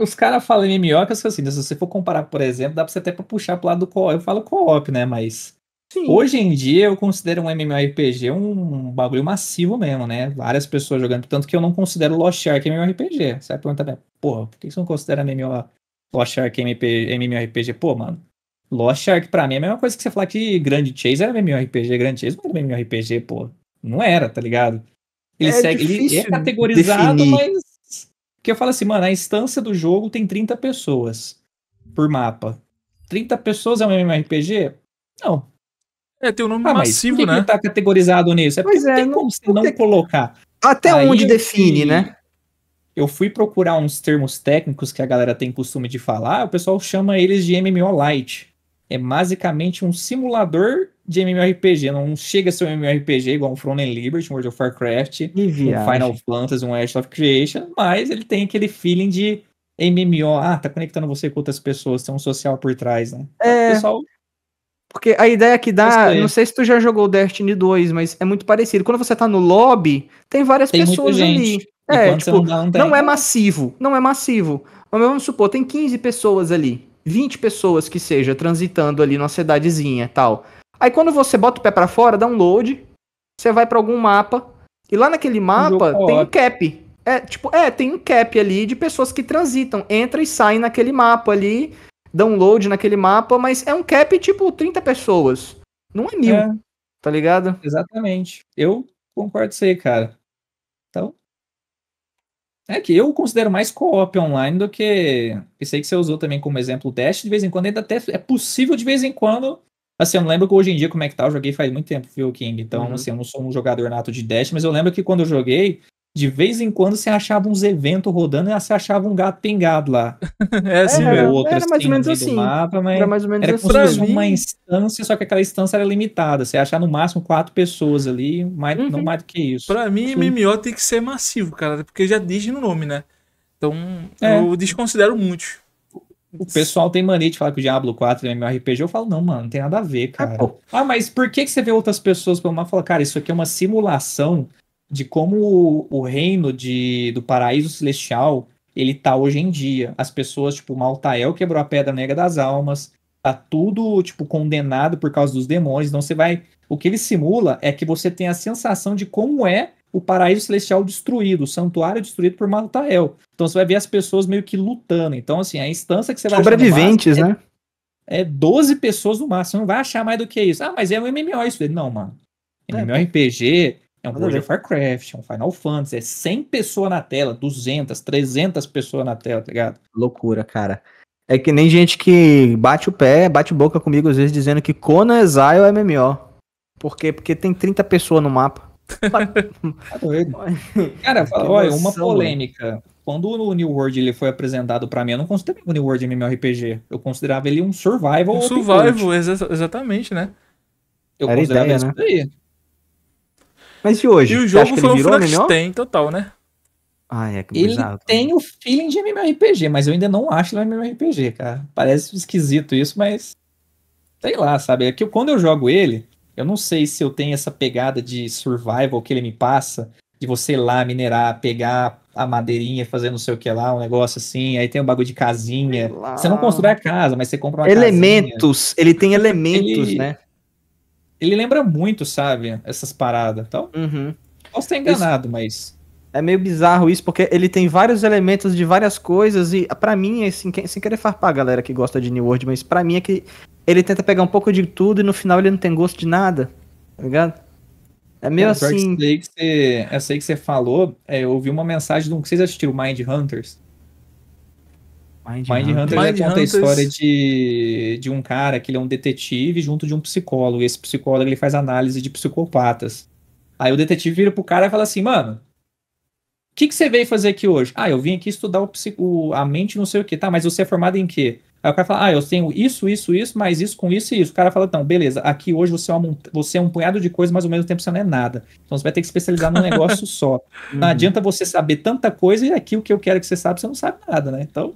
Speaker 2: os caras falam MMO que eu sou assim, né? se você for comparar, por exemplo, dá pra você até pra puxar pro lado do co-op. Eu falo co-op, né? Mas Sim. hoje em dia eu considero um MMORPG um bagulho massivo mesmo, né? Várias pessoas jogando. Tanto que eu não considero Lost Ark MMORPG. Você vai perguntar, porra, por que você não considera MMO, Lost Ark MMORPG? Pô, mano, Lost Ark pra mim é a mesma coisa que você falar que Grand Chase era MMORPG. Grand Chase não era MMORPG, pô. Não era, tá ligado? Ele, é segue, ele é categorizado, definir. mas porque eu falo assim, mano, a instância do jogo tem 30 pessoas por mapa. 30 pessoas é um MMORPG? Não. É, tem um número ah, massivo, né? Que tá categorizado nisso? É pois é, não, como não colocar. Até Aí onde define, né? Eu fui procurar uns termos técnicos que a galera tem costume de falar, o pessoal chama eles de MMO Lite. É basicamente um simulador de MMORPG. Não chega a ser um MMORPG igual um From Liberty, um World of Warcraft, um Final Fantasy, um Age of Creation, mas ele tem aquele feeling de MMO. Ah, tá conectando você com outras pessoas, tem um social por trás, né? É. Pessoal...
Speaker 3: Porque a ideia que dá, não sei se tu já jogou Destiny 2, mas é muito parecido. Quando você tá no lobby, tem várias tem pessoas ali. É, tipo, não, dá, não, não é massivo, não é massivo. Mas vamos supor, tem 15 pessoas ali, 20 pessoas que seja transitando ali numa cidadezinha, tal. Aí quando você bota o pé para fora, download, você vai para algum mapa, e lá naquele mapa um tem um cap. É, tipo, é, tem um cap ali de pessoas que transitam, entram e saem naquele mapa ali, download naquele mapa, mas é um cap tipo 30 pessoas. Não é mil. É.
Speaker 2: Tá ligado? Exatamente. Eu concordo com isso aí, cara. Então. É que eu considero mais co-op online do que. Pensei que você usou também como exemplo o teste. De vez em quando ainda até. É possível de vez em quando Assim, eu não lembro hoje em dia como é que tá, eu joguei faz muito tempo, viu, King? Então, uhum. assim, eu não sou um jogador nato de Dash, mas eu lembro que quando eu joguei, de vez em quando você achava uns eventos rodando e você achava um gato pingado lá. é assim era, mesmo. Outro, era mais ou menos assim. Mapa, mas era mais ou menos era assim. uma instância, só que aquela instância era limitada. Você ia achar no máximo quatro pessoas ali, mais, uhum. não mais do que isso. Pra mim, Sim. MMO tem que ser massivo,
Speaker 1: cara, porque já diz no nome, né?
Speaker 2: Então, é. eu
Speaker 1: desconsidero muito o pessoal
Speaker 2: tem mania de falar que o Diablo 4 é MMORPG. Eu falo, não, mano, não tem nada a ver, ah, cara. Ah, ah mas por que, que você vê outras pessoas pelo e fala, cara, isso aqui é uma simulação de como o, o, reino de, do paraíso celestial ele tá hoje em dia. As pessoas, tipo, Maltael quebrou a pedra negra das almas, tá tudo, tipo, condenado por causa dos demônios. Então você vai. O que ele simula é que você tem a sensação de como é o paraíso celestial destruído, o santuário destruído por Maltael. Então você vai ver as pessoas meio que lutando. Então, assim, a instância que você vai Sobreviventes, né? É, é 12 pessoas no máximo. Você não vai achar mais do que isso. Ah, mas é um MMO isso. Não, mano. É, tá. RPG é um World of Warcraft, é um Final Fantasy. É 100 pessoas na tela, 200, 300 pessoas na tela, tá ligado? Loucura, cara. É que nem
Speaker 3: gente que bate o pé, bate boca comigo às vezes dizendo que Conan Exile é MMO. Por quê? Porque tem 30 pessoas no mapa.
Speaker 2: Cara, fala, olha, uma polêmica. Quando o New World ele foi apresentado para mim, eu não considero o New World MMORPG. Eu considerava ele um survival. Um survival, exa exatamente, né? Eu Era considerava isso né? Mas de hoje? E o jogo foi um Frankenstein total, né? Ah, é, ele bizarro, tem o feeling de MMORPG, mas eu ainda não acho ele um MMORPG, cara. Parece esquisito isso, mas sei lá, sabe? É que quando eu jogo ele, eu não sei se eu tenho essa pegada de survival que ele me passa, de você ir lá minerar, pegar a madeirinha, fazer não sei o que lá, um negócio assim, aí tem um bagulho de casinha. Você não constrói a casa, mas você compra uma Elementos,
Speaker 3: casinha. ele tem elementos, ele, né?
Speaker 2: Ele lembra muito, sabe, essas paradas então. Uhum. Posso estar enganado, Isso... mas é meio bizarro
Speaker 3: isso, porque ele tem vários elementos de várias coisas, e para mim, é assim, sem querer farpar a galera que gosta de New World, mas para mim é que ele tenta pegar um pouco de tudo e no final ele não tem gosto de nada, tá ligado?
Speaker 2: É meio é, assim. Essa aí que você, essa aí que você falou, é, eu ouvi uma mensagem de um. Vocês assistiram Mind Hunters? Mind, Hunters, é conta Hunters... a história de, de um cara que ele é um detetive junto de um psicólogo. E esse psicólogo ele faz análise de psicopatas. Aí o detetive vira pro cara e fala assim, mano, que, que você veio fazer aqui hoje? Ah, eu vim aqui estudar o, psico, a mente, não sei o que. Tá, mas você é formado em quê? Aí o cara fala, ah, eu tenho isso, isso, isso, mas isso com isso e isso. O cara fala, então, beleza, aqui hoje você é, uma, você é um punhado de coisas, mas ao mesmo tempo você não é nada. Então você vai ter que especializar num negócio só. Não uhum. adianta você saber tanta coisa e aqui o que eu quero que você saiba, você não sabe nada, né? Então,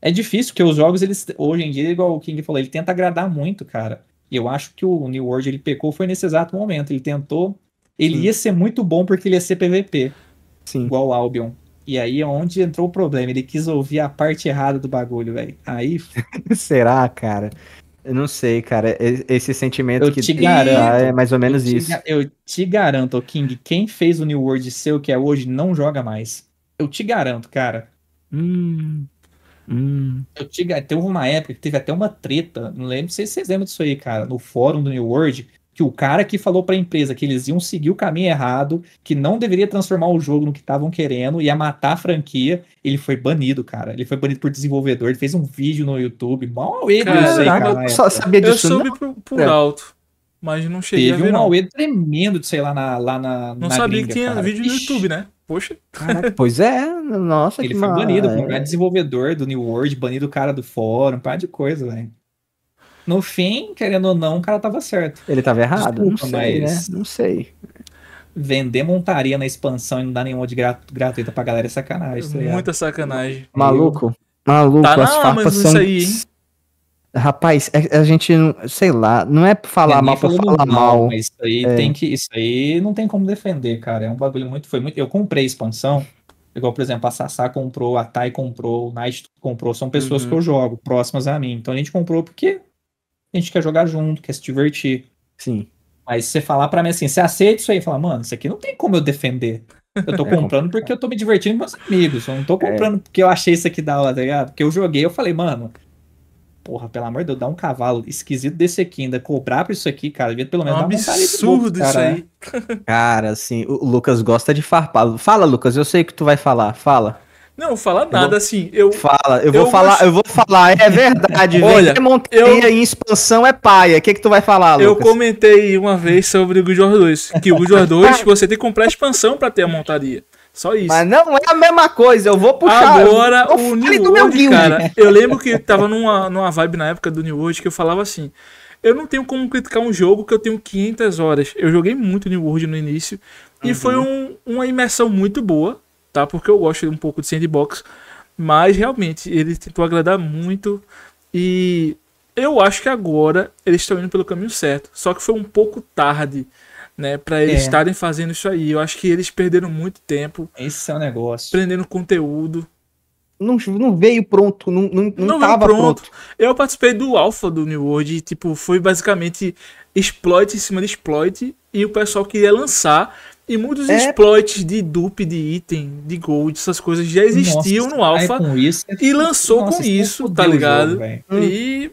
Speaker 2: é difícil, porque os jogos, eles, hoje em dia, é igual o King falou, ele tenta agradar muito, cara. E eu acho que o New World, ele pecou foi nesse exato momento. Ele tentou, ele ia ser muito bom porque ele ia ser PVP. Sim. Igual o Albion. E aí é onde entrou o problema. Ele quis ouvir a parte errada do bagulho, velho. Aí.
Speaker 3: Será, cara? Eu não sei, cara. Esse
Speaker 2: sentimento eu que te é garanto, é mais ou menos eu isso. Te, eu te garanto, King, quem fez o New World seu que é hoje não joga mais. Eu te garanto, cara. Hum. Hum. Eu te, teve uma época que teve até uma treta. Não lembro se vocês lembram disso aí, cara. No fórum do New World, que o cara que falou para a empresa que eles iam seguir o caminho errado, que não deveria transformar o jogo no que estavam querendo, ia matar a franquia, ele foi banido, cara. Ele foi banido por desenvolvedor, ele fez um vídeo no YouTube, mal ele, cara, eu sei, cara. Eu só sabia disso. Eu soube por, por é. alto. Mas não cheguei Teve a ver. Teve um Aue tremendo, sei lá, na, lá na. Não na sabia gringa, que tinha cara. vídeo no YouTube, né? Poxa. Caraca, pois é, nossa. Ele que foi mal. banido, é. desenvolvedor do New World, banido o cara do fórum, um par de coisa, velho. No fim, querendo ou não, o cara tava certo. Ele tava errado, Desculpa, não sei, mas... Né? né? Não sei. Vender montaria na expansão e não dar nenhuma de grat... gratuita pra galera é sacanagem. Tá Muita sacanagem. Maluco, maluco, tá as farpas são... Aí,
Speaker 3: Rapaz, é, a gente não, sei lá, não é pra falar mal é pra falar mal. mas Isso
Speaker 2: aí é. tem que, isso aí não tem como defender, cara. É um bagulho muito, foi muito. Eu comprei expansão, igual por exemplo a Sassá comprou, a Tai comprou, o Knight comprou, são pessoas uhum. que eu jogo próximas a mim. Então a gente comprou porque a gente quer jogar junto, quer se divertir. Sim. Mas você falar para mim assim, você aceita isso aí? Fala, mano, isso aqui não tem como eu defender. Eu tô é comprando porque eu tô me divertindo com meus amigos. Eu não tô é. comprando é. porque eu achei isso aqui da hora, tá ligado? Porque eu joguei, eu falei, mano, porra, pelo amor de Deus, dá um cavalo esquisito desse aqui, ainda cobrar pra isso aqui, cara, devia pelo menos é um absurdo isso aí.
Speaker 3: Cara, assim, o Lucas gosta de farpar. Fala, Lucas, eu sei que tu vai falar, fala.
Speaker 1: Não, fala nada, eu assim.
Speaker 3: Eu, fala, eu vou falar, eu vou falar, é verdade. Olha, é montanha eu... em expansão é paia. O que, que tu vai falar, Lucas? Eu
Speaker 1: comentei uma vez sobre o God 2, que o God 2 você tem que comprar a expansão para ter a montaria.
Speaker 3: Só isso. Mas não é a mesma coisa, eu vou puxar. Agora, o New do World, meu cara, eu lembro
Speaker 1: que tava numa, numa vibe na época do New World que eu falava assim, eu não tenho como criticar um jogo que eu tenho 500 horas. Eu joguei muito New World no início uhum. e foi uhum. um, uma imersão muito boa tá? Porque eu gosto um pouco de sandbox, mas realmente ele tentou agradar muito e eu acho que agora eles estão indo pelo caminho certo. Só que foi um pouco tarde, né, para eles é. estarem fazendo isso aí. Eu acho que eles perderam muito tempo. Esse
Speaker 3: é o negócio. Prendendo conteúdo. Não, não veio pronto, não, não, não, não tava pronto.
Speaker 1: pronto. Eu participei do Alpha do New World e, tipo, foi basicamente exploit em cima de exploit e o pessoal queria lançar e muitos é... exploits de dupe de item, de gold, essas coisas já existiam Nossa, no Alpha. É e lançou Nossa, com isso, tá ligado? Jogo, hum.
Speaker 3: e.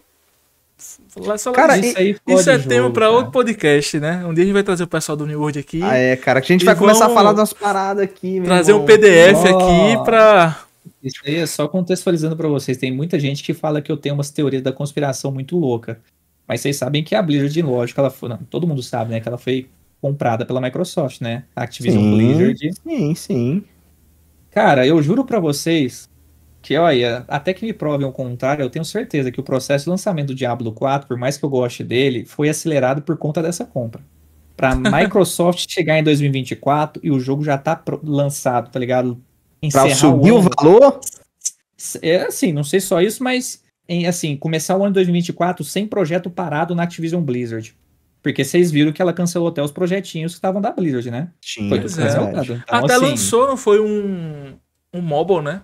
Speaker 3: Só cara, isso, aí isso é jogo, tema para
Speaker 1: outro podcast, né? Um dia a gente vai trazer o pessoal do New World aqui. Ah, é,
Speaker 2: cara, que a gente vai começar a falar das
Speaker 3: paradas aqui.
Speaker 1: Trazer irmão. um PDF oh. aqui
Speaker 2: pra. Isso aí é só contextualizando para vocês. Tem muita gente que fala que eu tenho umas teorias da conspiração muito louca. Mas vocês sabem que a Blizzard, lógico, ela foi. Não, todo mundo sabe, né? Que ela foi comprada pela Microsoft, né? Activision sim, Blizzard. Sim, sim. Cara, eu juro para vocês que, olha, até que me provem o contrário, eu tenho certeza que o processo de lançamento do Diablo 4, por mais que eu goste dele, foi acelerado por conta dessa compra. Pra Microsoft chegar em 2024 e o jogo já tá lançado, tá ligado? Encerrar pra subir o, ano, o valor? É assim, não sei só isso, mas em, assim, começar o ano de 2024 sem projeto parado na Activision Blizzard. Porque vocês viram que ela cancelou até os projetinhos que estavam da Blizzard, né? Sim, foi é tudo cancelado. então, até assim, lançou, não foi um, um mobile, né?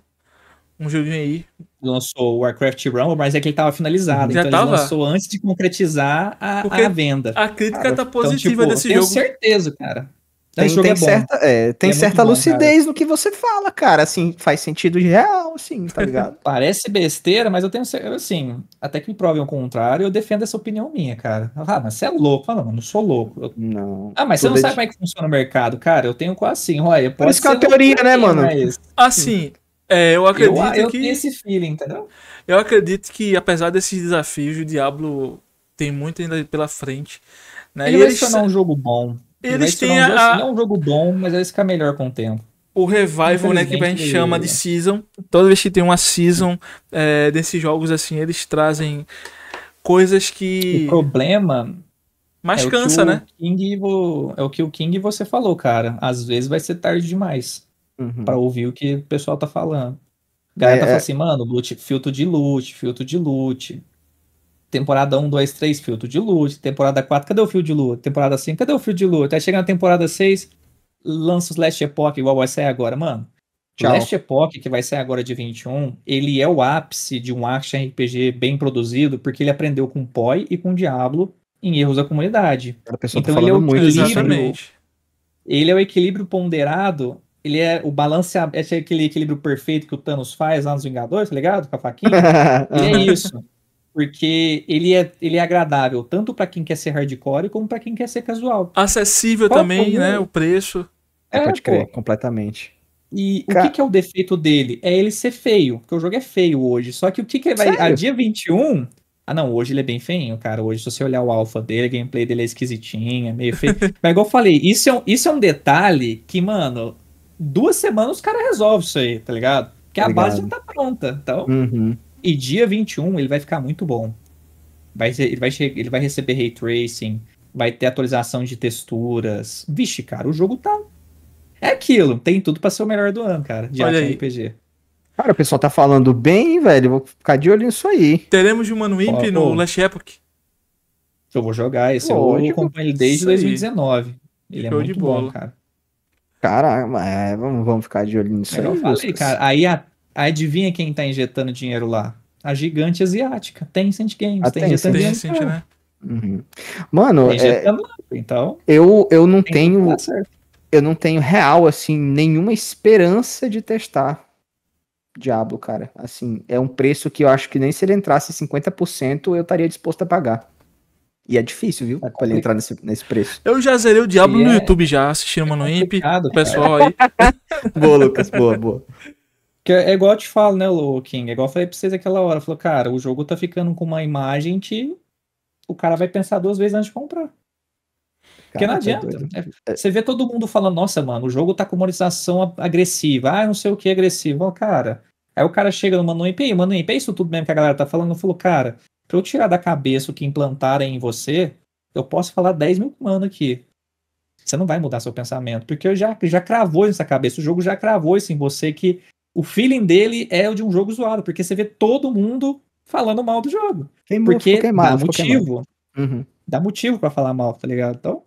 Speaker 2: Um joguinho aí. Lançou o Warcraft Rumble, mas é que ele estava finalizado. Já então tava? lançou antes de concretizar a, a venda. A crítica cara, tá então, positiva então, tipo, desse eu jogo. Tenho certeza, cara. Tem, tem é certa, é, tem é certa bom, lucidez cara. no que você
Speaker 3: fala, cara. Assim, faz sentido real, sim, tá ligado?
Speaker 2: Parece besteira, mas eu tenho assim, até que me provem o contrário, eu defendo essa opinião minha, cara. Ah, mas você é louco. Fala, não, não sou louco. Eu... Não. Ah, mas você não de... É sabe como é que funciona o mercado, cara. Eu tenho quase assim, olha. Por isso que é uma teoria, né, mano? Mas... Assim,
Speaker 1: é, eu acredito eu, ah, eu que. Tenho esse feeling, entendeu? Eu acredito que, apesar desses desafios, o Diablo tem muito ainda pela frente. Né? Ele e vai eles... um jogo bom. Eles têm a... não assim, é
Speaker 2: um jogo bom, mas eles ficam melhor com o tempo. O
Speaker 1: revival, né, que a gente chama de season. Toda vez que tem uma season é, desses jogos assim, eles trazem coisas que. O problema. Mas é cansa, o o né?
Speaker 2: King, é o que o King você falou, cara. Às vezes vai ser tarde demais uhum. para ouvir o que o pessoal tá falando. A galera é, tá falando é. assim, mano, loot, filtro de loot, filtro de loot temporada 1, 2, 3, filtro de luz, temporada 4, cadê o fio de luz? Temporada 5, cadê o fio de luz? Até chegar na temporada 6, lança os Last Epoch, igual vai sair agora, mano. Tchau. Last Epoch, que vai sair agora de 21, ele é o ápice de um action RPG bem produzido, porque ele aprendeu com Poi e com o Diablo em erros da comunidade. A pessoa então tá ele é o muito, exatamente. Ele é o equilíbrio ponderado, ele é o balanceamento, é aquele equilíbrio perfeito que o Thanos faz lá nos Vingadores, tá ligado? Com a faquinha. ele é isso. Porque ele é, ele é agradável tanto para quem quer ser hardcore como para quem quer ser casual. Acessível Qual também, né? O
Speaker 3: preço.
Speaker 2: É, é pode crer, pô.
Speaker 3: completamente.
Speaker 2: E Ca... o que, que, é o defeito dele? É ele ser feio, porque o jogo é feio hoje. Só que o que, que vai. Sério? A dia 21. Ah, não, hoje ele é bem feinho, cara. Hoje, se você olhar o alpha dele, a gameplay dele é esquisitinha, é meio feio. Mas, igual eu falei, isso é, um, isso é um detalhe que, mano, duas semanas os caras resolvem isso aí, tá ligado? Porque tá a ligado. base já tá pronta. Então. Uhum. E dia 21 ele vai ficar muito bom. Vai, ele, vai ele vai receber ray tracing, vai ter atualização de texturas. Vixe, cara, o jogo tá. É aquilo, tem tudo para ser o melhor do ano, cara, de Olha aí. RPG.
Speaker 3: Cara, o pessoal tá falando bem, velho. Vou ficar de olho nisso aí.
Speaker 2: Teremos de Mano Imp no Last Epoch. Eu vou jogar esse. Lógico. Eu acompanho ele desde 2019. Ele é Show é muito bom, cara.
Speaker 3: Cara, é, vamos, vamos ficar de olho
Speaker 2: nisso aí. Eu falei, cara. Aí a Adivinha quem está injetando dinheiro lá? A gigante asiática. Tencent Games. tem tá Tencent, Tencent né? Uhum.
Speaker 3: Mano, tem tá é... então. Eu, eu não tenho. Eu não tenho real, assim, nenhuma esperança de testar Diablo, cara. Assim, é um preço que eu acho que nem se ele entrasse 50%, eu estaria disposto a pagar. E é difícil, viu? É pra ele entrar nesse, nesse preço.
Speaker 1: Eu já zerei o Diablo e no é... YouTube já, assistindo o mano Imp,
Speaker 2: pessoal aí.
Speaker 1: boa, Lucas,
Speaker 3: boa, boa.
Speaker 2: Que é, igual eu te falo, né, Lou King? É igual eu falei pra vocês aquela hora. Falou, cara, o jogo tá ficando com uma imagem que o cara vai pensar duas vezes antes de comprar. Porque não é adianta. É, é, você vê todo mundo falando, nossa, mano, o jogo tá com monetização agressiva. Ah, não sei o que agressivo. Ó, cara. Aí o cara chega no Mano IPI, Mano IPI, é isso tudo mesmo que a galera tá falando, falou, cara, pra eu tirar da cabeça o que implantarem em você, eu posso falar 10 mil mano aqui. Você não vai mudar seu pensamento, porque eu já, já cravou isso na cabeça, o jogo já cravou isso em você que o feeling dele é o de um jogo zoado, porque você vê todo mundo falando mal do jogo. Queimou, porque queimado, dá motivo. Uhum. Dá motivo para falar mal, tá ligado? Então.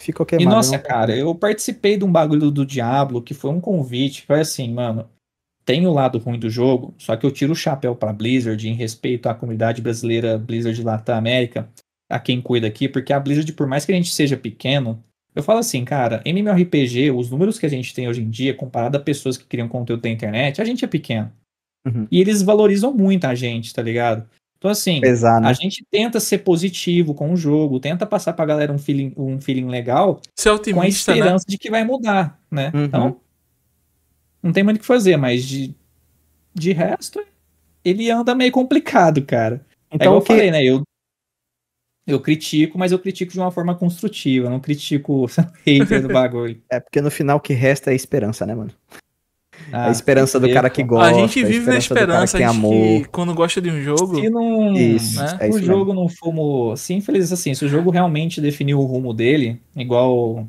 Speaker 2: Ficou queimado. E nossa, né? cara, eu participei de um bagulho do Diablo que foi um convite. Foi assim, mano. Tem o lado ruim do jogo, só que eu tiro o chapéu pra Blizzard em respeito à comunidade brasileira Blizzard lá da América, a quem cuida aqui, porque a Blizzard, por mais que a gente seja pequeno, eu falo assim, cara, MMORPG, os números que a gente tem hoje em dia, comparado a pessoas que criam conteúdo da internet, a gente é pequeno. Uhum. E eles valorizam muito a gente, tá ligado? Então, assim, Pesar, né? a gente tenta ser positivo com o jogo, tenta passar pra galera um feeling, um feeling legal é com a né? esperança né? de que vai mudar, né? Uhum. Então, não tem muito o que fazer, mas de, de resto, ele anda meio complicado, cara. É então, é igual que... eu falei, né? Eu eu critico, mas eu critico de uma forma construtiva, não critico hater do bagulho. É porque no final o que resta é esperança, né, mano?
Speaker 3: Ah, a esperança do cara que gosta. A gente vive a esperança na esperança, que amor. que
Speaker 2: quando gosta de um jogo. Se não, isso, né? é o jogo mesmo. não fumo. Se assim, se o jogo realmente definiu o rumo dele, igual.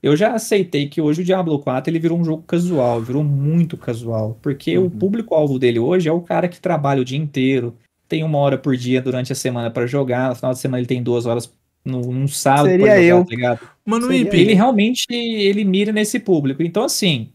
Speaker 2: Eu já aceitei que hoje o Diablo 4 ele virou um jogo casual, virou muito casual. Porque uhum. o público-alvo dele hoje é o cara que trabalha o dia inteiro, tem uma hora por dia durante a semana para jogar, no final de semana ele tem duas horas num sábado Seria jogar, eu. tá ligado? Mano, Seria ele realmente ele mira nesse público. Então, assim,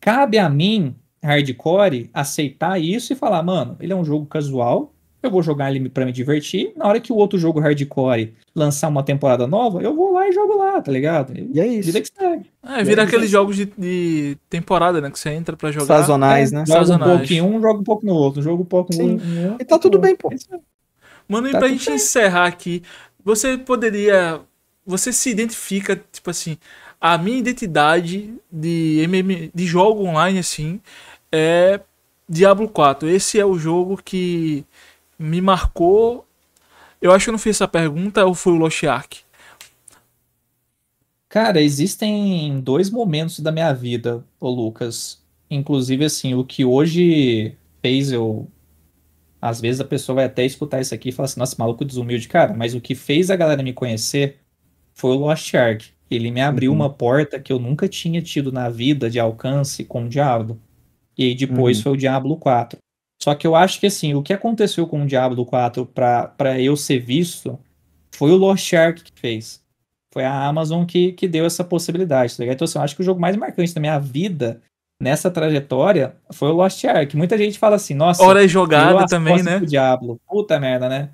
Speaker 2: cabe a mim, hardcore, aceitar isso e falar, mano, ele é um jogo casual, eu vou jogar ele para me divertir. Na hora que o outro jogo hardcore lançar uma temporada nova, eu vou lá e jogo lá, tá ligado? E é isso. Vida que segue.
Speaker 1: É, vira é aqueles jogos de, de, temporada, né? Que você entra para jogar. Sazonais, é, né? Joga Sazonais. um pouco em
Speaker 2: um, joga um pouco no outro. Joga um pouco no outro. E tá tudo bem, pô. É
Speaker 1: Mano, e tá pra gente bem. encerrar aqui, você poderia. Você se identifica, tipo assim, a minha identidade de, MM, de jogo online, assim, é Diablo 4. Esse é o jogo que
Speaker 2: me marcou. Eu acho que eu não fiz essa pergunta ou foi o Lost Ark? Cara, existem dois momentos da minha vida, ô Lucas. Inclusive, assim, o que hoje fez eu. Às vezes a pessoa vai até escutar isso aqui e fala assim: nossa, maluco desumilde, cara. Mas o que fez a galera me conhecer foi o Lost Ark. Ele me abriu uhum. uma porta que eu nunca tinha tido na vida de alcance com o Diablo. E aí depois uhum. foi o Diablo 4. Só que eu acho que assim, o que aconteceu com o Diablo 4 para eu ser visto foi o Lost Shark que fez. Foi a Amazon que, que deu essa possibilidade, tá ligado? Então, assim, eu acho que o jogo mais marcante da minha vida nessa trajetória foi o Lost Ark. Muita gente fala assim, nossa, hora é jogada também, né? Diablo. Puta merda, né?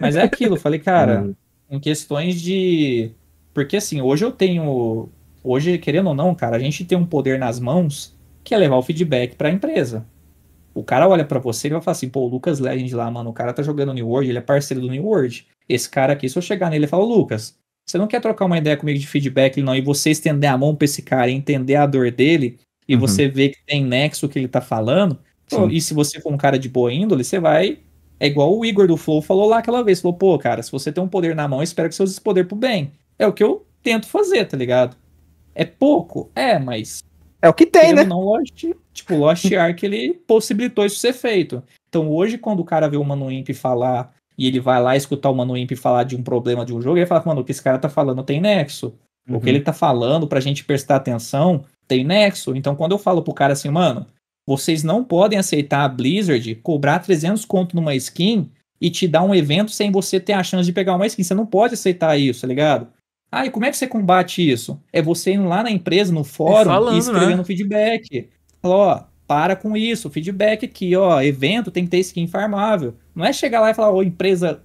Speaker 2: Mas é aquilo, eu falei, cara, hum. em questões de porque assim, hoje eu tenho hoje querendo ou não, cara, a gente tem um poder nas mãos que é levar o feedback para a empresa. O cara olha para você e vai falar assim, pô, o Lucas Legend lá, mano, o cara tá jogando New World, ele é parceiro do New World. Esse cara aqui, se eu chegar nele e falar, Lucas, você não quer trocar uma ideia comigo de feedback, não, e você estender a mão pra esse cara e entender a dor dele, e uhum. você ver que tem nexo que ele tá falando, pô, e se você for um cara de boa índole, você vai... É igual o Igor do Flow falou lá aquela vez, falou, pô, cara, se você tem um poder na mão, espero que você use esse poder pro bem. É o que eu tento fazer, tá ligado? É pouco? É, mas... É o que tem, né? Não, lógico, Tipo, Lost Ark, ele possibilitou isso ser feito. Então, hoje, quando o cara vê o Mano Imp falar e ele vai lá escutar o Mano Imp falar de um problema de um jogo, ele fala, mano, o que esse cara tá falando tem nexo. Uhum. O que uhum. ele tá falando, pra gente prestar atenção, tem nexo. Então, quando eu falo pro cara assim, mano, vocês não podem aceitar a Blizzard cobrar 300 conto numa skin e te dar um evento sem você ter a chance de pegar uma skin. Você não pode aceitar isso, tá ligado? Ah, e como é que você combate isso? É você indo lá na empresa, no fórum, falando, e né? escrevendo né? feedback. Falou, ó, para com isso, feedback aqui, ó, evento tem que ter skin farmável. Não é chegar lá e falar, ô, empresa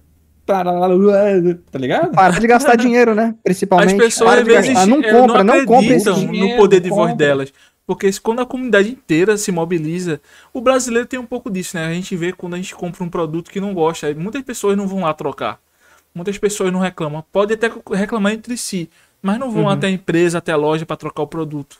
Speaker 2: tá ligado? Para de gastar dinheiro, né? Principalmente. As pessoas às vezes gastar. não compra, não, não compra esse dinheiro, no poder de voz delas.
Speaker 1: Porque quando a comunidade inteira se mobiliza, o brasileiro tem um pouco disso, né? A gente vê quando a gente compra um produto que não gosta, muitas pessoas não vão lá trocar. Muitas pessoas não reclamam. Pode até reclamar entre si, mas não vão uhum. até a empresa, até a loja para trocar o produto.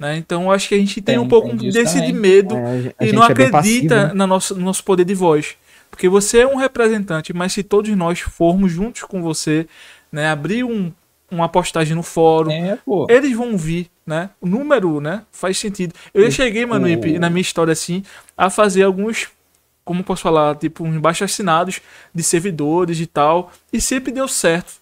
Speaker 1: Né? Então acho que a gente tem, é, um pouco é desse de medo é, e não é acredita né? na nossa, no nosso poder de voz. Porque você é um representante, mas se todos nós formos juntos com você, né, abrir um, uma postagem no fórum, é, eles vão vir, né? O número, né? Faz sentido. Eu cheguei, mano, na minha história assim, a fazer alguns como posso falar, tipo, uns baixos assinados de servidores e tal, e sempre deu certo,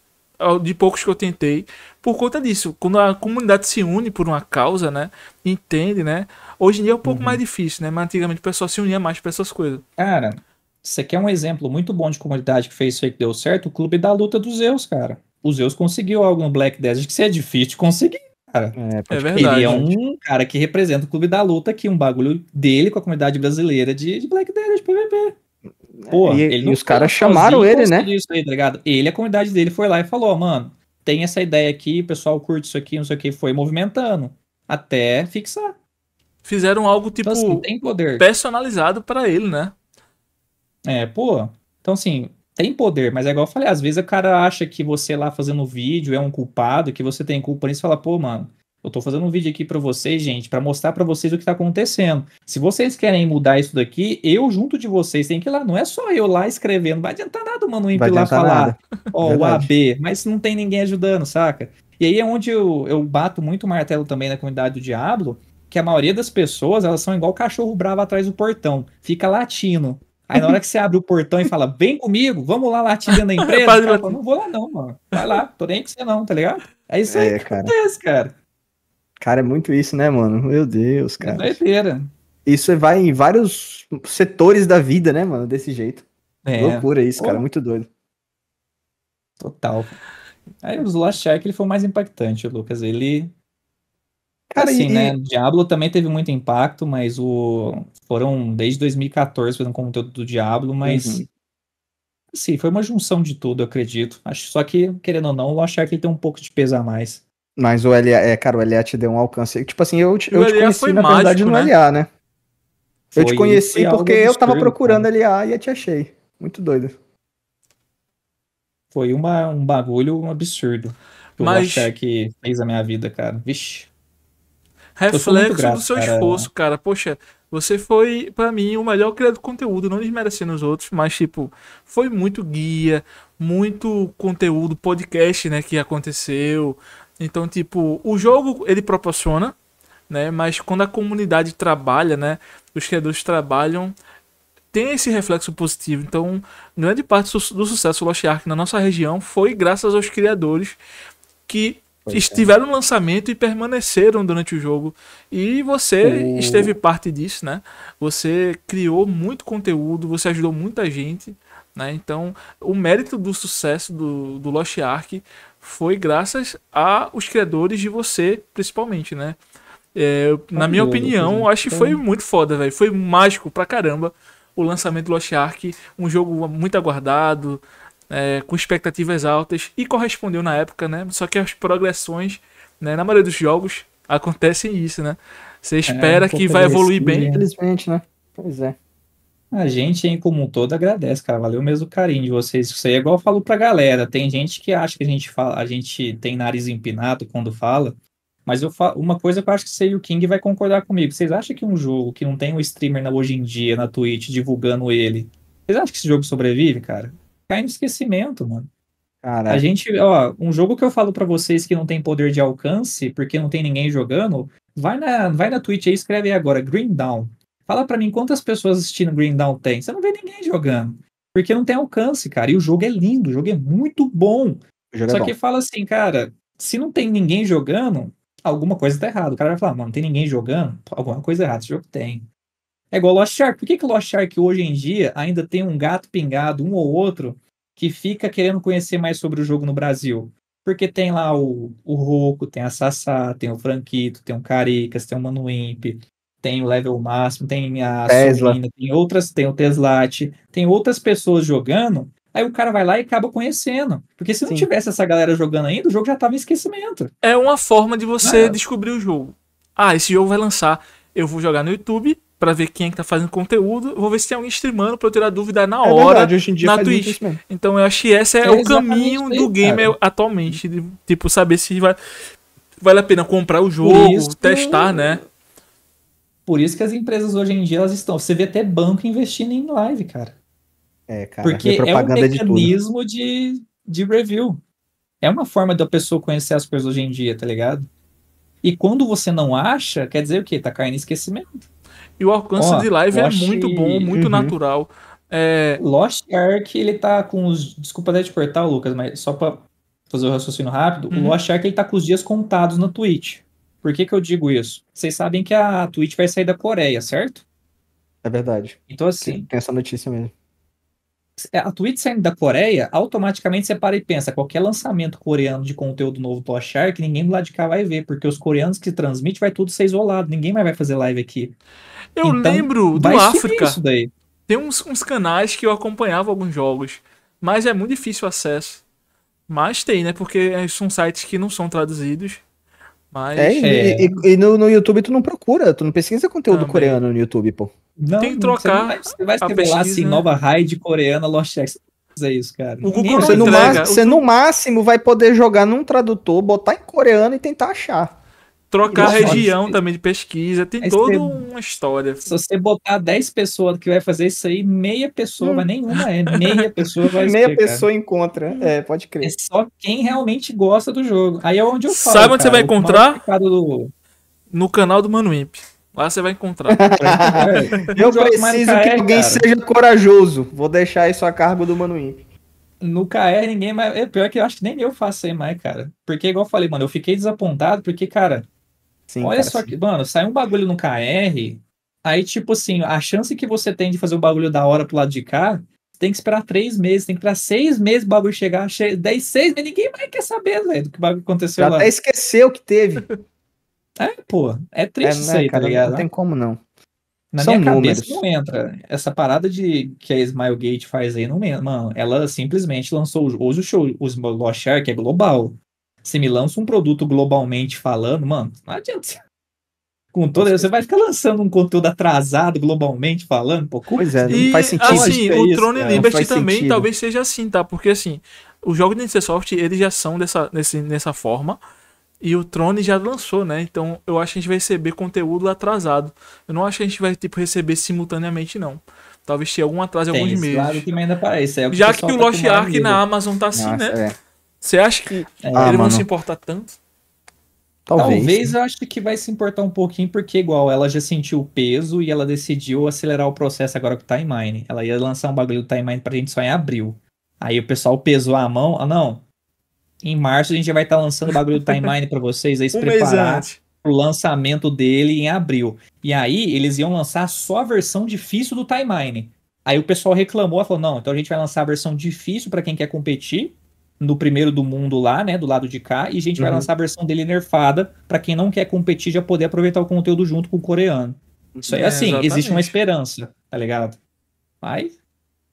Speaker 1: de poucos que eu tentei, por conta disso. Quando a comunidade se une por uma causa, né? Entende, né? Hoje
Speaker 2: em dia é um pouco uhum. mais difícil, né? Mas antigamente o pessoal se unia mais para essas coisas. Cara, você quer um exemplo muito bom de comunidade que fez isso aí que deu certo, o clube da luta dos Zeus, cara. O Zeus conseguiu algo no Black Desert que se é difícil de conseguir, cara. É, é verdade. Ele é um cara que representa o clube da luta aqui, um bagulho dele com a comunidade brasileira de, de Black Desert PVP. Pô, e, e os caras chamaram ele, né? Isso aí, tá ligado? Ele, a comunidade dele foi lá e falou, mano, tem essa ideia aqui, o pessoal curte isso aqui, não sei o que, foi movimentando até fixar. Fizeram algo então, tipo então, assim, tem poder. personalizado para ele, né? É, pô. Então assim, tem poder, mas é igual eu falei, às vezes o cara acha que você lá fazendo vídeo é um culpado, que você tem culpa nisso e fala, pô, mano, eu estou fazendo um vídeo aqui para vocês, gente, para mostrar para vocês o que está acontecendo. Se vocês querem mudar isso daqui, eu junto de vocês tem que ir lá. Não é só eu lá escrevendo, vai adiantar nada o Mano Imp lá falar, ó, o AB, mas não tem ninguém ajudando, saca? E aí é onde eu, eu bato muito martelo também na comunidade do Diablo, que a maioria das pessoas, elas são igual cachorro bravo atrás do portão, fica latindo. Aí na hora que você abre o portão e fala, vem comigo, vamos lá latindo na empresa, cara, fala, não vou lá não, mano. Vai lá, tô nem com você não, tá ligado? É isso é, aí cara. acontece, cara.
Speaker 3: Cara, é muito isso, né, mano? Meu Deus, é cara. É doideira. Isso é, vai em vários setores da vida, né, mano? Desse jeito. É. Loucura
Speaker 2: isso, cara. Muito doido. Total. Aí o Last Shark ele foi o mais impactante, Lucas. Ele. Cara, assim, e... né? Diablo também teve muito impacto, mas o. Foram desde 2014 fazendo conteúdo do Diablo, mas. Uhum. Assim, foi uma junção de tudo, eu acredito. Acho só que, querendo ou não, o Last Shark ele tem um pouco de peso a mais.
Speaker 3: Mas o LA, é, cara, o LA te deu um alcance. Tipo assim, eu, te, eu te conheci, na mágico, verdade, no né? LA,
Speaker 2: né? Foi, eu te conheci porque eu estranho, tava
Speaker 3: procurando cara. LA e eu te achei.
Speaker 2: Muito doido. Foi uma, um bagulho absurdo. Que Mas... eu que fez a minha vida, cara. Vixe. Reflexo grato, do seu cara. esforço,
Speaker 1: cara. Poxa, você foi, para mim, o melhor criador de conteúdo, não desmerecendo os outros, mas, tipo, foi muito guia, muito conteúdo, podcast, né, que aconteceu, então, tipo, o jogo ele proporciona, né? Mas quando a comunidade trabalha, né? Os criadores trabalham, tem esse reflexo positivo. Então, grande parte do, sucesso do Lost Ark na nossa região foi graças aos criadores que estiveram é. no lançamento e permaneceram durante o jogo. E você esteve parte disso, né? Você criou muito conteúdo, você ajudou muita gente. Né? Então, o mérito do sucesso do, do Lost Ark foi graças a os criadores de você, principalmente, né? É, na minha opinião, acho que foi muito foda, velho. Foi mágico pra caramba o lançamento do Lost Ark, um jogo muito aguardado, é, com expectativas altas e correspondeu na época, né? Só que as progressões, né, na maioria dos jogos, acontecem isso, né? Você é, espera é, que vai
Speaker 2: evoluir bem. Infelizmente, né? Pois é. A gente, em como um todo, agradece, cara. Valeu mesmo o carinho de vocês. Isso aí é igual eu falo pra galera. Tem gente que acha que a gente fala, a gente tem nariz empinado quando fala. Mas eu falo, uma coisa que eu acho que você e o King vai concordar comigo. Vocês acham que um jogo que não tem um streamer na, hoje em dia na Twitch divulgando ele, vocês acham que esse jogo sobrevive, cara? Cai no esquecimento, mano. Caraca. A gente, ó, um jogo que eu falo para vocês que não tem poder de alcance, porque não tem ninguém jogando, vai na, vai na Twitch aí e escreve aí agora, Green Down. Fala para mim quantas pessoas assistindo Green Down tem. Você não vê ninguém jogando. Porque não tem alcance, cara. E o jogo é lindo, o jogo é muito bom. É Só é bom. que fala assim, cara, se não tem ninguém jogando, alguma coisa tá errada. O cara vai falar, mano, não tem ninguém jogando, alguma coisa errada, esse jogo tem. É igual Lost Shark. Por que, que Lost Shark hoje em dia ainda tem um gato pingado, um ou outro, que fica querendo conhecer mais sobre o jogo no Brasil? Porque tem lá o, o Roco, tem a Sassá, tem o Franquito, tem o Caricas, tem o Manuimp, tem o level máximo, tem a Tesla. tem outras, tem o Teslat, tem outras pessoas jogando. Aí o cara vai lá e acaba conhecendo. Porque se Sim. não tivesse essa galera jogando ainda, o jogo já tava em esquecimento.
Speaker 1: É uma forma de você é? descobrir o jogo. Ah, esse jogo vai lançar. Eu vou jogar no YouTube para ver quem é que tá fazendo conteúdo. Vou ver se tem alguém streamando pra eu tirar dúvida na é hora. Verdade, hoje em dia na Twitch. Então eu acho que esse é, é o caminho do gamer atualmente. De, tipo, saber se
Speaker 2: vai, vale a pena comprar o jogo, testar, que... né? Por isso que as empresas hoje em dia elas estão. Você vê até banco investindo em live, cara. É, cara. Porque é um mecanismo de, de, de review. É uma forma da pessoa conhecer as coisas hoje em dia, tá ligado? E quando você não acha, quer dizer o quê? Tá caindo em esquecimento. E o alcance Ó, de live é Lost... é muito bom, muito uhum. natural. É... Lost Ark, ele tá com os. Desculpa até te cortar, Lucas, mas só pra fazer o raciocínio rápido. Uhum. O Lost Ark, ele tá com os dias contados na Twitch. Por que, que eu digo isso? Vocês sabem que a Twitch vai sair da Coreia, certo? É verdade. Então, assim. Tem essa notícia mesmo. É, a Twitch saindo da Coreia, automaticamente você para e pensa: qualquer lançamento coreano de conteúdo novo do achar que ninguém do lado de cá vai ver, porque os coreanos que transmitem vai tudo ser isolado, ninguém mais vai fazer live aqui. Eu então, lembro do África. Isso daí.
Speaker 1: Tem uns, uns canais que eu acompanhava alguns jogos, mas é muito difícil o acesso. Mas tem, né? Porque são sites que não são
Speaker 2: traduzidos. Mas, é, é,
Speaker 3: e, e no, no, YouTube tu não procura, tu não pesquisa conteúdo Também. coreano no YouTube, pô.
Speaker 2: Não, tem que trocar. Você, vai, você vai escrever lá assim, nova raid coreana Lost X. É isso, cara. O Google você, no, você no
Speaker 3: máximo vai poder jogar num tradutor, botar em coreano e tentar achar.
Speaker 2: Trocar região também de pesquisa, tem toda uma história. Se você botar 10 pessoas que vai fazer isso aí, meia pessoa, hum. mas nenhuma é, meia pessoa vai Meia pessoa encontra, é, pode crer. É só quem realmente gosta do jogo. Aí é onde eu falo. Sabe onde cara, você vai encontrar?
Speaker 1: Do... No canal do Mano Imp. Lá você vai encontrar.
Speaker 2: É, eu preciso que alguém cara. seja
Speaker 3: corajoso. Vou deixar isso a cargo do
Speaker 2: Mano Imp. No KR ninguém mais. É pior que eu acho que nem eu faço aí mais, cara. Porque, igual eu falei, mano, eu fiquei desapontado porque, cara, Sim, Olha cara, só sim. que, mano, sai um bagulho no KR, aí, tipo assim, a chance que você tem de fazer um bagulho da hora pro lado de cá, tem que esperar três meses, tem que esperar seis meses o bagulho chegar, che... dez, seis meses, ninguém mais quer saber, velho, do que o bagulho aconteceu Já lá. Até
Speaker 3: esqueceu que teve. É, pô,
Speaker 2: é triste é, isso né, aí, tá cara, tá ligado? Não tem como não. Na São minha números. cabeça não entra. Essa parada de que a Smilegate faz aí não entra. Mano, ela simplesmente lançou hoje o show, os Lost Shark é global. Você me lança um produto globalmente falando, mano, não adianta. Com toda, você vai ficar lançando um conteúdo atrasado globalmente falando, pô, coisa, é, assim? não e, faz sentido. Assim, o Throne é, Liberty também sentido. talvez
Speaker 1: seja assim, tá? Porque assim, os jogos da nintendo Soft, eles já são dessa, nesse, nessa forma. E o trone já lançou, né? Então eu acho que a gente vai receber conteúdo atrasado. Eu não acho que a gente vai tipo, receber simultaneamente, não. Talvez tenha algum atraso em alguns meses. Claro que ainda parece. É que Já que o tá Lost Ark na Amazon tá assim, né? Nossa, né? É. Você acha que é. ele ah, não se importar tanto?
Speaker 2: Talvez. Talvez né? eu acho que vai se importar um pouquinho, porque igual, ela já sentiu o peso e ela decidiu acelerar o processo agora com o timeline. Ela ia lançar um bagulho do timeline pra gente só em abril. Aí o pessoal pesou a mão. Ah, não. Em março a gente já vai estar tá lançando o bagulho do timeline para vocês aí se um preparar pro lançamento dele em abril. E aí eles iam lançar só a versão difícil do timeline. Aí o pessoal reclamou, falou: "Não, então a gente vai lançar a versão difícil para quem quer competir no primeiro do mundo lá, né, do lado de cá, e a gente uhum. vai lançar a versão dele nerfada para quem não quer competir já poder aproveitar o conteúdo junto com o coreano. Isso aí é, assim, exatamente. existe uma esperança, tá ligado? Mas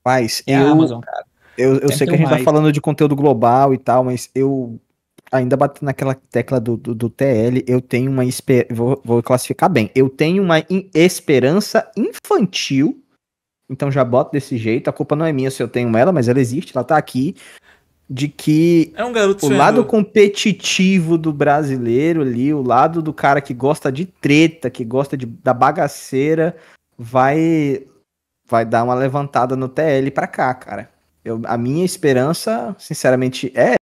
Speaker 2: mas é eu, Amazon, cara. Eu, eu sei que a gente tá mais. tá falando
Speaker 3: de conteúdo global e tal, mas eu ainda bato naquela tecla do, do, do TL, eu tenho uma vou, vou classificar bem. Eu tenho uma in esperança infantil então já boto desse jeito. A culpa não é minha se eu tenho ela, mas ela existe, ela tá aqui de que é um o lado competitivo do brasileiro ali, o lado do cara que gosta de treta, que gosta de, da bagaceira, vai vai dar uma levantada no TL para cá, cara. Eu, a minha esperança, sinceramente, é